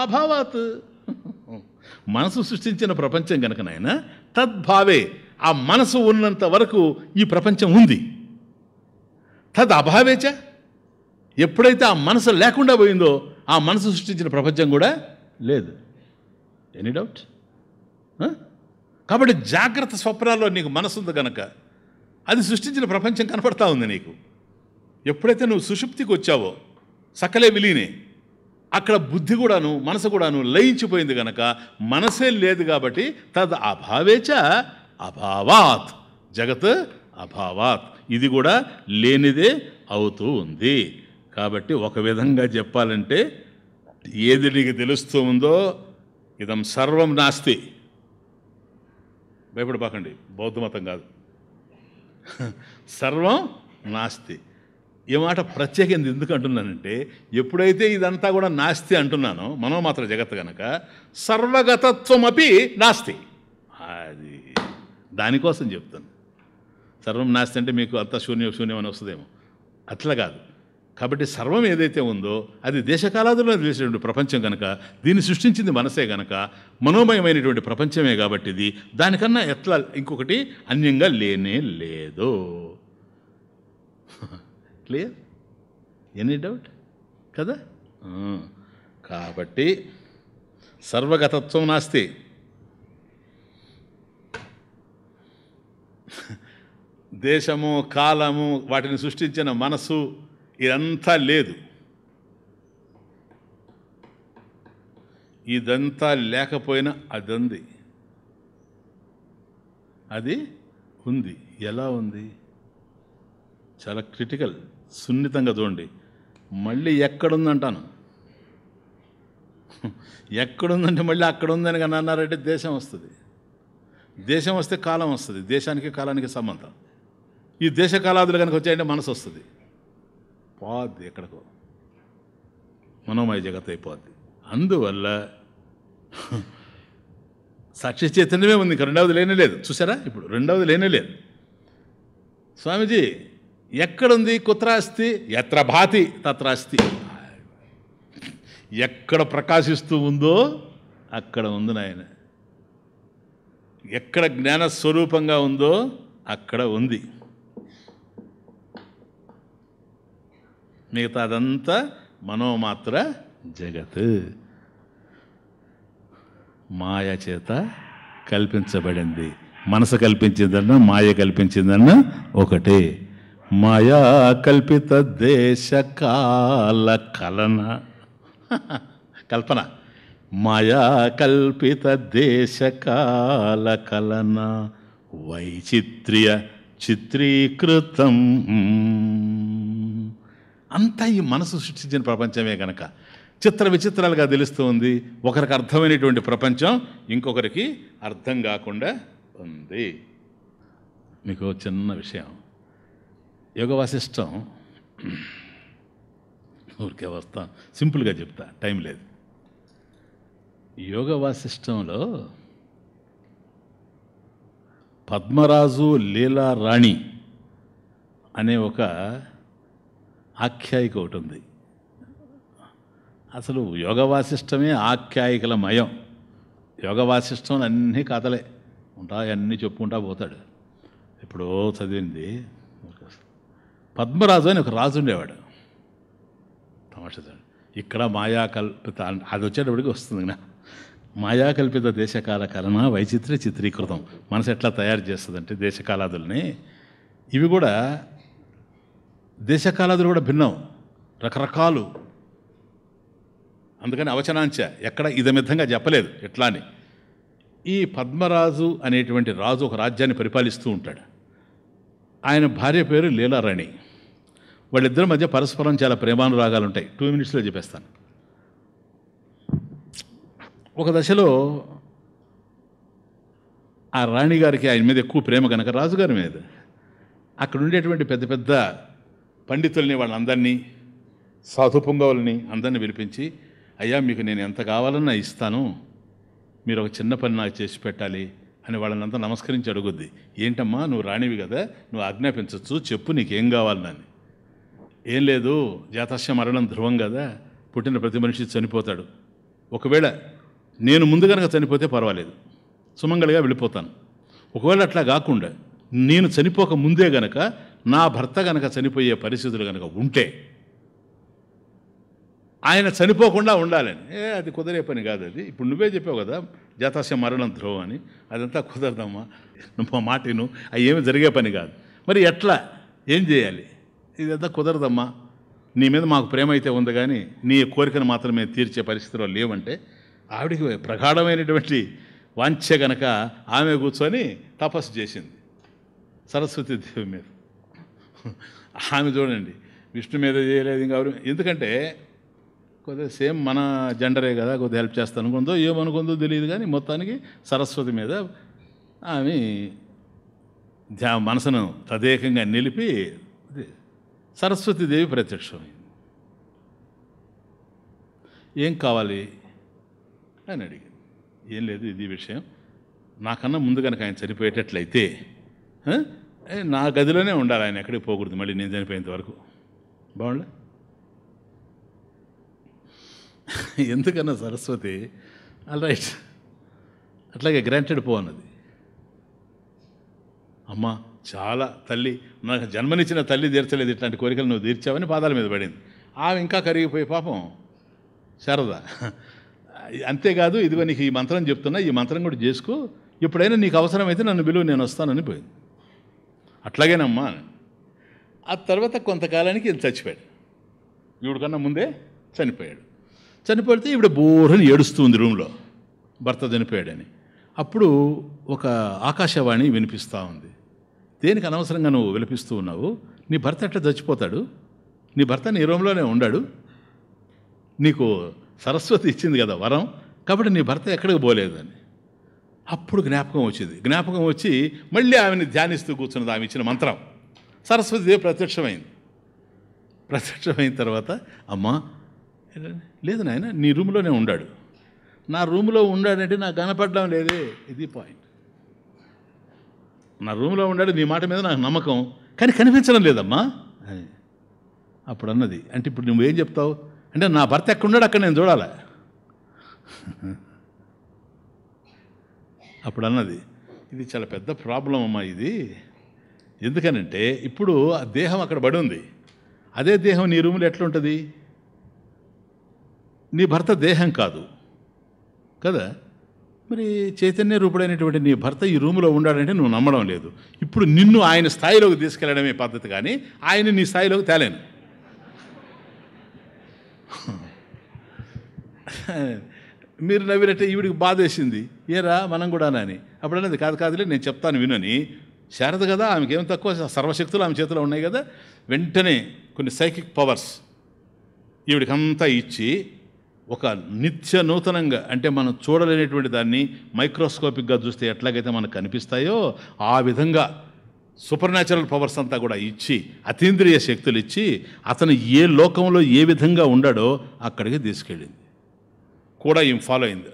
Speaker 1: అభావాత్ మనసు సృష్టించిన ప్రపంచం కనుక నాయన తద్భావే ఆ మనసు ఉన్నంత వరకు ఈ ప్రపంచం ఉంది తద్ అభావేచ ఎప్పుడైతే ఆ మనసు లేకుండా పోయిందో ఆ మనసు సృష్టించిన ప్రపంచం కూడా లేదు ఎనీ డౌట్ కాబట్టి జాగ్రత్త స్వప్నాల్లో నీకు మనసుంది కనుక అది సృష్టించిన ప్రపంచం కనపడతా ఉంది నీకు ఎప్పుడైతే నువ్వు సుషుప్తికి వచ్చావో సకలే విలీనే అక్కడ బుద్ధి కూడాను మనసు కూడాను లయించిపోయింది కనుక మనసే లేదు కాబట్టి తద్ అభావేచ అభావాత్ జగత్ అభావాత్ ఇది కూడా లేనిదే అవుతూ ఉంది కాబట్టి ఒక విధంగా చెప్పాలంటే ఏది నీకు తెలుస్తూ ఉందో ఇదం సర్వం నాస్తి భయపడిపోకండి బౌద్ధ మతం కాదు సర్వం నాస్తి ఈ మాట ప్రత్యేకంగా ఎందుకు అంటున్నానంటే ఎప్పుడైతే ఇదంతా కూడా నాస్తి అంటున్నానో మాత్రం జగత్ కనుక అపి నాస్తి అది దానికోసం చెప్తాను సర్వం నాస్తి అంటే మీకు అంత శూన్యం శూన్యం అని వస్తుందేమో అట్లా కాదు కాబట్టి సర్వం ఏదైతే ఉందో అది దేశకాలాదులో తెలిసినటువంటి ప్రపంచం కనుక దీన్ని సృష్టించింది మనసే గనక మనోమయమైనటువంటి ప్రపంచమే కాబట్టి ఇది దానికన్నా ఎట్లా ఇంకొకటి అన్యంగా లేనే లేదు క్లియర్ ఎనీ డౌట్ కదా కాబట్టి సర్వగతత్వం నాస్తి దేశము కాలము వాటిని సృష్టించిన మనసు ఇదంతా లేదు ఇదంతా లేకపోయినా అది ఉంది అది ఉంది ఎలా ఉంది చాలా క్రిటికల్ సున్నితంగా చూడండి మళ్ళీ ఎక్కడుందంటాను ఎక్కడుందంటే మళ్ళీ అక్కడ ఉందని కానీ అన్నారంటే దేశం వస్తుంది దేశం వస్తే కాలం వస్తుంది దేశానికి కాలానికి సంబంధం ఈ దేశ కాలాదులు కనుక వచ్చాయంటే మనసు వస్తుంది పోద్ది ఎక్కడికో మనోమయ జగత్ అయిపోద్ది అందువల్ల సాక్షి చైతన్యమే ఉంది ఇంకా రెండవది లేనే లేదు చూసారా ఇప్పుడు రెండవది లేనే లేదు స్వామీజీ ఎక్కడుంది కుత్రాస్తి ఎత్ర భాతి తత్రాస్తి ఎక్కడ ప్రకాశిస్తూ ఉందో అక్కడ ఉంది నాయన ఎక్కడ జ్ఞానస్వరూపంగా ఉందో అక్కడ ఉంది మిగతా అదంతా మనోమాత్ర జగత్ మాయ చేత కల్పించబడింది మనసు కల్పించిందన్న మాయ కల్పించిందన్న ఒకటి మాయా కల్పిత దేశ కాల కలన కల్పన మాయా కల్పిత దేశ కాల కలన వైచిత్ర్య చిత్రీకృతం అంతా ఈ మనసు సృష్టించిన ప్రపంచమే కనుక చిత్ర విచిత్రాలుగా తెలుస్తూ ఉంది ఒకరికి అర్థమైనటువంటి ప్రపంచం ఇంకొకరికి అర్థం కాకుండా ఉంది మీకు చిన్న విషయం యోగ వాసిష్టం ఊరికే వస్తాం సింపుల్గా చెప్తా టైం లేదు యోగ వాసిష్టంలో పద్మరాజు లీలారాణి అనే ఒక ఆఖ్యాయిక ఒకటి ఉంది అసలు యోగ వాసిష్టమే ఆఖ్యాయికల మయం యోగ వాసిష్టం అన్నీ కథలే ఉంటా అన్నీ చెప్పుకుంటా పోతాడు ఎప్పుడో చదివింది పద్మరాజు అని ఒక రాజు ఉండేవాడు తమాషా ఇక్కడ మాయా కల్పిత అది వచ్చేటప్పటికి వస్తుంది నా మాయా కల్పిత దేశకాల కలన వైచిత్ర చిత్రీకృతం మనసు ఎట్లా తయారు చేస్తుందంటే దేశకాలాదుల్ని ఇవి కూడా దేశకాలాదులు కూడా భిన్నం రకరకాలు అందుకని అవచనాంచ ఎక్కడ ఇదమిద్ధంగా చెప్పలేదు ఎట్లా అని ఈ పద్మరాజు అనేటువంటి రాజు ఒక రాజ్యాన్ని పరిపాలిస్తూ ఉంటాడు ఆయన భార్య పేరు లీలారాణి వాళ్ళిద్దరి మధ్య పరస్పరం చాలా ప్రేమానురాగాలు ఉంటాయి టూ మినిట్స్లో చెప్పేస్తాను ఒక దశలో ఆ రాణిగారికి ఆయన మీద ఎక్కువ ప్రేమ కనుక రాజుగారి మీద అక్కడ ఉండేటువంటి పెద్ద పెద్ద పండితుల్ని వాళ్ళందరినీ సాధుపుంగవుల్ని అందరినీ పిలిపించి అయ్యా మీకు నేను ఎంత కావాలన్నా ఇస్తాను మీరు ఒక చిన్న పని నాకు చేసి పెట్టాలి అని వాళ్ళని అంతా నమస్కరించి అడుగుద్ది ఏంటమ్మా నువ్వు రాణివి కదా నువ్వు ఆజ్ఞాపించవచ్చు చెప్పు నీకేం కావాలని ఏం లేదు జాతస్య మరణం ధ్రువం కదా పుట్టిన ప్రతి మనిషి చనిపోతాడు ఒకవేళ నేను ముందు కనుక చనిపోతే పర్వాలేదు సుమంగళగా వెళ్ళిపోతాను ఒకవేళ అట్లా కాకుండా నేను చనిపోక ముందే గనక నా భర్త గనక చనిపోయే పరిస్థితులు గనక ఉంటే ఆయన చనిపోకుండా ఉండాలని ఏ అది కుదిరే పని కాదు అది ఇప్పుడు నువ్వే చెప్పావు కదా జాతస్య మరణం ధ్రువం అని అదంతా కుదరదమ్మా మా మాటను అవి ఏమి జరిగే పని కాదు మరి ఎట్లా ఏం చేయాలి ఇదంతా కుదరదమ్మా నీ మీద మాకు ప్రేమ అయితే ఉంది కానీ నీ కోరికను మాత్రమే తీర్చే పరిస్థితిలో లేవంటే ఆవిడికి ప్రగాఢమైనటువంటి వాంఛ గనక ఆమె కూర్చొని తపస్సు చేసింది దేవి మీద ఆమె చూడండి విష్ణు మీద చేయలేదు ఇంకా ఎందుకంటే కొద్దిగా సేమ్ మన జెండరే కదా కొద్దిగా హెల్ప్ చేస్తా అనుకుందో ఏమనుకుందో తెలియదు కానీ మొత్తానికి సరస్వతి మీద ఆమె ధ్యా మనసును తదేకంగా నిలిపి సరస్వతీదేవి ప్రత్యక్షమైంది ఏం కావాలి అని అడిగింది ఏం లేదు ఇది విషయం నాకన్నా ముందు కనుక ఆయన చనిపోయేటట్లయితే నా గదిలోనే ఉండాలి ఆయన ఎక్కడికి పోకూడదు మళ్ళీ నేను చనిపోయేంత వరకు బాగుండే ఎందుకన్నా సరస్వతి ఆల్ రైట్ అట్లాగే గ్రాంటెడ్ పో అన్నది అమ్మ చాలా తల్లి నాకు జన్మనిచ్చిన తల్లి తీర్చలేదు ఇట్లాంటి కోరికలు నువ్వు తీర్చావని పాదాల మీద పడింది ఆమె ఇంకా కరిగిపోయి పాపం శారద అంతేకాదు ఇదిగో నీకు ఈ మంత్రం చెప్తున్నా ఈ మంత్రం కూడా చేసుకో ఎప్పుడైనా నీకు అవసరమైతే నన్ను బిలువ నేను వస్తానని పోయింది అట్లాగేనమ్మా ఆ తర్వాత కొంతకాలానికి ఈయన చచ్చిపోయాడు ఈవిడ కన్నా ముందే చనిపోయాడు చనిపోతే ఈవిడ బోరని ఏడుస్తుంది రూమ్లో భర్త చనిపోయాడని అప్పుడు ఒక ఆకాశవాణి వినిపిస్తూ ఉంది దేనికి అనవసరంగా నువ్వు వినిపిస్తూ ఉన్నావు నీ భర్త ఎట్లా చచ్చిపోతాడు నీ భర్త నీ రూమ్లోనే ఉండాడు నీకు సరస్వతి ఇచ్చింది కదా వరం కాబట్టి నీ భర్త ఎక్కడికి పోలేదని అప్పుడు జ్ఞాపకం వచ్చింది జ్ఞాపకం వచ్చి మళ్ళీ ఆమెను ధ్యానిస్తూ కూర్చున్నది ఆమె ఇచ్చిన మంత్రం సరస్వతిదేవి ప్రత్యక్షమైంది ప్రత్యక్షమైన తర్వాత అమ్మా లేదు నాయన నీ రూమ్లోనే ఉండాడు నా రూమ్లో ఉండాడంటే నాకు కనపడడం లేదే ఇది పాయింట్ నా రూమ్లో ఉండాడు నీ మాట మీద నాకు నమ్మకం కానీ కనిపించడం లేదమ్మా అప్పుడు అన్నది అంటే ఇప్పుడు నువ్వేం చెప్తావు అంటే నా భర్త ఎక్కడున్నాడు అక్కడ నేను చూడాలా అప్పుడు అన్నది ఇది చాలా పెద్ద ప్రాబ్లం అమ్మా ఇది ఎందుకనంటే ఇప్పుడు ఆ దేహం అక్కడ పడి ఉంది అదే దేహం నీ రూమ్లో ఎట్లుంటుంది నీ భర్త దేహం కాదు కదా మరి చైతన్య రూపుడైనటువంటి నీ భర్త ఈ రూములో ఉండాలంటే నువ్వు నమ్మడం లేదు ఇప్పుడు నిన్ను ఆయన స్థాయిలోకి తీసుకెళ్లడమే పద్ధతి కానీ ఆయన నీ స్థాయిలోకి తేలేను మీరు నవ్వినట్టే ఈవిడికి బాధేసింది ఏరా మనం కూడా అని అప్పుడు అనేది కాదు కాదులే నేను చెప్తాను వినని శారద కదా ఆమెకి ఏం తక్కువ సర్వశక్తులు ఆమె చేతిలో ఉన్నాయి కదా వెంటనే కొన్ని సైకిక్ పవర్స్ ఈవిడికంతా ఇచ్చి ఒక నిత్య నూతనంగా అంటే మనం చూడలేనటువంటి దాన్ని మైక్రోస్కోపిక్గా చూస్తే ఎట్లాగైతే మనకు కనిపిస్తాయో ఆ విధంగా సూపర్ న్యాచురల్ పవర్స్ అంతా కూడా ఇచ్చి అతీంద్రియ శక్తులు ఇచ్చి అతను ఏ లోకంలో ఏ విధంగా ఉండాడో అక్కడికి తీసుకెళ్ళింది కూడా ఈమె ఫాలో అయింది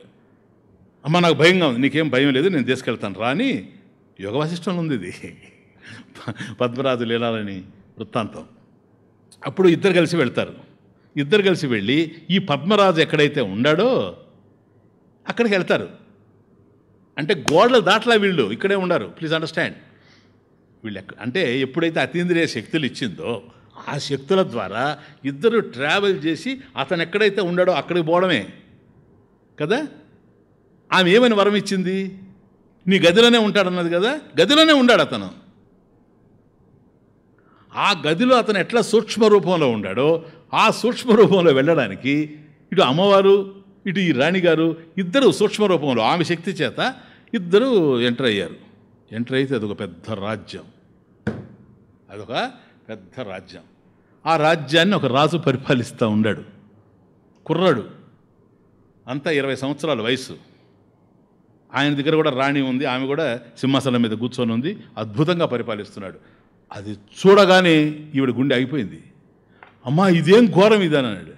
Speaker 1: అమ్మ నాకు భయంగా ఉంది నీకేం భయం లేదు నేను తీసుకెళ్తాను రాని యోగ వశిష్టంలో ఉంది ఇది పద్మరాజు లీలాలని వృత్తాంతం అప్పుడు ఇద్దరు కలిసి వెళ్తారు ఇద్దరు కలిసి వెళ్ళి ఈ పద్మరాజు ఎక్కడైతే ఉండాడో అక్కడికి వెళ్తారు అంటే గోడలు దాట్లా వీళ్ళు ఇక్కడే ఉండరు ప్లీజ్ అండర్స్టాండ్ వీళ్ళు అంటే ఎప్పుడైతే అతీంద్రియ శక్తులు ఇచ్చిందో ఆ శక్తుల ద్వారా ఇద్దరు ట్రావెల్ చేసి అతను ఎక్కడైతే ఉండాడో అక్కడికి పోవడమే కదా ఆమె ఏమని వరం ఇచ్చింది నీ గదిలోనే ఉంటాడన్నది కదా గదిలోనే ఉండాడు అతను ఆ గదిలో అతను ఎట్లా సూక్ష్మ రూపంలో ఉండాడో ఆ సూక్ష్మ రూపంలో వెళ్ళడానికి ఇటు అమ్మవారు ఇటు ఈ రాణిగారు ఇద్దరు సూక్ష్మ రూపంలో ఆమె శక్తి చేత ఇద్దరు ఎంటర్ అయ్యారు ఎంటర్ అయితే అదొక పెద్ద రాజ్యం అదొక పెద్ద రాజ్యం ఆ రాజ్యాన్ని ఒక రాజు పరిపాలిస్తూ ఉండాడు కుర్రాడు అంతా ఇరవై సంవత్సరాల వయసు ఆయన దగ్గర కూడా రాణి ఉంది ఆమె కూడా సింహాసనం మీద కూర్చొని ఉంది అద్భుతంగా పరిపాలిస్తున్నాడు అది చూడగానే ఈవిడ గుండె ఆగిపోయింది అమ్మా ఇదేం ఘోరం ఇది అని అన్నాడు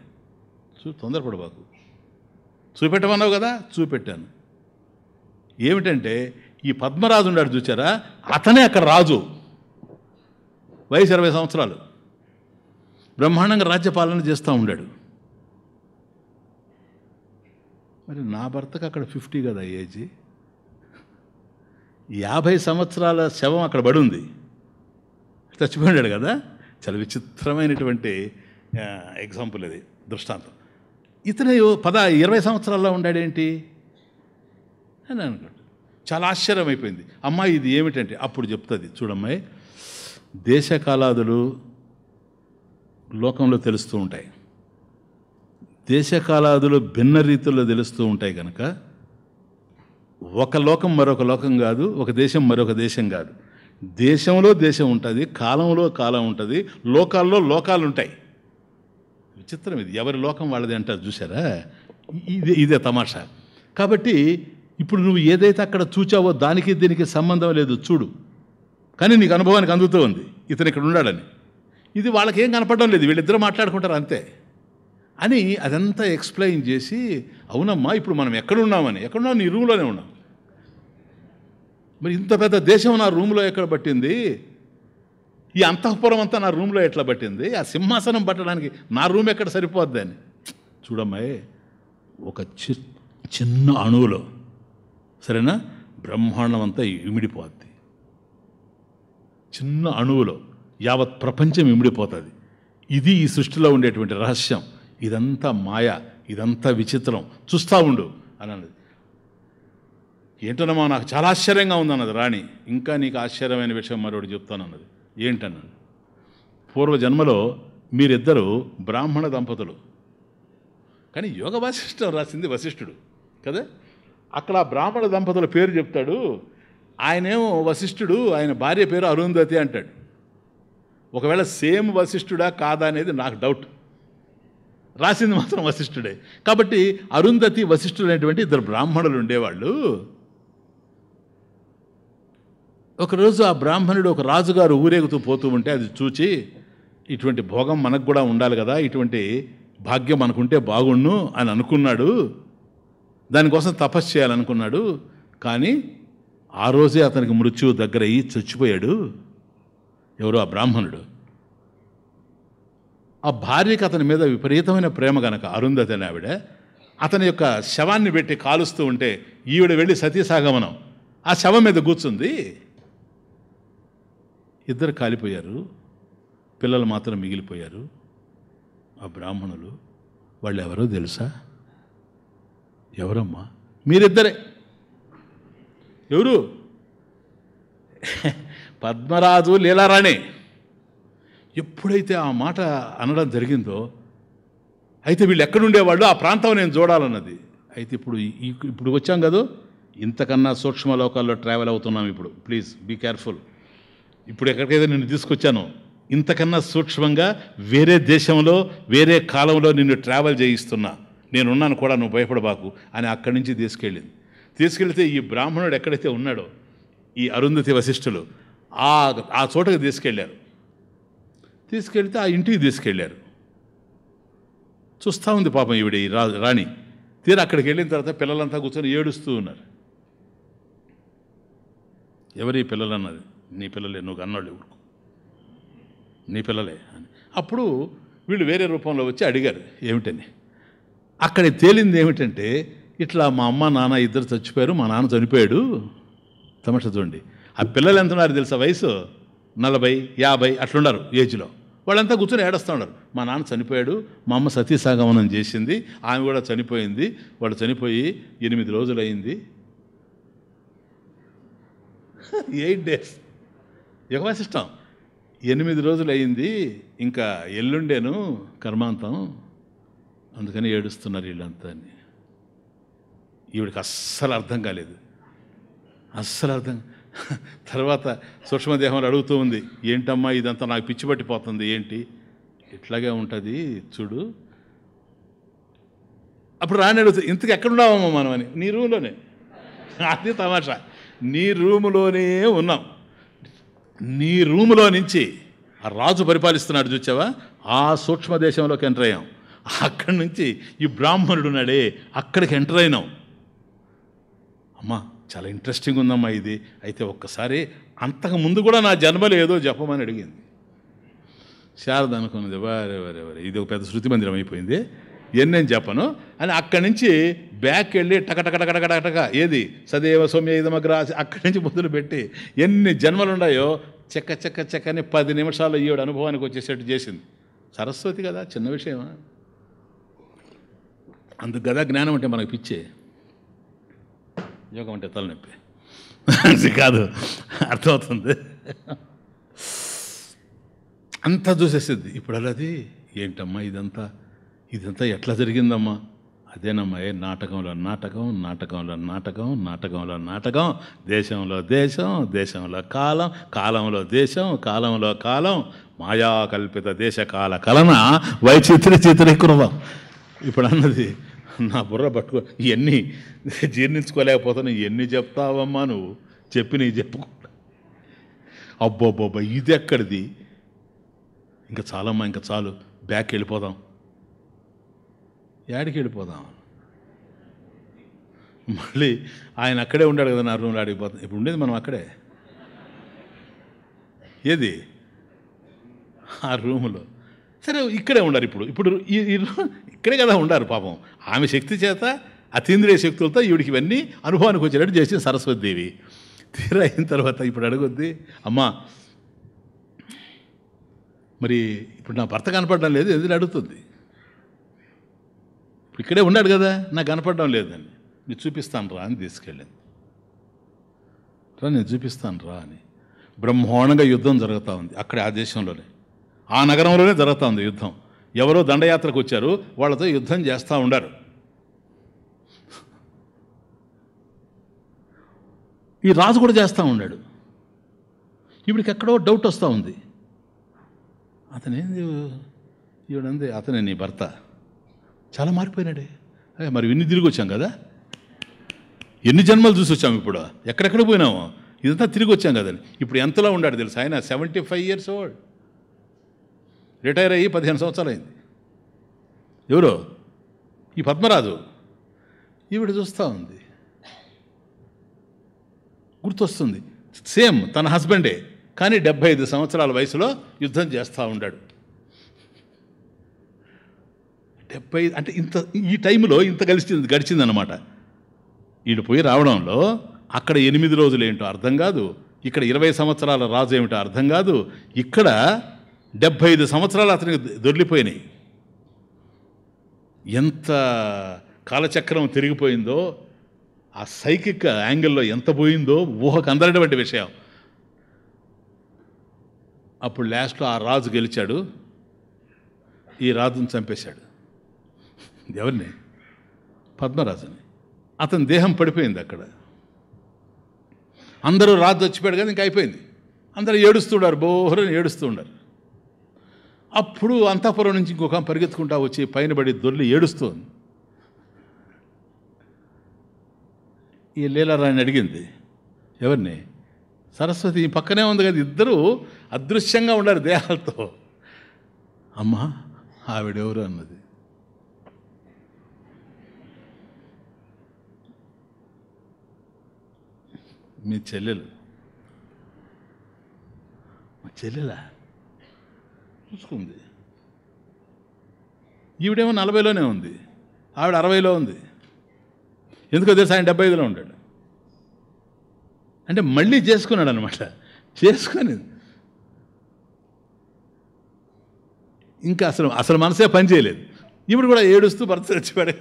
Speaker 1: చూ బాబు చూపెట్టమన్నావు కదా చూపెట్టాను ఏమిటంటే ఈ పద్మరాజు ఉన్నాడు చూచారా అతనే అక్కడ రాజు వయసు ఇరవై సంవత్సరాలు బ్రహ్మాండంగా రాజ్యపాలన చేస్తూ ఉన్నాడు మరి నా భర్తకు అక్కడ ఫిఫ్టీ కదా ఏజ్ యాభై సంవత్సరాల శవం అక్కడ పడుంది చచ్చిపోయాడు కదా చాలా విచిత్రమైనటువంటి ఎగ్జాంపుల్ అది దృష్టాంతం ఇతను పద ఇరవై సంవత్సరాల్లో ఉండాడేంటి అని అనుకుంటాడు చాలా ఆశ్చర్యమైపోయింది అమ్మాయి ఇది ఏమిటంటే అప్పుడు చెప్తుంది చూడమ్మాయి దేశకాలాదులు లోకంలో తెలుస్తూ ఉంటాయి దేశకాలాదులు భిన్న రీతుల్లో తెలుస్తూ ఉంటాయి కనుక ఒక లోకం మరొక లోకం కాదు ఒక దేశం మరొక దేశం కాదు దేశంలో దేశం ఉంటుంది కాలంలో కాలం ఉంటుంది లోకాల్లో లోకాలు ఉంటాయి విచిత్రం ఇది ఎవరి లోకం వాళ్ళది అంటారు చూసారా ఇది ఇదే తమాషా కాబట్టి ఇప్పుడు నువ్వు ఏదైతే అక్కడ చూచావో దానికి దీనికి సంబంధం లేదు చూడు కానీ నీకు అనుభవానికి అందుతూ ఉంది ఇతను ఇక్కడ ఉండాలని ఇది వాళ్ళకేం కనపడడం లేదు వీళ్ళిద్దరూ మాట్లాడుకుంటారు అంతే అని అదంతా ఎక్స్ప్లెయిన్ చేసి అవునమ్మా ఇప్పుడు మనం ఎక్కడున్నామని ఎక్కడున్నాం నీ రూమ్లోనే ఉన్నాం మరి ఇంత పెద్ద దేశం నా రూమ్లో ఎక్కడ పట్టింది ఈ అంతఃపురం అంతా నా రూమ్లో ఎట్లా పట్టింది ఆ సింహాసనం పట్టడానికి నా రూమ్ ఎక్కడ సరిపోద్ది అని చూడమ్మాయి ఒక చి చిన్న అణువులో సరేనా బ్రహ్మాండం అంతా ఇమిడిపోద్ది చిన్న అణువులో యావత్ ప్రపంచం ఇమిడిపోతుంది ఇది ఈ సృష్టిలో ఉండేటువంటి రహస్యం ఇదంతా మాయ ఇదంతా విచిత్రం చూస్తూ ఉండు అని అన్నది ఏంటన్నమా నాకు చాలా ఆశ్చర్యంగా ఉందన్నది రాణి ఇంకా నీకు ఆశ్చర్యమైన విషయం మరొకటి అన్నది ఏంటన్నది పూర్వ జన్మలో మీరిద్దరూ బ్రాహ్మణ దంపతులు కానీ యోగ వశిష్ఠం రాసింది వశిష్ఠుడు కదా అక్కడ బ్రాహ్మణ దంపతుల పేరు చెప్తాడు ఆయనేమో వశిష్ఠుడు ఆయన భార్య పేరు అరుంధతి అంటాడు ఒకవేళ సేమ్ వశిష్ఠుడా కాదా అనేది నాకు డౌట్ రాసింది మాత్రం వశిష్ఠుడే కాబట్టి అరుంధతి అనేటువంటి ఇద్దరు బ్రాహ్మణులు ఉండేవాళ్ళు ఒకరోజు ఆ బ్రాహ్మణుడు ఒక రాజుగారు ఊరేగుతూ పోతూ ఉంటే అది చూచి ఇటువంటి భోగం మనకు కూడా ఉండాలి కదా ఇటువంటి భాగ్యం మనకుంటే బాగుండు అని అనుకున్నాడు దానికోసం తపస్సు చేయాలనుకున్నాడు కానీ ఆ రోజే అతనికి మృత్యువు దగ్గరయ్యి చచ్చిపోయాడు ఎవరు ఆ బ్రాహ్మణుడు ఆ భార్యకి అతని మీద విపరీతమైన ప్రేమ గనక అరుంధతి అని ఆవిడ అతని యొక్క శవాన్ని పెట్టి కాలుస్తూ ఉంటే ఈవిడ వెళ్ళి సతీసాగమనం ఆ శవం మీద కూర్చుంది ఇద్దరు కాలిపోయారు పిల్లలు మాత్రం మిగిలిపోయారు ఆ బ్రాహ్మణులు వాళ్ళు ఎవరో తెలుసా ఎవరమ్మా మీరిద్దరే ఎవరు [LAUGHS] పద్మరాజు లీలారాణి ఎప్పుడైతే ఆ మాట అనడం జరిగిందో అయితే వీళ్ళు ఎక్కడుండేవాళ్ళు ఆ ప్రాంతం నేను చూడాలన్నది అయితే ఇప్పుడు ఇప్పుడు వచ్చాం కదా ఇంతకన్నా సూక్ష్మ లోకాల్లో ట్రావెల్ అవుతున్నాం ఇప్పుడు ప్లీజ్ బీ కేర్ఫుల్ ఇప్పుడు ఎక్కడికైతే నేను తీసుకొచ్చాను ఇంతకన్నా సూక్ష్మంగా వేరే దేశంలో వేరే కాలంలో నిన్ను ట్రావెల్ చేయిస్తున్నా నేనున్నాను కూడా నువ్వు భయపడబాకు అని అక్కడి నుంచి తీసుకెళ్ళింది తీసుకెళ్తే ఈ బ్రాహ్మణుడు ఎక్కడైతే ఉన్నాడో ఈ అరుంధతి వశిష్ఠులు ఆ ఆ చోటకు తీసుకెళ్ళారు తీసుకెళ్తే ఆ ఇంటికి తీసుకెళ్ళారు చూస్తూ ఉంది పాపం ఈవిడ రా రాణి తీరా అక్కడికి వెళ్ళిన తర్వాత పిల్లలంతా కూర్చొని ఏడుస్తూ ఉన్నారు ఎవరి పిల్లలు అన్నది నీ పిల్లలే నువ్వు అన్నాడు ఎవరుకు నీ పిల్లలే అని అప్పుడు వీళ్ళు వేరే రూపంలో వచ్చి అడిగారు ఏమిటని అక్కడ తేలింది ఏమిటంటే ఇట్లా మా అమ్మ నాన్న ఇద్దరు చచ్చిపోయారు మా నాన్న చనిపోయాడు తమట చూడండి ఆ పిల్లలు ఎంత ఉన్నారు తెలుసా వయసు నలభై యాభై అట్లున్నారు ఏజ్లో వాళ్ళంతా కూర్చొని ఏడుస్తూ ఉన్నారు మా నాన్న చనిపోయాడు మా అమ్మ సతీసాగమనం చేసింది ఆమె కూడా చనిపోయింది వాళ్ళు చనిపోయి ఎనిమిది అయింది [LAUGHS] ఎయిట్ డేస్ యుగవ ఎనిమిది రోజులు అయింది ఇంకా ఎల్లుండేను కర్మాంతం అందుకని ఏడుస్తున్నారు వీళ్ళంతా ఈవిడికి అస్సలు అర్థం కాలేదు అస్సలు అర్థం [LAUGHS] తర్వాత సూక్ష్మదేహంలో అడుగుతూ ఉంది ఏంటమ్మా ఇదంతా నాకు పిచ్చి పట్టిపోతుంది ఏంటి ఇట్లాగే ఉంటుంది చూడు అప్పుడు రాని అడుగుతుంది ఇంతకు ఉన్నావమ్మా మనం అని నీ రూమ్లోనే [LAUGHS] అది తమాషా నీ రూములోనే ఉన్నాం నీ రూములో నుంచి ఆ రాజు పరిపాలిస్తున్నాడు చూచావా ఆ సూక్ష్మ దేశంలోకి ఎంటర్ అయ్యాం అక్కడి నుంచి ఈ బ్రాహ్మణుడు ఉన్నాడే అక్కడికి ఎంటర్ అయినాం అమ్మా చాలా ఇంట్రెస్టింగ్ ఉందమ్మా ఇది అయితే ఒక్కసారి అంతకుముందు కూడా నా జన్మలో ఏదో జపమని అడిగింది శారద అనుకున్నది వరే వరే వరే ఇది ఒక పెద్ద శృతి మందిరం అయిపోయింది ఏం చెప్పను అని అక్కడి నుంచి బ్యాక్ వెళ్ళి టకటకటకటకటక ఏది సదేవ సౌమ్య గ్రాసి అక్కడి నుంచి పెట్టి ఎన్ని జన్మలు ఉన్నాయో చెక్క చెక్క చెక్కని పది నిమిషాలు ఈవిడ అనుభవానికి వచ్చేసేట్టు చేసింది సరస్వతి కదా చిన్న విషయమా అందుకు కదా జ్ఞానం అంటే మనకు పిచ్చే యోగం అంటే తలనొప్పి అది కాదు అర్థమవుతుంది అంతా చూసేసిద్ది ఇప్పుడు అలాది ఏంటమ్మా ఇదంతా ఇదంతా ఎట్లా జరిగిందమ్మా అదేనమ్మా ఏ నాటకంలో నాటకం నాటకంలో నాటకం నాటకంలో నాటకం దేశంలో దేశం దేశంలో కాలం కాలంలో దేశం కాలంలో కాలం మాయాకల్పిత దేశకాల కలన వైచిత్ర చిత్రీకృతం ఇప్పుడు అన్నది నా బుర్ర పట్టుకో ఇవన్నీ జీర్ణించుకోలేకపోతున్నావు ఇవన్నీ చెప్తావమ్మా నువ్వు చెప్పి నీ చెప్పుకో అబ్బోబ్బోబ్బా ఇది ఎక్కడిది ఇంకా చాలమ్మా ఇంకా చాలు బ్యాక్ వెళ్ళిపోదాం యాడికి వెళ్ళిపోదాం మళ్ళీ ఆయన అక్కడే ఉండాడు కదా నా రూమ్లో అడిగిపోతాం ఇప్పుడు ఉండేది మనం అక్కడే ఏది ఆ రూములో సరే ఇక్కడే ఉండరు ఇప్పుడు ఇప్పుడు ఇక్కడే కదా ఉండారు పాపం ఆమె శక్తి చేత అతీంద్రియ శక్తులతో ఈవిడికి ఇవన్నీ అనుభవానికి వచ్చేటట్టు చేసింది దేవి తీర అయిన తర్వాత ఇప్పుడు అడుగుద్ది అమ్మా మరి ఇప్పుడు నా భర్త కనపడడం లేదు ఎందుకు అడుగుతుంది ఇప్పుడు ఇక్కడే ఉన్నాడు కదా నాకు కనపడడం లేదని నేను చూపిస్తాను రా అని తీసుకెళ్ళింది రా నేను చూపిస్తాను రా అని బ్రహ్మాండంగా యుద్ధం జరుగుతూ ఉంది అక్కడ ఆ దేశంలోనే ఆ నగరంలోనే జరుగుతుంది యుద్ధం ఎవరో దండయాత్రకు వచ్చారు వాళ్ళతో యుద్ధం చేస్తూ ఉండారు ఈ రాజు కూడా చేస్తూ ఉన్నాడు ఇవిడికి ఎక్కడో డౌట్ వస్తూ ఉంది అతనేంది ఈవిడంది అతనే నీ భర్త చాలా మారిపోయినాడే అదే మరి ఇన్ని తిరిగి వచ్చాం కదా ఎన్ని జన్మలు చూసి వచ్చాము ఇప్పుడు ఎక్కడెక్కడ పోయినాము ఇదంతా తిరిగి వచ్చాం కదండి ఇప్పుడు ఎంతలో ఉన్నాడు తెలుసు ఆయన seventy five years old retire అయ్యి పదిహేను సంవత్సరాలు అయింది ఎవరు ఈ పద్మరాజు ఈవిడ చూస్తూ ఉంది గుర్తొస్తుంది సేమ్ తన హస్బెండే కానీ డెబ్బై ఐదు సంవత్సరాల వయసులో యుద్ధం చేస్తూ ఉండాడు డెబ్బై అంటే ఇంత ఈ టైంలో ఇంత గడిచింది గడిచిందనమాట ఈడు పోయి రావడంలో అక్కడ ఎనిమిది రోజులు ఏంటో అర్థం కాదు ఇక్కడ ఇరవై సంవత్సరాల రాజు ఏమిటో అర్థం కాదు ఇక్కడ డెబ్భై ఐదు సంవత్సరాలు అతనికి దొరికిపోయినాయి ఎంత కాలచక్రం తిరిగిపోయిందో ఆ సైకిక్ యాంగిల్లో ఎంత పోయిందో ఊహకు అందరినటువంటి విషయం అప్పుడు లాస్ట్లో ఆ రాజు గెలిచాడు ఈ రాజుని చంపేశాడు ఎవరిని పద్మరాజుని అతని దేహం పడిపోయింది అక్కడ అందరూ రాజు వచ్చిపోయాడు కానీ ఇంకా అయిపోయింది అందరూ ఏడుస్తుండారు బోహరని ఏడుస్తూ ఉన్నారు అప్పుడు అంతఃపురం నుంచి ఇంకొక పరిగెత్తుకుంటా వచ్చి పైన పడి దొల్లి ఏడుస్తుంది ఈ లీలారాణి అడిగింది ఎవరిని సరస్వతి పక్కనే ఉంది కదా ఇద్దరూ అదృశ్యంగా ఉన్నారు దేహాలతో అమ్మా ఆవిడెవరు అన్నది మీ చెల్లెలు మా చెల్లెలా చూసుకుంది ఈవిడేమో నలభైలోనే ఉంది ఆవిడ అరవైలో ఉంది ఎందుకో తెలుసు ఆయన డెబ్బై ఐదులో ఉంటాడు అంటే మళ్ళీ చేసుకున్నాడు అనమాట చేసుకొని ఇంకా అసలు అసలు మనసే పనిచేయలేదు ఇప్పుడు కూడా ఏడుస్తూ భర్త తెచ్చిపాడు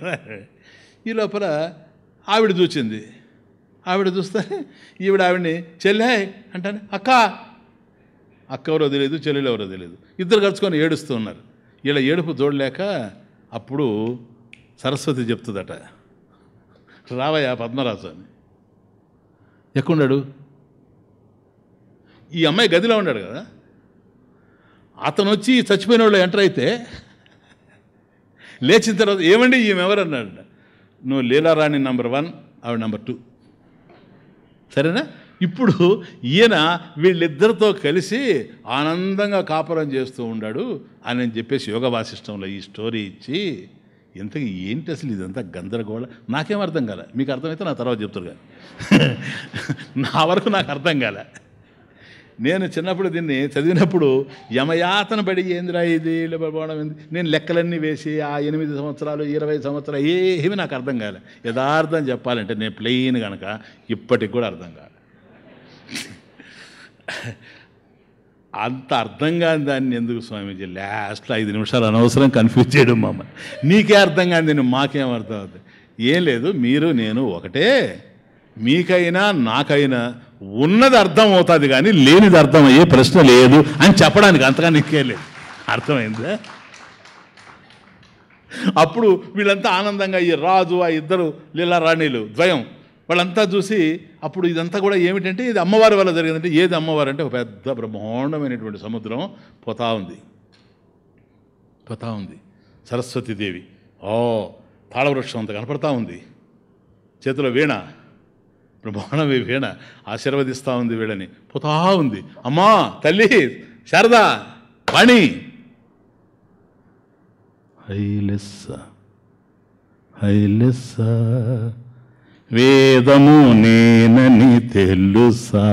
Speaker 1: ఈ లోపల ఆవిడ చూచింది ఆవిడ చూస్తే ఈవిడ ఆవిడని చెల్లే అంటాను అక్క అక్క ఎవరో తెలియదు చెల్లెలు ఎవరో తెలియదు ఇద్దరు కలుసుకొని ఏడుస్తూ ఉన్నారు ఇలా ఏడుపు చూడలేక అప్పుడు సరస్వతి చెప్తుందట రావయ్య పద్మరాజు అని ఎక్కున్నాడు ఈ అమ్మాయి గదిలో ఉన్నాడు కదా అతను వచ్చి చచ్చిపోయిన వాళ్ళు ఎంటర్ అయితే లేచిన తర్వాత ఏమండి ఈమె ఎవరన్నాడు నువ్వు లీలారాణి నంబర్ వన్ ఆవిడ నంబర్ టూ సరేనా ఇప్పుడు ఈయన వీళ్ళిద్దరితో కలిసి ఆనందంగా కాపురం చేస్తూ ఉన్నాడు అని చెప్పేసి యోగ వాసిష్టంలో ఈ స్టోరీ ఇచ్చి ఇంతకీ ఏంటి అసలు ఇదంతా గందరగోళ నాకేం అర్థం కాలే మీకు అర్థమైతే నా తర్వాత చెప్తారు కానీ [LAUGHS] నా వరకు నాకు అర్థం కాలే నేను చిన్నప్పుడు దీన్ని చదివినప్పుడు యమయాతన పడి ఏందిరా ఇది పోవడం నేను లెక్కలన్నీ వేసి ఆ ఎనిమిది సంవత్సరాలు ఇరవై సంవత్సరాలు ఏమి నాకు అర్థం కాలే యథార్థం చెప్పాలంటే నేను ప్లెయిన్ కనుక ఇప్పటికి కూడా అర్థం కాలే అంత అర్థం కాని దాన్ని ఎందుకు స్వామీజీ లాస్ట్లో ఐదు నిమిషాలు అనవసరం కన్ఫ్యూజ్ చేయడం మమ్మల్ని నీకే అర్థం కాని నేను మాకేం అర్థం అవుతుంది ఏం లేదు మీరు నేను ఒకటే మీకైనా నాకైనా ఉన్నది అర్థం అవుతుంది కానీ లేనిది అర్థమయ్యే ప్రశ్న లేదు అని చెప్పడానికి అంతగా నీకే లేదు అర్థమైందా అప్పుడు వీళ్ళంతా ఆనందంగా ఈ రాజు ఆ ఇద్దరు లీలారాణిలు ద్వయం వాళ్ళంతా చూసి అప్పుడు ఇదంతా కూడా ఏమిటంటే ఇది అమ్మవారి వల్ల జరిగిందంటే ఏది అమ్మవారు అంటే ఒక పెద్ద బ్రహ్మాండమైనటువంటి సముద్రం పోతా ఉంది పోతా ఉంది సరస్వతీదేవి ఓ తాళవృక్షం అంత కనపడతా ఉంది చేతిలో వీణ బ్రహ్మాండమే వీణ ఆశీర్వదిస్తూ ఉంది వీళ్ళని పోతా ఉంది అమ్మా తల్లి శారదా వాణి హైలెస్స హైలెస్స వేదము నేనని తెలుసా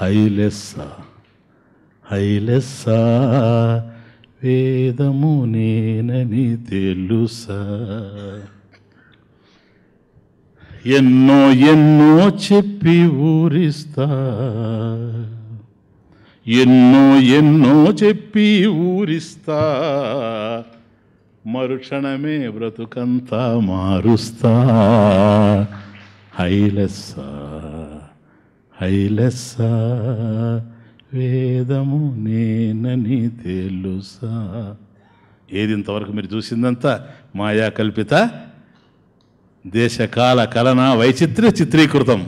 Speaker 1: హైలెస్సా హైలెస్సా వేదము నేనని తెలుసా ఎన్నో ఎన్నో చెప్పి ఊరిస్తా ఎన్నో ఎన్నో చెప్పి ఊరిస్తా మరుక్షణమే బ్రతుకంతా మారుస్తా హైలెస్స హైలెస్స వేదము నేనని తెలుసా ఏది ఇంతవరకు మీరు చూసిందంతా మాయా కల్పిత దేశకాల కలన వైచిత్ర చిత్రీకృతం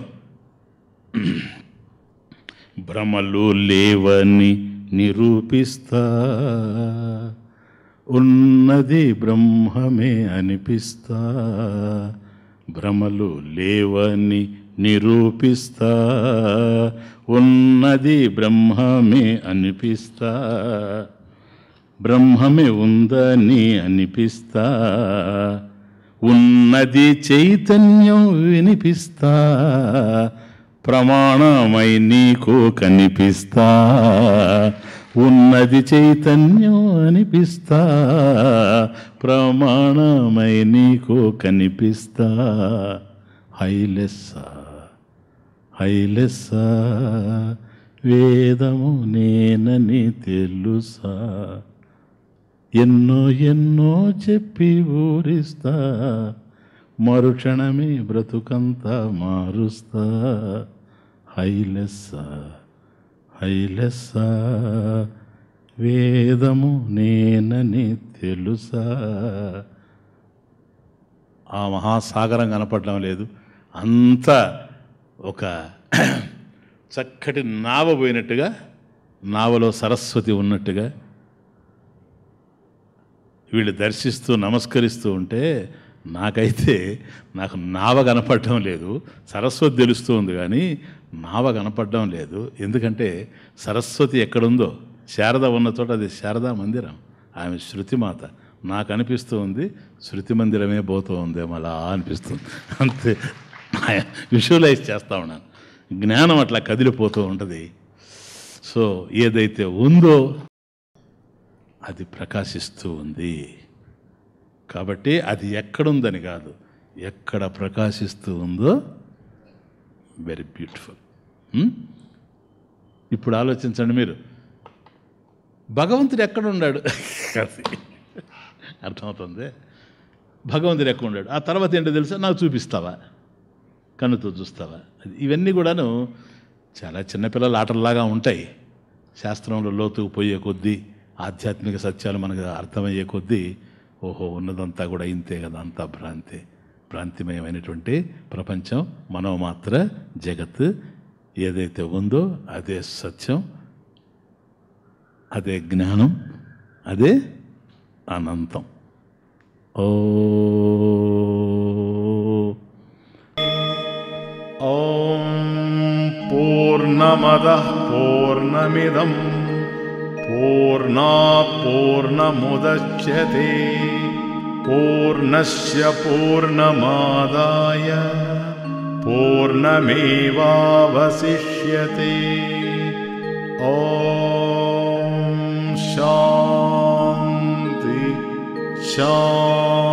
Speaker 1: భ్రమలు లేవని నిరూపిస్తా ఉన్నది బ్రహ్మమే అనిపిస్తా భ్రమలు లేవని నిరూపిస్తా ఉన్నది బ్రహ్మమే అనిపిస్తా బ్రహ్మమే ఉందని అనిపిస్తా ఉన్నది చైతన్యం వినిపిస్తా ప్రమాణమై నీకు కనిపిస్తా ఉన్నది చైతన్యం అనిపిస్తా ప్రమాణమై నీకు కనిపిస్తా హైలెస్స హైలెస్స వేదము నేనని తెలుసా ఎన్నో ఎన్నో చెప్పి ఊరిస్తా మరుక్షణమే బ్రతుకంతా మారుస్తా హైలెస్సా హైలెస్సా వేదము నేనని తెలుసా ఆ మహాసాగరం కనపడడం లేదు అంత ఒక చక్కటి నావ పోయినట్టుగా నావలో సరస్వతి ఉన్నట్టుగా వీళ్ళు దర్శిస్తూ నమస్కరిస్తూ ఉంటే నాకైతే నాకు నావ కనపడటం లేదు సరస్వతి తెలుస్తుంది కానీ నావ కనపడడం లేదు ఎందుకంటే సరస్వతి ఎక్కడుందో శారద ఉన్న చోట అది శారదా మందిరం ఆమె శృతిమాత నాకు అనిపిస్తూ ఉంది శృతి మందిరమే పోతూ ఉందేమో అలా అనిపిస్తుంది అంతే విజువలైజ్ చేస్తూ ఉన్నాను జ్ఞానం అట్లా కదిలిపోతూ ఉంటుంది సో ఏదైతే ఉందో అది ప్రకాశిస్తూ ఉంది కాబట్టి అది ఎక్కడుందని కాదు ఎక్కడ ప్రకాశిస్తూ ఉందో వెరీ బ్యూటిఫుల్ ఇప్పుడు ఆలోచించండి మీరు భగవంతుడు ఎక్కడున్నాడు అర్థమవుతుంది భగవంతుడు ఎక్కడ ఉన్నాడు ఆ తర్వాత ఏంటో తెలుసా నాకు చూపిస్తావా కన్నుతో చూస్తావా ఇవన్నీ కూడాను చాలా చిన్నపిల్లలు ఆటల్లాగా ఉంటాయి శాస్త్రంలో లోతుకు పోయే కొద్దీ ఆధ్యాత్మిక సత్యాలు మనకు అర్థమయ్యే కొద్దీ ఓహో ఉన్నదంతా కూడా ఇంతే కదా అంతా భ్రాంతి భ్రాంతిమయమైనటువంటి ప్రపంచం మనం మాత్ర జగత్ ఏదైతే ఉందో అదే సత్యం అదే జ్ఞానం అదే అనంతం ఓ ఓం పూర్ణమద పూర్ణమిదం పూర్ణా పూర్ణముద్యతే పూర్ణశ్య పూర్ణమాదాయ पूर्णमेवावशिष्यते ॐ शान्ति शा